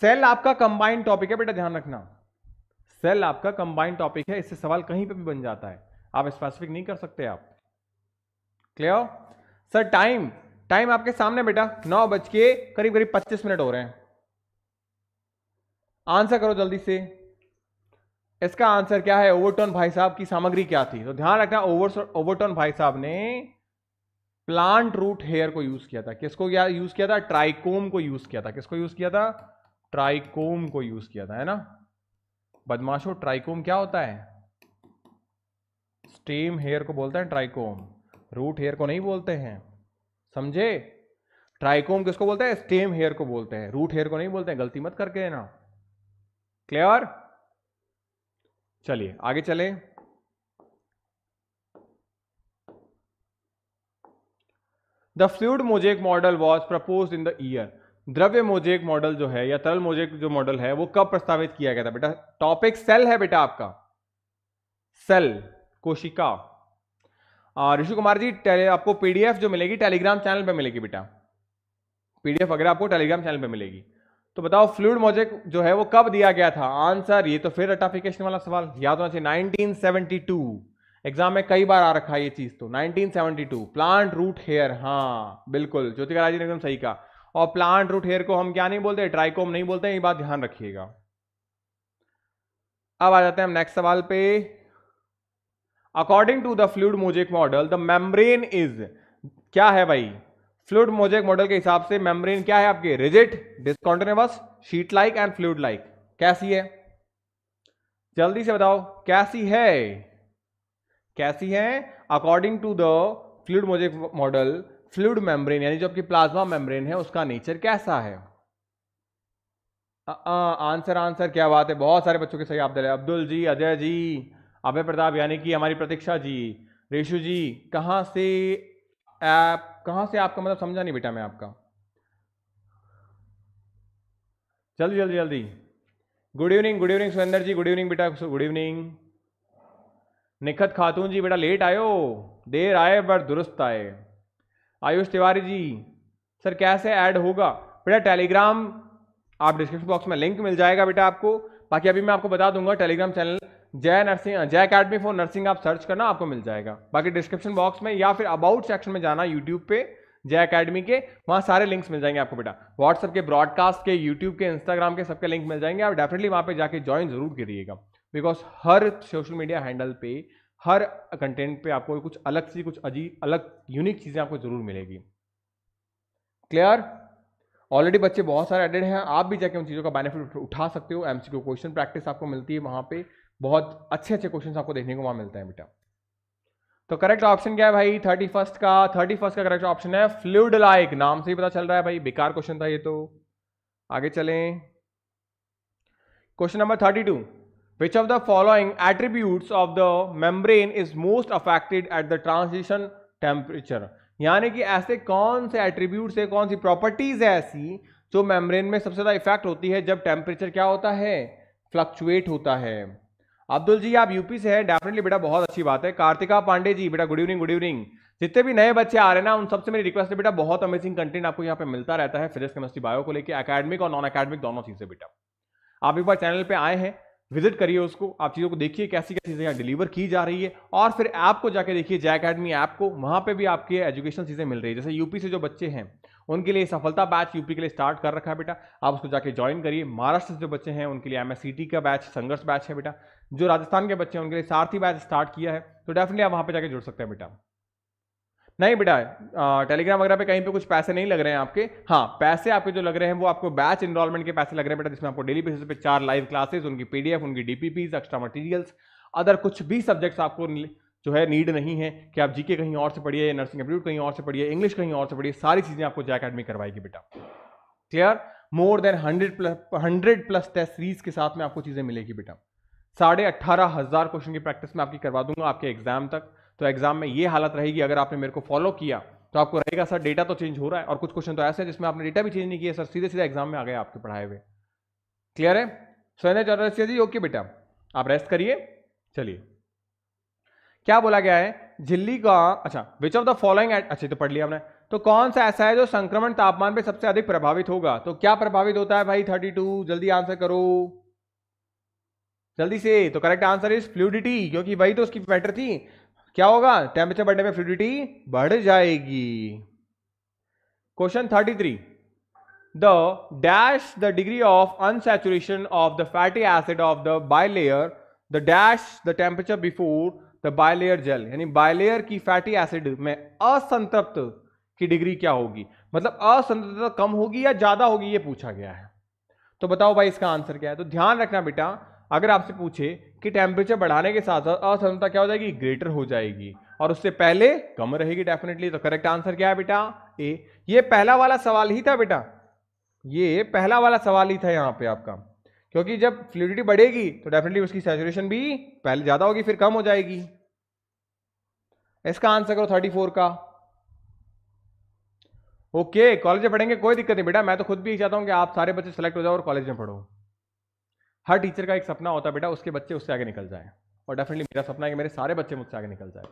सेल आपका कंबाइंड टॉपिक है बेटा ध्यान रखना सेल आपका कंबाइंड टॉपिक है इससे सवाल कहीं पे भी बन जाता है आप स्पेसिफिक नहीं कर सकते आप क्लियर सर टाइम टाइम आपके सामने बेटा नौ बज के करीब करीब पच्चीस मिनट हो रहे हैं आंसर करो जल्दी से इसका आंसर क्या है ओवरटोन भाई साहब की सामग्री क्या थी तो ध्यान रखना ओवर ओवरटोन भाई साहब ने प्लांट रूट हेयर को यूज किया था किसको क्या यूज किया था ट्राइकोम को यूज किया था किसको यूज किया था ट्राइकोम को यूज किया था है ना बदमाशो ट्राइकोम क्या होता है स्टीम हेयर को बोलते हैं ट्राइकोम रूट हेयर को नहीं बोलते हैं समझे ट्राइकोम किसको बोलते हैं स्टेम हेयर को बोलते हैं रूट हेयर को नहीं बोलते हैं गलती मत करके है ना क्लियर चलिए आगे चले the fluid mosaic model was propose in the year द्रव्य मोजेक मॉडल जो है या तरल मोजेक जो मॉडल है वो कब प्रस्तावित किया गया था बेटा टॉपिक सेल है बेटा आपका सेल कोशिका ऋषि कुमार जी आपको पीडीएफ जो मिलेगी टेलीग्राम चैनल पे मिलेगी बेटा पीडीएफ वगैरह आपको टेलीग्राम चैनल पे मिलेगी तो बताओ फ्लूड मोजेक जो है वो कब दिया गया था आंसर ये तो फिर रटाफिकेशन वाला सवाल याद होना चाहिए 1972 एग्जाम में कई बार आ रखा है ये चीज तो 1972 प्लांट रूट हेयर हाँ बिल्कुल ज्योतिका राजी ने एकदम सही कहा और प्लांट रूट हेयर को हम क्या नहीं बोलते ट्राइकोम नहीं बोलते ये बात ध्यान रखिएगा अब आ जाते हैं हम नेक्स्ट सवाल पे according to the fluid mosaic model the membrane is क्या है भाई फ्लूड मोजेक मॉडल के हिसाब से मेम्ब्रेन क्या है आपके rigid discontinuous sheet like and fluid like कैसी है जल्दी से बताओ कैसी है कैसी है according to the fluid mosaic model fluid membrane यानी जो आपकी प्लाज्मा मेम्ब्रेन है उसका नेचर कैसा है आंसर आंसर क्या बात है बहुत सारे बच्चों के सही आप दे रहे अब्दुल जी अजय जी अभय प्रताप यानी कि हमारी प्रतीक्षा जी रेशु जी कहाँ से आप कहाँ से आपका मतलब समझा नहीं बेटा मैं आपका जल्दी जल्दी जल्दी good evening good evening Surendra ji good evening बेटा गुड इवनिंग निखत खातून जी बेटा लेट आयो देर आए बट दुरुस्त आए आयुष तिवारी जी सर कैसे ऐड होगा बेटा टेलीग्राम आप डिस्क्रिप्शन बॉक्स में लिंक मिल जाएगा बेटा आपको बाकी अभी मैं आपको बता दूंगा Telegram channel Jai nursing Jai academy for nursing आप सर्च करना आपको मिल जाएगा बाकी डिस्क्रिप्शन बॉक्स में या फिर अबाउट सेक्शन में जाना यूट्यूब पे जय अकेडमी के वहाँ सारे लिंक्स मिल जाएंगे आपको बेटा व्हाट्सअप के ब्रॉडकास्ट के यूट्यूब के इंस्टाग्राम के सबके लिंक मिल जाएंगे आप डेफिनेटली वहाँ पे जाके ज्वाइन जरूर करिएगा बिकॉज हर सोशल मीडिया हैंडल पे हर कंटेंट पे आपको कुछ अलग सी कुछ अजीब अलग यूनिक चीज़ें आपको ज़रूर मिलेगी क्लियर ऑलरेडी बच्चे बहुत सारे एडेड हैं आप भी जाके उन चीज़ों का बेनिफिट उठा सकते हो एमसीक्यू क्वेश्चन प्रैक्टिस आपको मिलती है वहाँ पे बहुत अच्छे अच्छे क्वेश्चन आपको देखने को वहां मिलते हैं बेटा तो करेक्ट ऑप्शन क्या है भाई थर्टी फर्स्ट का थर्टी फर्स्ट का करेक्ट ऑप्शन है फ्लूड लाइक नाम से ही पता चल रहा है भाई बेकार क्वेश्चन था ये तो आगे चलें question number thirty two which of the following attribute of the membrane is most affected at the transition temperature यानी कि ऐसे कौन से एट्रीब्यूट्स है कौन सी प्रॉपर्टीज है ऐसी जो मेम्ब्रेन में सबसे ज़्यादा इफेक्ट होती है जब टेम्परेचर क्या होता है फ्लक्चुएट होता है अब्दुल जी आप यूपी से हैं डेफिनेटली बेटा बहुत अच्छी बात है कार्तिका पांडे जी बेटा गुड इवनिंग गुड इवनिंग जितने भी नए बच्चे आ रहे हैं ना उन सबसे मेरी रिक्वेस्ट है बेटा बहुत अमेजिंग कंटेंट आपको यहाँ पे मिलता रहता है फिजिक्स केमिस्ट्री बायो को लेकर अकेडमिक और नॉन अकेडमिक दोनों चीज़ें बेटा आप एक बार चैनल पर आए हैं विजिट करिए उसको आप चीज़ों को देखिए कैसी कैसी चीज़ें यहाँ डिलीवर की जा रही है और फिर ऐप को जाके देखिए जय अकेडमी ऐप को वहाँ पर भी आपकी एजुकेशन चीज़ें मिल रही है जैसे यूपी से जो बच्चे हैं उनके लिए सफलता बैच यूपी के लिए स्टार्ट कर रखा है बेटा आप उसको जाके ज्वाइन करिए महाराष्ट्र से जो बच्चे हैं उनके लिए एम का बैच संघर्ष बैच है बेटा जो राजस्थान के बच्चे हैं उनके लिए सारथी बैच स्टार्ट किया है तो डेफिनेटली आप वहाँ पर जाकर जुड़ सकते हैं बेटा नहीं बेटा टेलीग्राम वगैरह पे कहीं पे कुछ पैसे नहीं लग रहे हैं आपके हाँ पैसे आपके जो लग रहे हैं वो आपको बैच इनरोलमेंट के पैसे लग रहे हैं बेटा जिसमें आपको डेली बेसिस पे चार लाइव क्लासेस उनकी पीडीएफ उनकी डीपीपीज एक्स्ट्रा मटेरियल्स अदर कुछ भी सब्जेक्ट्स आपको जो है नीड नहीं है कि आप जीके कहीं और से पढ़िए नर्सिंग एप्टीट्यूड कहीं और से पढ़िए इंग्लिश कहीं और से पढ़िए सारी चीज़ें आपको जय अकेडमी करवाएगी बेटा clear more than hundred plus hundred plus test series के साथ में आपको चीज़ें मिलेगी बेटा साढ़े अट्ठारह हज़ार क्वेश्चन की प्रैक्टिस मैं आपकी करवा दूंगा आपके एग्जाम तक तो एग्जाम में ये हालत रहेगी अगर आपने मेरे को फॉलो किया तो आपको रहेगा सर डेटा तो चेंज हो रहा है और कुछ क्वेश्चन तो ऐसे हैं जिसमें आपने डेटा भी चेंज नहीं किया सर सीधे सीधे एग्जाम में आ गए आपके पढ़ाए हुए क्लियर है सोने चौरसिया जी ओके बेटा आप रेस्ट करिए चलिए क्या बोला गया है झिल्ली का अच्छा विच ऑफ द फॉलोइंग अच्छे तो पढ़ लिया हमने तो कौन सा ऐसा है जो संक्रमण तापमान पे सबसे अधिक प्रभावित होगा तो क्या प्रभावित होता है भाई 32 जल्दी आंसर करो जल्दी से तो करेक्ट आंसर इज फ्लूडिटी क्योंकि वही तो उसकी मैटर थी क्या होगा टेम्परेचर बढ़ने में फ्लूडिटी बढ़ जाएगी question thirty three the dash the degree of unsaturation of the fatty acid of the bilayer the dash the temperature before the bilayer gel यानी बायलेयर की फैटी एसिड में असंतृप्त की डिग्री क्या होगी मतलब असंतृप्त कम होगी या ज्यादा होगी ये पूछा गया है तो बताओ भाई इसका आंसर क्या है तो ध्यान रखना बेटा अगर आपसे पूछे कि टेम्परेचर बढ़ाने के साथ साथ असहनता क्या हो जाएगी ग्रेटर हो जाएगी और उससे पहले कम रहेगी डेफिनेटली तो करेक्ट आंसर क्या है बेटा ए ये पहला वाला सवाल ही था बेटा ये पहला वाला सवाल ही था यहाँ पे आपका क्योंकि जब फ्लूडिटी बढ़ेगी तो डेफिनेटली उसकी सेचुरेशन भी पहले ज़्यादा होगी फिर कम हो जाएगी इसका आंसर करो थर्टी फोर का ओके कॉलेज में पढ़ेंगे कोई दिक्कत नहीं बेटा मैं तो खुद भी चाहता हूँ कि आप सारे बच्चे सेलेक्ट हो जाओ और कॉलेज में पढ़ो हर टीचर का एक सपना होता है बेटा उसके बच्चे उससे आगे निकल जाए और डेफिनेटली मेरा सपना है कि मेरे सारे बच्चे मुझसे आगे निकल जाए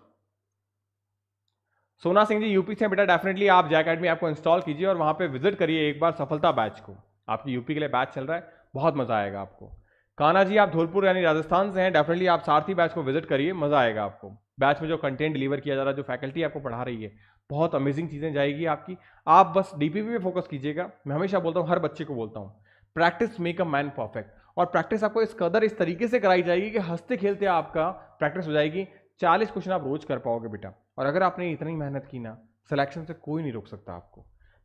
सोना सिंह जी यूपी से बेटा डेफिनेटली आप जय अकेडमी आपको इंस्टॉल कीजिए और वहाँ पे विजिट करिए एक बार सफलता बैच को आपकी यूपी के लिए बैच चल रहा है बहुत मज़ा आएगा आपको काना जी आप धौलपुर यानी राजस्थान से हैं डेफिनेटली आप सारथी बैच को विजिट करिए मज़ा आएगा आपको बैच में जो कंटेंट डिलीवर किया जा रहा है जो फैकल्टी आपको पढ़ा रही है बहुत अमेजिंग चीज़ें जाएगी आपकी आप बस डीपीपी पे फोकस कीजिएगा मैं हमेशा बोलता हूँ हर बच्चे को बोलता हूँ practice make a man perfect और प्रैक्टिस आपको इस कदर इस तरीके से कराई जाएगी कि हंसते खेलते आपका प्रैक्टिस हो जाएगी चालीस क्वेश्चन आप रोज कर पाओगे बेटा और अगर आपने इतनी मेहनत की ना सिलेक्शन से कोई नहीं रोक सकता आपको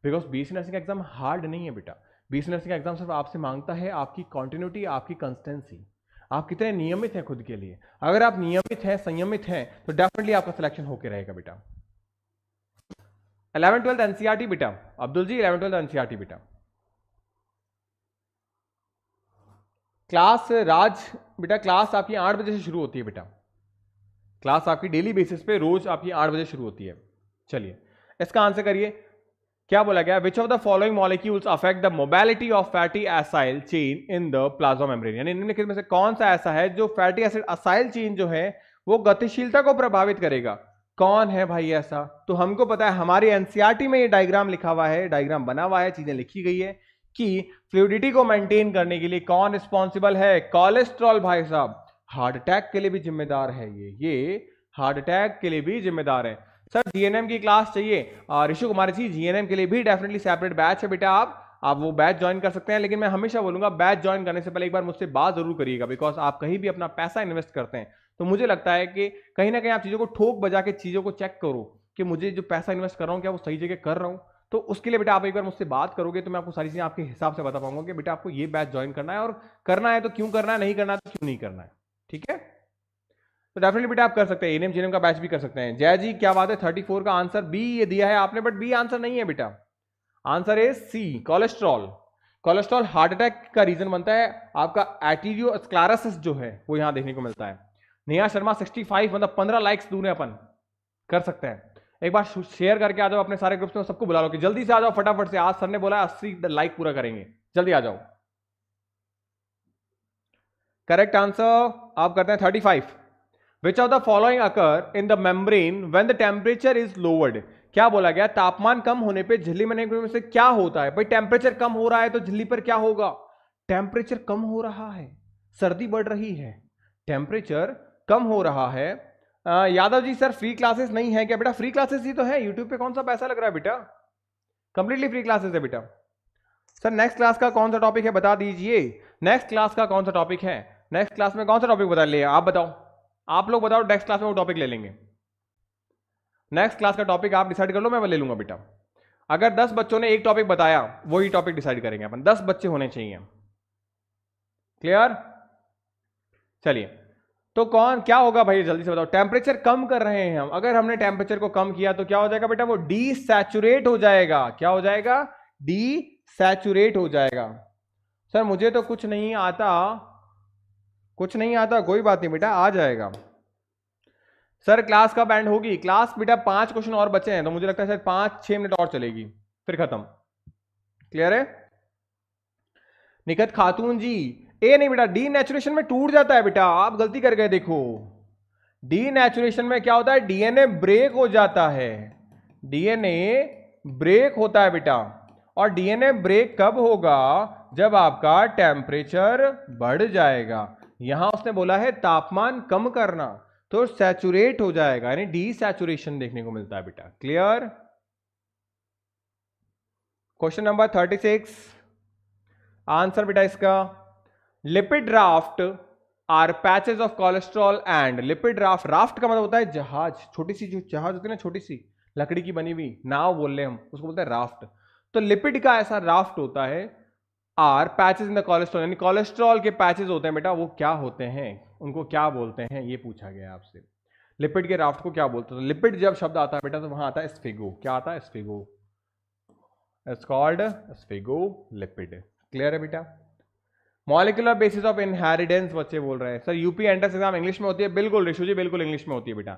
बिकॉज बी सी नर्सिंग का एग्जाम हार्ड नहीं है बेटा बी सी नर्सिंग का एग्जाम सिर्फ आपसे मांगता है आपकी कॉन्टिन्यूटी आपकी कंस्टेंसी आप कितने नियमित हैं खुद के लिए अगर आप नियमित हैं संयमित हैं तो डेफिनेटली आपका सिलेक्शन होके रहेगा बेटा इलेवन ट्वेल्थ एनसीआरटी बेटा Abdul ji eleven twelfth NCERT बेटा क्लास राज बेटा क्लास आपकी आठ बजे से शुरू होती है बेटा क्लास आपकी डेली बेसिस पे रोज आपकी आठ बजे शुरू होती है चलिए इसका आंसर करिए क्या बोला गया which of the following molecules affect the mobility of fatty acyl chain in the plasma membrane यानी निम्नलिखित में से कौन सा ऐसा है जो फैटी एसिड असाइल चेन जो है वो गतिशीलता को प्रभावित करेगा कौन है भाई ऐसा तो हमको पता है हमारी एनसीआरटी e में ये डायग्राम लिखा हुआ है डायग्राम बना हुआ है चीजें लिखी गई है कि फ्लूडिटी को मेंटेन करने के लिए कौन रिस्पॉन्सिबल है कोलेस्ट्रॉल भाई साहब हार्ट अटैक के लिए भी जिम्मेदार है ये ये हार्ट अटैक के लिए भी जिम्मेदार है सर जीएनएम की क्लास चाहिए ऋषु कुमार जी जीएनएम के लिए भी डेफिनेटली सेपरेट बैच है बेटा आप आप वो बैच ज्वाइन कर सकते हैं लेकिन मैं हमेशा बोलूंगा बैच ज्वाइन करने से पहले एक बार मुझसे बात जरूर करिएगा बिकॉज आप कहीं भी अपना पैसा इन्वेस्ट करते हैं तो मुझे लगता है कि कहीं ना कहीं आप चीज़ों को ठोक बजा के चीज़ों को चेक करो कि मुझे जो पैसा इन्वेस्ट कर रहा हूँ क्या वो सही जगह कर रहा हूँ तो उसके लिए बेटा आप एक बार मुझसे बात करोगे तो मैं आपको सारी चीज़ें आपके हिसाब से बता पाऊंगा कि बेटा आपको ये बैच ज्वाइन करना है और करना है तो क्यों करना है नहीं करना है तो क्यों नहीं करना है ठीक है तो डेफिनेटली बेटा आप कर सकते हैं एनएम एम का बैच भी कर सकते हैं जय जी क्या बात है थर्टी फोर का आंसर बी ये दिया है आपने बट बी आंसर नहीं है बेटा आंसर है C cholesterol cholesterol heart attack का रीजन बनता है आपका एटीरियो स्क्लारसिस जो है वो यहां देखने को मिलता है नेहा शर्मा 65 मतलब 15 लाइक्स दूर है अपन कर सकते हैं एक बार शेयर करके आ जाओ अपने सारे ग्रुप्स में सबको बुला लो कि जल्दी से आ जाओ फटाफट से आज सर ने बोला अस्सी लाइक पूरा करेंगे जल्दी आ जाओ करेक्ट आंसर आप करते हैं thirty five which of the following occur in the membrane when the temperature is lowered क्या बोला गया तापमान कम होने पे झिल्ली में से क्या होता है भाई टेम्परेचर कम हो रहा है तो झिल्ली पर क्या होगा टेम्परेचर कम हो रहा है सर्दी बढ़ रही है टेम्परेचर कम हो रहा है Yadav ji sir free classes नहीं है क्या बेटा फ्री क्लासेस ही तो है यूट्यूब पे कौन सा पैसा लग रहा है बेटा कंप्लीटली फ्री क्लासेस है बेटा सर नेक्स्ट क्लास का कौन सा टॉपिक है बता दीजिए नेक्स्ट क्लास का कौन सा टॉपिक है नेक्स्ट क्लास में कौन सा टॉपिक बता लिया आप बताओ आप लोग बताओ नेक्स्ट क्लास में वो टॉपिक ले लेंगे नेक्स्ट क्लास का टॉपिक आप डिसाइड कर लो मैं ले लूंगा बेटा अगर दस बच्चों ने एक टॉपिक बताया वही टॉपिक डिसाइड करेंगे अपन दस बच्चे होने चाहिए क्लियर चलिए तो कौन क्या होगा भाई जल्दी से बताओ टेम्परेचर कम कर रहे हैं हम अगर हमने टेम्परेचर को कम किया तो क्या हो जाएगा बेटा वो डी सैचुरेट हो जाएगा क्या हो जाएगा डी सैचुरेट हो जाएगा सर मुझे तो कुछ नहीं आता कुछ नहीं आता कोई बात नहीं बेटा आ जाएगा सर क्लास कब एंड होगी क्लास बेटा पांच क्वेश्चन और बचे हैं तो मुझे लगता है सर पांच छह मिनट और चलेगी फिर खत्म क्लियर है निकत खातून जी ए नहीं बेटा डी नेचुरेशन में टूट जाता है बेटा आप गलती कर गए देखो डी नेचुरेशन में क्या होता है डीएनए ब्रेक हो जाता है डीएनए ब्रेक होता है बेटा और डीएनए ब्रेक कब होगा जब आपका टेम्परेचर बढ़ जाएगा यहां उसने बोला है तापमान कम करना तो सैचुरेट हो जाएगा यानी डी सैचुरेशन देखने को मिलता है बेटा clear question number thirty six answer बेटा इसका lipid raft are patches of cholesterol and lipid raft raft का मतलब होता है जहाज छोटी सी जो जहाज होती है ना छोटी सी लकड़ी की बनी हुई नाव बोल रहे हम उसको बोलते हैं राफ्ट तो लिपिड का ऐसा राफ्ट होता है are patches in the cholesterol यानी कोलेस्ट्रॉल के पैचेज होते हैं बेटा वो क्या होते हैं उनको क्या बोलते हैं ये पूछा गया आपसे लिपिड के राफ्ट को क्या बोलते हैं लिपिड जब शब्द आता है बेटा तो वहां आता है स्फिगो क्या आता है sphingo it's called sphingolipid clear है बेटा मॉलिकुलर बेसिस ऑफ इनहेरिडेंस बच्चे बोल रहे हैं sir UP entrance exam English में होती है बिल्कुल ऋषु जी बिल्कुल इंग्लिश में होती है बेटा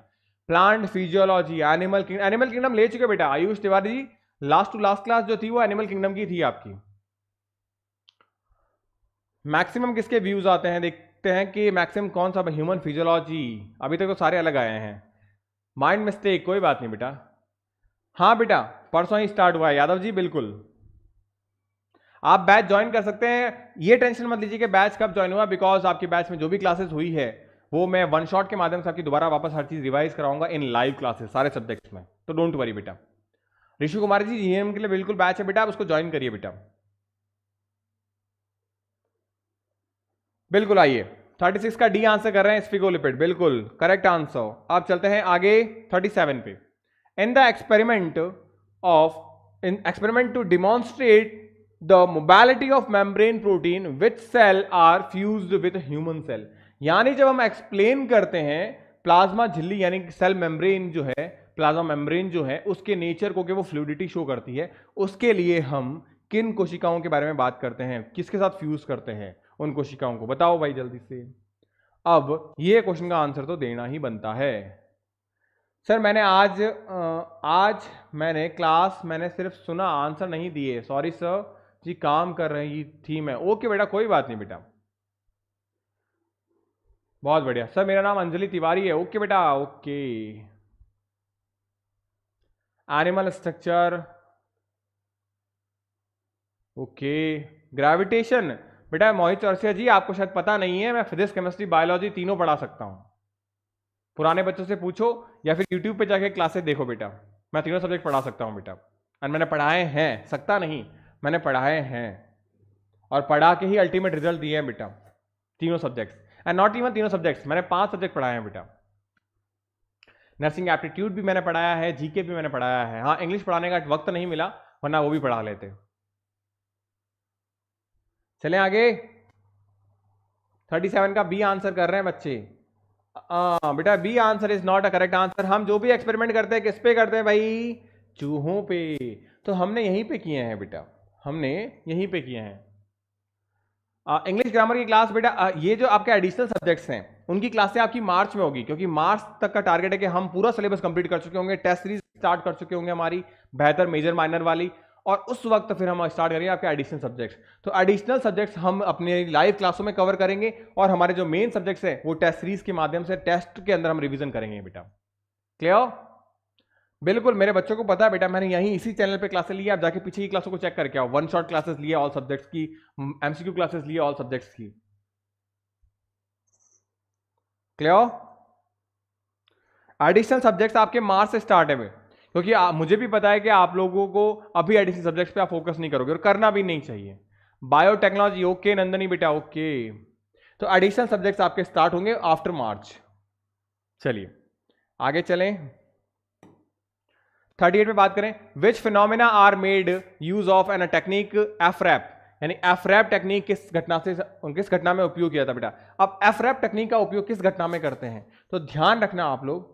plant physiology animal kingdom animal kingdom ले चुके बेटा Ayush Tiwari ji last to last class जो थी वो एनिमल किंगडम की थी आपकी मैक्सिमम किसके व्यूज आते हैं देखते हैं कि मैक्सिमम कौन सा ह्यूमन फिजियोलॉजी अभी तक तो सारे अलग आए हैं माइंड मिस्टेक कोई बात नहीं बेटा हाँ बेटा परसों ही स्टार्ट हुआ है यादव जी बिल्कुल आप बैच ज्वाइन कर सकते हैं ये टेंशन मत लीजिए कि बैच कब ज्वाइन हुआ बिकॉज आपकी बैच में जो भी क्लासेस हुई है वो मैं वन शॉट के माध्यम से आपकी दोबारा वापस हर चीज़ रिवाइज कराऊंगा इन लाइव क्लासेस सारे सब्जेक्ट्स में तो डोंट वरी बेटा ऋषि कुमार जी जीएम के लिए बिल्कुल बैच है बेटा आप उसको ज्वाइन करिए बेटा बिल्कुल आइए 36 का डी आंसर कर रहे हैं स्फिगोलिपिड बिल्कुल करेक्ट आंसर आप चलते हैं आगे 37 पे in the experiment of in experiment to demonstrate the mobility of membrane protein with cell are fuse with human cell यानी जब हम एक्सप्लेन करते हैं प्लाज्मा झिल्ली यानी सेल मेम्ब्रेन जो है प्लाज्मा मेम्ब्रेन जो है उसके नेचर को कि वो फ्लूडिटी शो करती है उसके लिए हम किन कोशिकाओं के बारे में बात करते हैं किसके साथ फ्यूज करते हैं उन कोशिकाओं को बताओ भाई जल्दी से अब ये क्वेश्चन का आंसर तो देना ही बनता है सर मैंने आज आज मैंने क्लास मैंने सिर्फ सुना आंसर नहीं दिए सॉरी सर जी काम कर रहे हैं थीम है ओके बेटा कोई बात नहीं बेटा बहुत बढ़िया सर मेरा नाम अंजलि तिवारी है ओके बेटा okay animal structure okay gravitation बेटा मोहित चौरसिया जी आपको शायद पता नहीं है मैं फिजिक्स केमिस्ट्री बायोलॉजी तीनों पढ़ा सकता हूँ पुराने बच्चों से पूछो या फिर यूट्यूब पे जाके क्लासेस देखो बेटा मैं तीनों सब्जेक्ट पढ़ा सकता हूँ बेटा एंड मैंने पढ़ाए हैं सकता नहीं मैंने पढ़ाए हैं और पढ़ा के ही अल्टीमेट रिजल्ट दिए हैं बेटा तीनों सब्जेक्ट्स एंड नॉट इवन तीनों सब्जेक्ट्स मैंने पांच सब्जेक्ट पढ़ाए हैं बेटा नर्सिंग एप्टीट्यूड भी मैंने पढ़ाया है जीके भी मैंने पढ़ाया है हाँ इंग्लिश पढ़ाने का वक्त नहीं मिला वरना वो भी पढ़ा लेते चले आगे 37 का बी आंसर कर रहे हैं बच्चे बेटा B answer is not a correct answer हम जो भी एक्सपेरिमेंट करते हैं किस पे करते हैं भाई चूहों पे तो हमने यहीं पे किए हैं बेटा हमने यहीं पे किए हैं इंग्लिश ग्रामर की क्लास बेटा आ, ये जो आपके एडिशनल सब्जेक्ट्स हैं उनकी क्लासें आपकी मार्च में होगी क्योंकि मार्च तक का टारगेट है कि हम पूरा सिलेबस कंप्लीट कर चुके होंगे टेस्ट सीरीज स्टार्ट कर चुके होंगे हमारी बेहतर मेजर माइनर वाली और उस वक्त फिर हम स्टार्ट करेंगे आपके एडिशनल सब्जेक्ट्स तो एडिशनल सब्जेक्ट्स हम अपने लाइव क्लासों में कवर करेंगे और हमारे जो मेन सब्जेक्ट्स हैं वो टेस्ट सीरीज के माध्यम से टेस्ट के अंदर हम रिविजन करेंगे बेटा क्लियर बिल्कुल मेरे बच्चों को पता है बेटा मैंने यहीं इसी चैनल पे क्लासेस लिए आप जाके पीछे की क्लासों को चेक करके आओ वन शॉट क्लासेस लिए ऑल सब्जेक्ट्स की एमसीक्यू क्लासेस लिए ऑल सब्जेक्ट्स की क्लियर एडिशनल सब्जेक्ट्स आपके मार्च से स्टार्ट है क्योंकि आ, मुझे भी पता है कि आप लोगों को अभी एडिशनल सब्जेक्ट्स पे आप फोकस नहीं करोगे और करना भी नहीं चाहिए बायोटेक्नोलॉजी ओके नंदनी बेटा ओके तो एडिशनल सब्जेक्ट्स आपके स्टार्ट होंगे आफ्टर मार्च चलिए आगे चलें थर्टी एट में बात करें which phenomena are made use of an technique FRAP यानी एफ रैप टेक्निक किस घटना से किस घटना में उपयोग किया था बेटा अब एफ रैप टेक्निक का उपयोग किस घटना में करते हैं तो ध्यान रखना आप लोग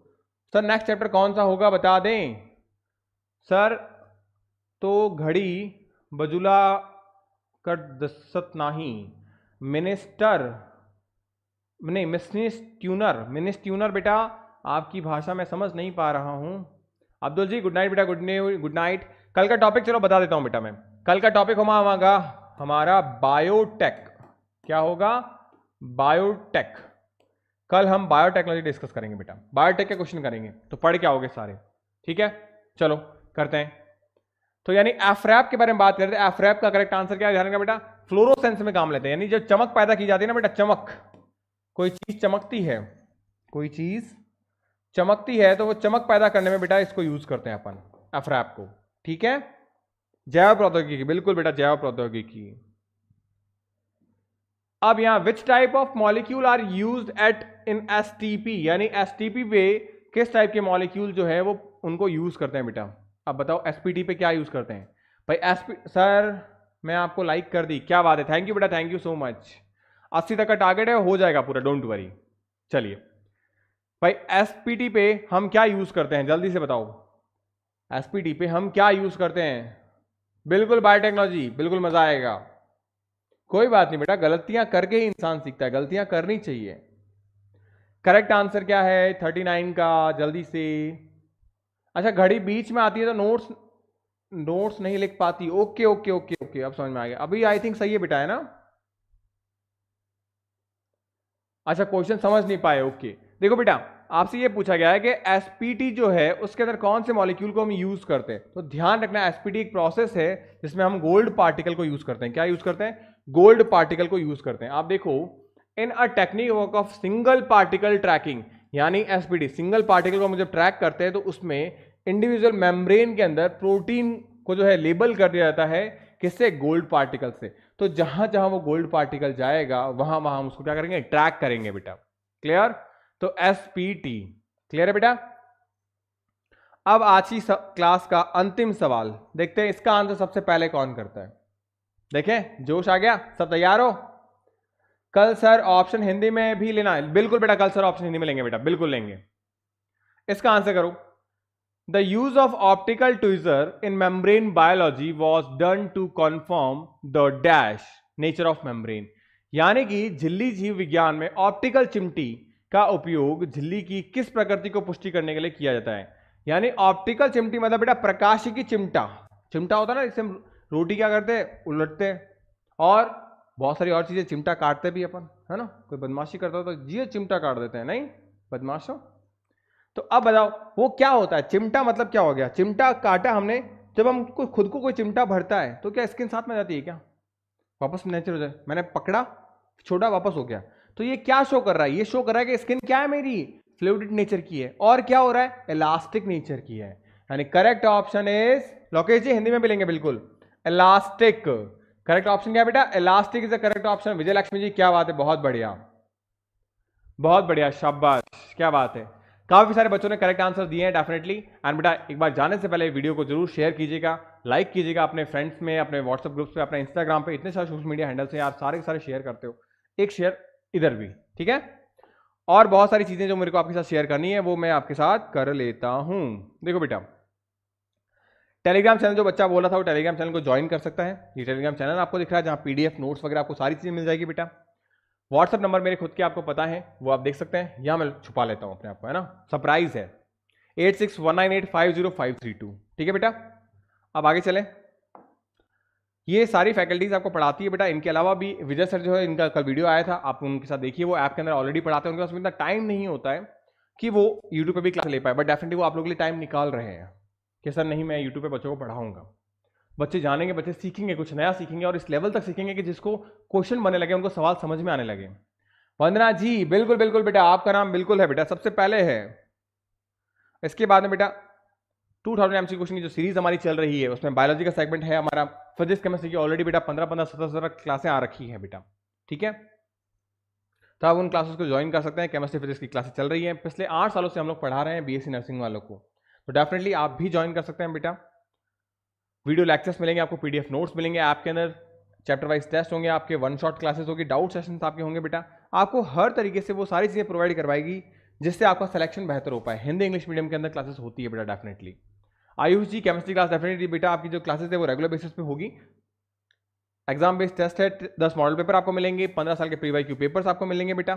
सर नेक्स्ट चैप्टर कौन सा होगा बता दें सर तो घड़ी बजुला कर दसत नाही मिनिस्टर नहीं मिसनिस ट्यूनर मिनिस ट्यूनर बेटा आपकी भाषा मैं समझ नहीं पा रहा हूं अब्दुल जी गुड नाइट बेटा गुड न्यू गुड नाइट कल का टॉपिक चलो बता देता हूँ बेटा मैं कल का टॉपिक होगा हमारा बायोटेक क्या होगा बायोटेक कल हम बायोटेक्नोलॉजी डिस्कस करेंगे बेटा बायोटेक के क्वेश्चन करेंगे तो पढ़ के आओगे सारे ठीक है चलो करते हैं तो यानी एफ्रैप के बारे में बात करते हैं एफ्रैप का करेक्ट आंसर क्या है ध्यान का बेटा फ्लोरोसेंस में काम लेते हैं यानी जो चमक पैदा की जाती है ना बेटा चमक कोई चीज चमकती है कोई चीज चमकती है तो वो चमक पैदा करने में बेटा इसको यूज करते हैं अपन अफराब को ठीक है जैव प्रौद्योगिकी बिल्कुल बेटा जैव प्रौद्योगिकी अब यहां which type of molecule are use at in S यानी एस पे किस टाइप के मॉलिक्यूल जो है वो उनको यूज करते हैं बेटा अब बताओ एस पे क्या यूज करते हैं भाई एस सर मैं आपको लाइक कर दी क्या बात है थैंक यू बेटा थैंक यू सो मच अस्सी तक का टारगेट है हो जाएगा पूरा डोंट वरी चलिए भाई एसपीटी पे हम क्या यूज करते हैं जल्दी से बताओ एसपीटी पे हम क्या यूज करते हैं बिल्कुल बायोटेक्नोलॉजी बिल्कुल मजा आएगा कोई बात नहीं बेटा गलतियां करके ही इंसान सीखता है गलतियां करनी चाहिए करेक्ट आंसर क्या है थर्टी नाइन का जल्दी से अच्छा घड़ी बीच में आती है तो नोट्स नोट्स नहीं लिख पाती ओके ओके ओके ओके अब समझ में आ गया अभी आई थिंक सही है बेटा है ना अच्छा क्वेश्चन समझ नहीं पाए ओके देखो बेटा आपसे ये पूछा गया है कि एसपीटी जो है उसके अंदर कौन से मॉलिक्यूल को हम यूज़ करते हैं तो ध्यान रखना एसपीटी एक प्रोसेस है जिसमें हम गोल्ड पार्टिकल को यूज़ करते हैं क्या यूज़ करते हैं गोल्ड पार्टिकल को यूज़ करते हैं आप देखो in a technique work of single particle tracking यानी एसपीडी सिंगल पार्टिकल को हम जब ट्रैक करते हैं तो उसमें इंडिविजुअल मेम्ब्रेन के अंदर प्रोटीन को जो है लेबल कर दिया जाता है किससे गोल्ड पार्टिकल से तो जहां जहां वो गोल्ड पार्टिकल जाएगा वहां वहां हम उसको क्या करेंगे ट्रैक करेंगे बेटा क्लियर तो एस पी टी क्लियर है बेटा अब आज की क्लास का अंतिम सवाल देखते हैं इसका आंसर सबसे पहले कौन करता है देखें जोश आ गया सब तैयार हो कल सर ऑप्शन हिंदी में भी लेना है बिल्कुल बेटा कल सर ऑप्शन हिंदी में लेंगे बेटा बिल्कुल लेंगे इसका आंसर करो the use of optical tweezer in membrane biology was done to confirm the dash nature of membrane यानी कि झिल्ली जीव विज्ञान में ऑप्टिकल चिमटी का उपयोग झिल्ली की किस प्रकृति को पुष्टि करने के लिए किया जाता है यानी ऑप्टिकल चिमटी मतलब बेटा प्रकाशी की चिमटा चिमटा होता है ना इससे रोटी क्या करते हैं उलटते और बहुत सारी और चीज़ें चिमटा काटते भी अपन है ना कोई बदमाशी करता हो तो जी चिमटा काट देते हैं नहीं बदमाश हो तो अब बताओ वो क्या होता है चिमटा मतलब क्या हो गया चिमटा काटा हमने जब हम खुद को कोई चिमटा भरता है तो क्या स्किन साथ में जाती है क्या वापस नेचर हो जाए मैंने पकड़ा छोड़ा वापस हो गया तो ये क्या शो कर रहा है ये शो कर रहा है कि स्किन क्या है मेरी फ्लूडिड नेचर की है और क्या हो रहा है इलास्टिक नेचर की है यानी correct option is Lokesh ji Hindi में मिलेंगे बिल्कुल इलास्टिक करेक्ट ऑप्शन क्या बेटा elastic is the correct option Vijay Lakshmi ji क्या बात है बहुत बढ़िया बहुत बढ़िया शाबाश क्या बात है काफी सारे बच्चों ने करेक्ट आंसर दिए हैं डेफिनेटली एंड बेटा एक बार जाने से पहले वीडियो को जरूर शेयर कीजिएगा लाइक कीजिएगा अपने फ्रेंड्स में अपने व्हाट्सएप ग्रुप्स में अपने इंस्टाग्राम पे इतने सारे सोशल मीडिया हैंडल्स हैं आप सारे के सारे शेयर करते हो एक शेयर इधर भी ठीक है और बहुत सारी चीज़ें जो मेरे को आपके साथ शेयर करनी है वो मैं आपके साथ कर लेता हूँ देखो बेटा टेलीग्राम चैनल जो बच्चा बोल रहा था वो टेलीग्राम चैनल को ज्वाइन कर सकता है ये टेलीग्राम चैनल आपको दिख रहा है जहाँ पीडीएफ नोट्स वगैरह आपको सारी चीज़ें मिल जाएगी बेटा व्हाट्सअप नंबर मेरे खुद के आपको पता है वो आप देख सकते हैं यहां मैं छुपा लेता हूँ अपने आप को है ना सरप्राइज है eight six one nine eight five zero five three two ठीक है बेटा अब आगे चलें ये सारी फैकल्टीज़ आपको पढ़ाती है बेटा इनके अलावा भी विजय सर जो है इनका कल वीडियो आया था आप उनके साथ देखिए वो ऐप के अंदर ऑलरेडी पढ़ाते हैं उनके पास इतना टाइम नहीं होता है कि वो यूट्यूब पर भी क्लास ले पाए बट डेफिनेटली वो आप लोगों के लिए टाइम निकाल रहे हैं कि सर नहीं मैं यूट्यूब पर बच्चों को पढ़ाऊंगा बच्चे जानेंगे बच्चे सीखेंगे कुछ नया सीखेंगे और इस लेवल तक सीखेंगे कि जिसको क्वेश्चन बने लगे उनको सवाल समझ में आने लगे वंदना जी बिल्कुल बिल्कुल बेटा आपका नाम बिल्कुल है बेटा सबसे पहले है इसके बाद में बेटा टू थाउजेंड एमसी क्वेश्चन की जो सीरीज हमारी चल रही है उसमें बायोलॉजी का सेगमेंट है हमारा फिजिक्स केमिस्ट्री की ऑलरेडी बेटा पंद्रह पंद्रह सत्रह सत्रह क्लासें आ रखी है बेटा ठीक है तो आप उन क्लासेस को ज्वाइन कर सकते हैं केमिस्ट्री फिजिक्स की क्लासेस चल रही है पिछले आठ सालों से हम लोग पढ़ा रहे हैं बीएससी नर्सिंग वालों को तो डेफिनेटली आप भी ज्वाइन कर सकते हैं बेटा वीडियो लेक्चर्स मिलेंगे आपको पीडीएफ नोट्स मिलेंगे आपके अंदर चैप्टर वाइज टेस्ट होंगे आपके वन शॉट क्लासेस होगी डाउट सेशन आपके होंगे बेटा आपको हर तरीके से वो सारी चीज़ें प्रोवाइड करवाएगी जिससे आपका सिलेक्शन बेहतर हो पाए हिंदी इंग्लिश मीडियम के अंदर क्लासेस होती है बेटा definitely Ayush ji chemistry class definitely बेटा आपकी जो क्लासेस है वो रेगुलर बेसिस पे होगी एग्जाम बेस्ड टेस्ट है दस मॉडल पेपर आपको मिलेंगे पंद्रह साल के प्री वाई क्यू पेपर्स आपको मिलेंगे बेटा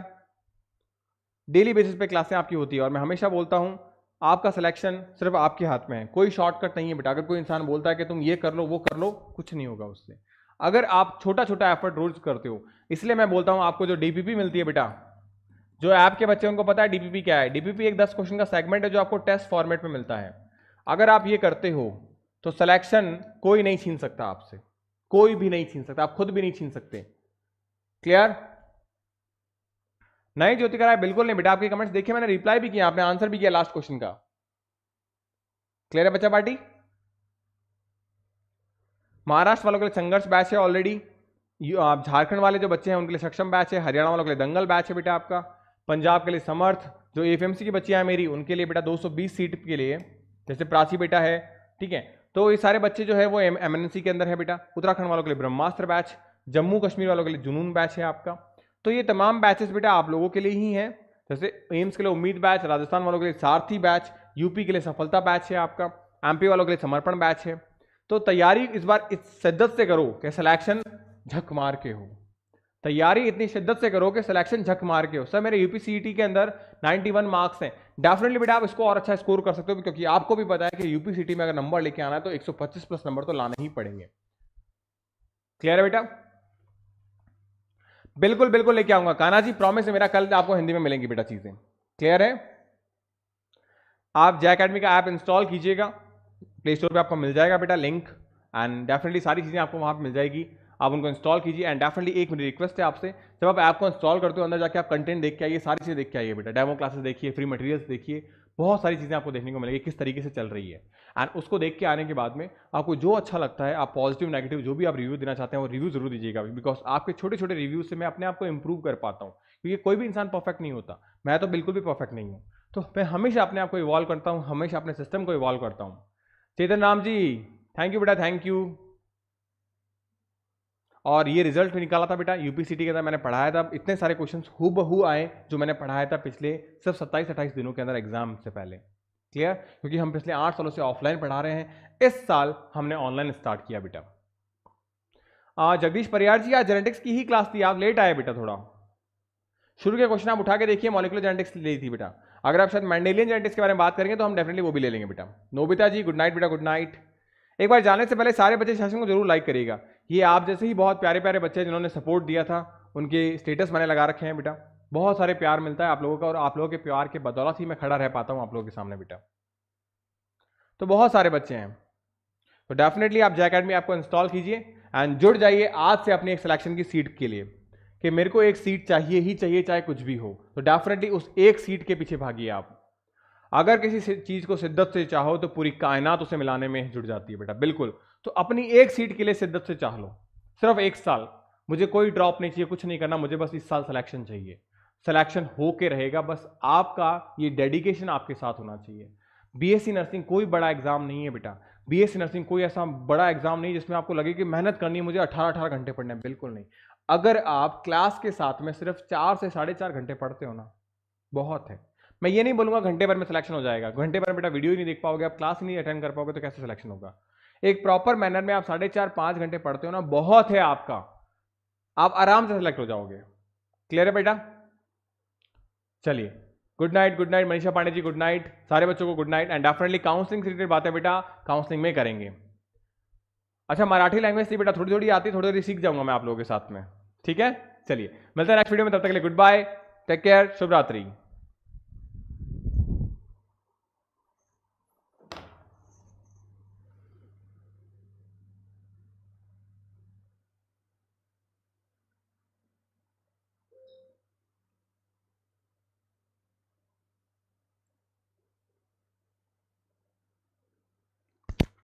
डेली बेसिस पे क्लासें आपकी होती है और मैं हमेशा बोलता हूँ आपका सिलेक्शन सिर्फ आपके हाथ में है कोई शॉर्टकट नहीं है बेटा अगर कोई इंसान बोलता है कि तुम ये कर लो वो कर लो कुछ नहीं होगा उससे अगर आप छोटा छोटा एफर्ट रोज करते हो इसलिए मैं बोलता हूँ आपको जो डीपीपी मिलती है बेटा जो ऐप के बच्चे उनको पता है डीपीपी क्या है डीपीपी एक दस क्वेश्चन का सेगमेंट है जो आपको टेस्ट फॉर्मेट में मिलता है अगर आप ये करते हो तो सिलेक्शन कोई नहीं छीन सकता आपसे कोई भी नहीं छीन सकता आप खुद भी नहीं छीन सकते क्लियर नहीं ज्योति कराए बिल्कुल नहीं बेटा आपके कमेंट्स देखिए मैंने रिप्लाई भी किया आपने आंसर भी किया लास्ट क्वेश्चन का क्लियर है बच्चा पार्टी महाराष्ट्र वालों के लिए संघर्ष बैच है ऑलरेडी आप झारखंड वाले जो बच्चे हैं उनके लिए सक्षम बैच है हरियाणा वालों के लिए दंगल बैच है बेटा आपका पंजाब के लिए समर्थ जो एफएमसी की बच्चियां हैं मेरी उनके लिए बेटा 220 सीट के लिए जैसे प्राची बेटा है ठीक है तो ये सारे बच्चे जो है वो एमएनसी के अंदर है बेटा उत्तराखंड वालों के लिए ब्रह्मास्त्र बैच जम्मू कश्मीर वालों के लिए जुनून बैच है आपका तो ये तमाम बैचेस बेटा आप लोगों के लिए ही हैं जैसे एम्स के लिए उम्मीद बैच राजस्थान वालों के लिए सारथी बैच यूपी के लिए सफलता बैच है आपका एम वालों के लिए समर्पण बैच है तो तैयारी इस बार इस शिद्दत से करो कि सिलेक्शन झक मार के हो तैयारी इतनी शिद्दत से करो कि सिलेक्शन झक मार के हो सर मेरे यूपी e के अंदर 91 मार्क्स हैं डेफिनेटली बेटा आप इसको और अच्छा स्कोर कर सकते हो क्योंकि आपको भी पता है कि यूपी सिटी में अगर नंबर लेके आना है तो 125 प्लस नंबर तो लाना ही पड़ेंगे क्लियर है बेटा बिल्कुल बिल्कुल लेके आऊंगा काना जी प्रॉमिस है मेरा कल आपको हिंदी में मिलेंगी बेटा चीजें क्लियर है आप जय अकेडमी का ऐप इंस्टॉल कीजिएगा प्ले स्टोर पर आपको मिल जाएगा बेटा लिंक एंड डेफिनेटली सारी चीज़ें आपको वहां पर मिल जाएगी आप उनको इंस्टॉल कीजिए एंड डेफिनेटली एक मेरी रिक्वेस्ट है आपसे जब आप ऐप को इंस्टॉल करते हो अंदर जाके आप कंटेंट देख के आइए सारी चीज़ें देख के आइए बेटा डेमो क्लासेस देखिए फ्री मटेरियल्स देखिए बहुत सारी चीज़ें आपको देखने को मिलेगी किस तरीके से चल रही है एंड उसको देख के आने के बाद में आपको जो अच्छा लगता है आप पॉजिटिव नेगेटिव जो भी आप रिव्यू देना चाहते हैं वो रिव्यू जरूर दीजिएगा बिकॉज आपके छोटे छोटे रिव्यू से मैं अपने आप को इंप्रूव कर पाता हूँ क्योंकि कोई भी इंसान परफेक्ट नहीं होता मैं तो बिल्कुल भी परफेक्ट नहीं हूँ तो मैं हमेशा अपने आप को इवॉल्व करता हूँ हमेशा अपने सिस्टम को इवॉल्व करता हूँ चेतन राम जी थैंक यू बेटा थैंक यू और ये रिजल्ट निकाला था बेटा यूपीसीटी के अंदर मैंने पढ़ाया था इतने सारे क्वेश्चंस हु आए जो मैंने पढ़ाया था पिछले सिर्फ सत्ताईस अट्ठाईस दिनों के अंदर एग्जाम से पहले क्लियर क्योंकि हम पिछले आठ सालों से ऑफलाइन पढ़ा रहे हैं इस साल हमने ऑनलाइन स्टार्ट किया बेटा जगदीश परियार जी आज जेनेटिक्स की ही क्लास थी आप लेट आए बेटा थोड़ा शुरू के क्वेश्चन आप उठा के देखिए मॉलिकुलर जेनेटिक्स ले थी बेटा अगर आप शायद मैंडेलियन जेनेटिक्स के बारे में बात करेंगे तो हम डेफिनेटली वो भी ले लेंगे बेटा नोबिता जी गुड नाइट बेटा गुड नाइट एक बार जाने से पहले सारे बच्चे शासन को जरूर लाइक करिएगा ये आप जैसे ही बहुत प्यारे प्यारे बच्चे जिन्होंने सपोर्ट दिया था उनके स्टेटस मैंने लगा रखे हैं बेटा बहुत सारे प्यार मिलता है आप लोगों का और आप लोगों के प्यार के बदौलत ही मैं खड़ा रह पाता हूँ आप लोगों के सामने बेटा तो बहुत सारे बच्चे हैं तो डेफिनेटली आप जय अकेडमी आपको इंस्टॉल कीजिए एंड जुड़ जाइए आज से अपनी एक सिलेक्शन की सीट के लिए कि मेरे को एक सीट चाहिए ही चाहिए चाहे कुछ भी हो तो डेफिनेटली उस एक सीट के पीछे भागिए आप अगर किसी चीज़ को शिद्दत से चाहो तो पूरी कायनात उसे मिलाने में जुड़ जाती है बेटा बिल्कुल तो अपनी एक सीट के लिए शिद्दत से चाह लो सिर्फ एक साल मुझे कोई ड्रॉप नहीं चाहिए कुछ नहीं करना मुझे बस इस साल सिलेक्शन चाहिए सिलेक्शन होके रहेगा बस आपका ये डेडिकेशन आपके साथ होना चाहिए बीएससी नर्सिंग कोई बड़ा एग्जाम नहीं है बेटा बीएससी नर्सिंग कोई ऐसा बड़ा एग्जाम नहीं जिसमें आपको लगे कि मेहनत करनी है मुझे अठारह अठारह घंटे पढ़ने हैं बिल्कुल नहीं अगर आप क्लास के साथ में सिर्फ चार से साढ़े चार घंटे पढ़ते हो ना बहुत है मैं ये नहीं बोलूंगा घंटे भर में सिलेक्शन हो जाएगा घंटे भर बेटा वीडियो ही नहीं देख पाओगे आप क्लास ही नहीं अटेंड कर पाओगे तो कैसे सिलेक्शन होगा एक प्रॉपर मैनर में आप साढ़े चार पांच घंटे पढ़ते हो ना बहुत है आपका आप आराम से सेलेक्ट हो जाओगे क्लियर है बेटा चलिए good night good night Manisha Pandey ji good night सारे बच्चों को good night and definitely counselling से रिलेटेड बातें बेटा काउंसलिंग में करेंगे अच्छा मराठी लैंग्वेज थी बेटा थोड़ी थोड़ी आती थोड़ी थोड़ी सीख जाऊंगा मैं आप लोगों के साथ में ठीक है चलिए मिलते हैं नेक्स्ट वीडियो में तब तक के लिए गुड बाय टेक केयर शुभ रात्रि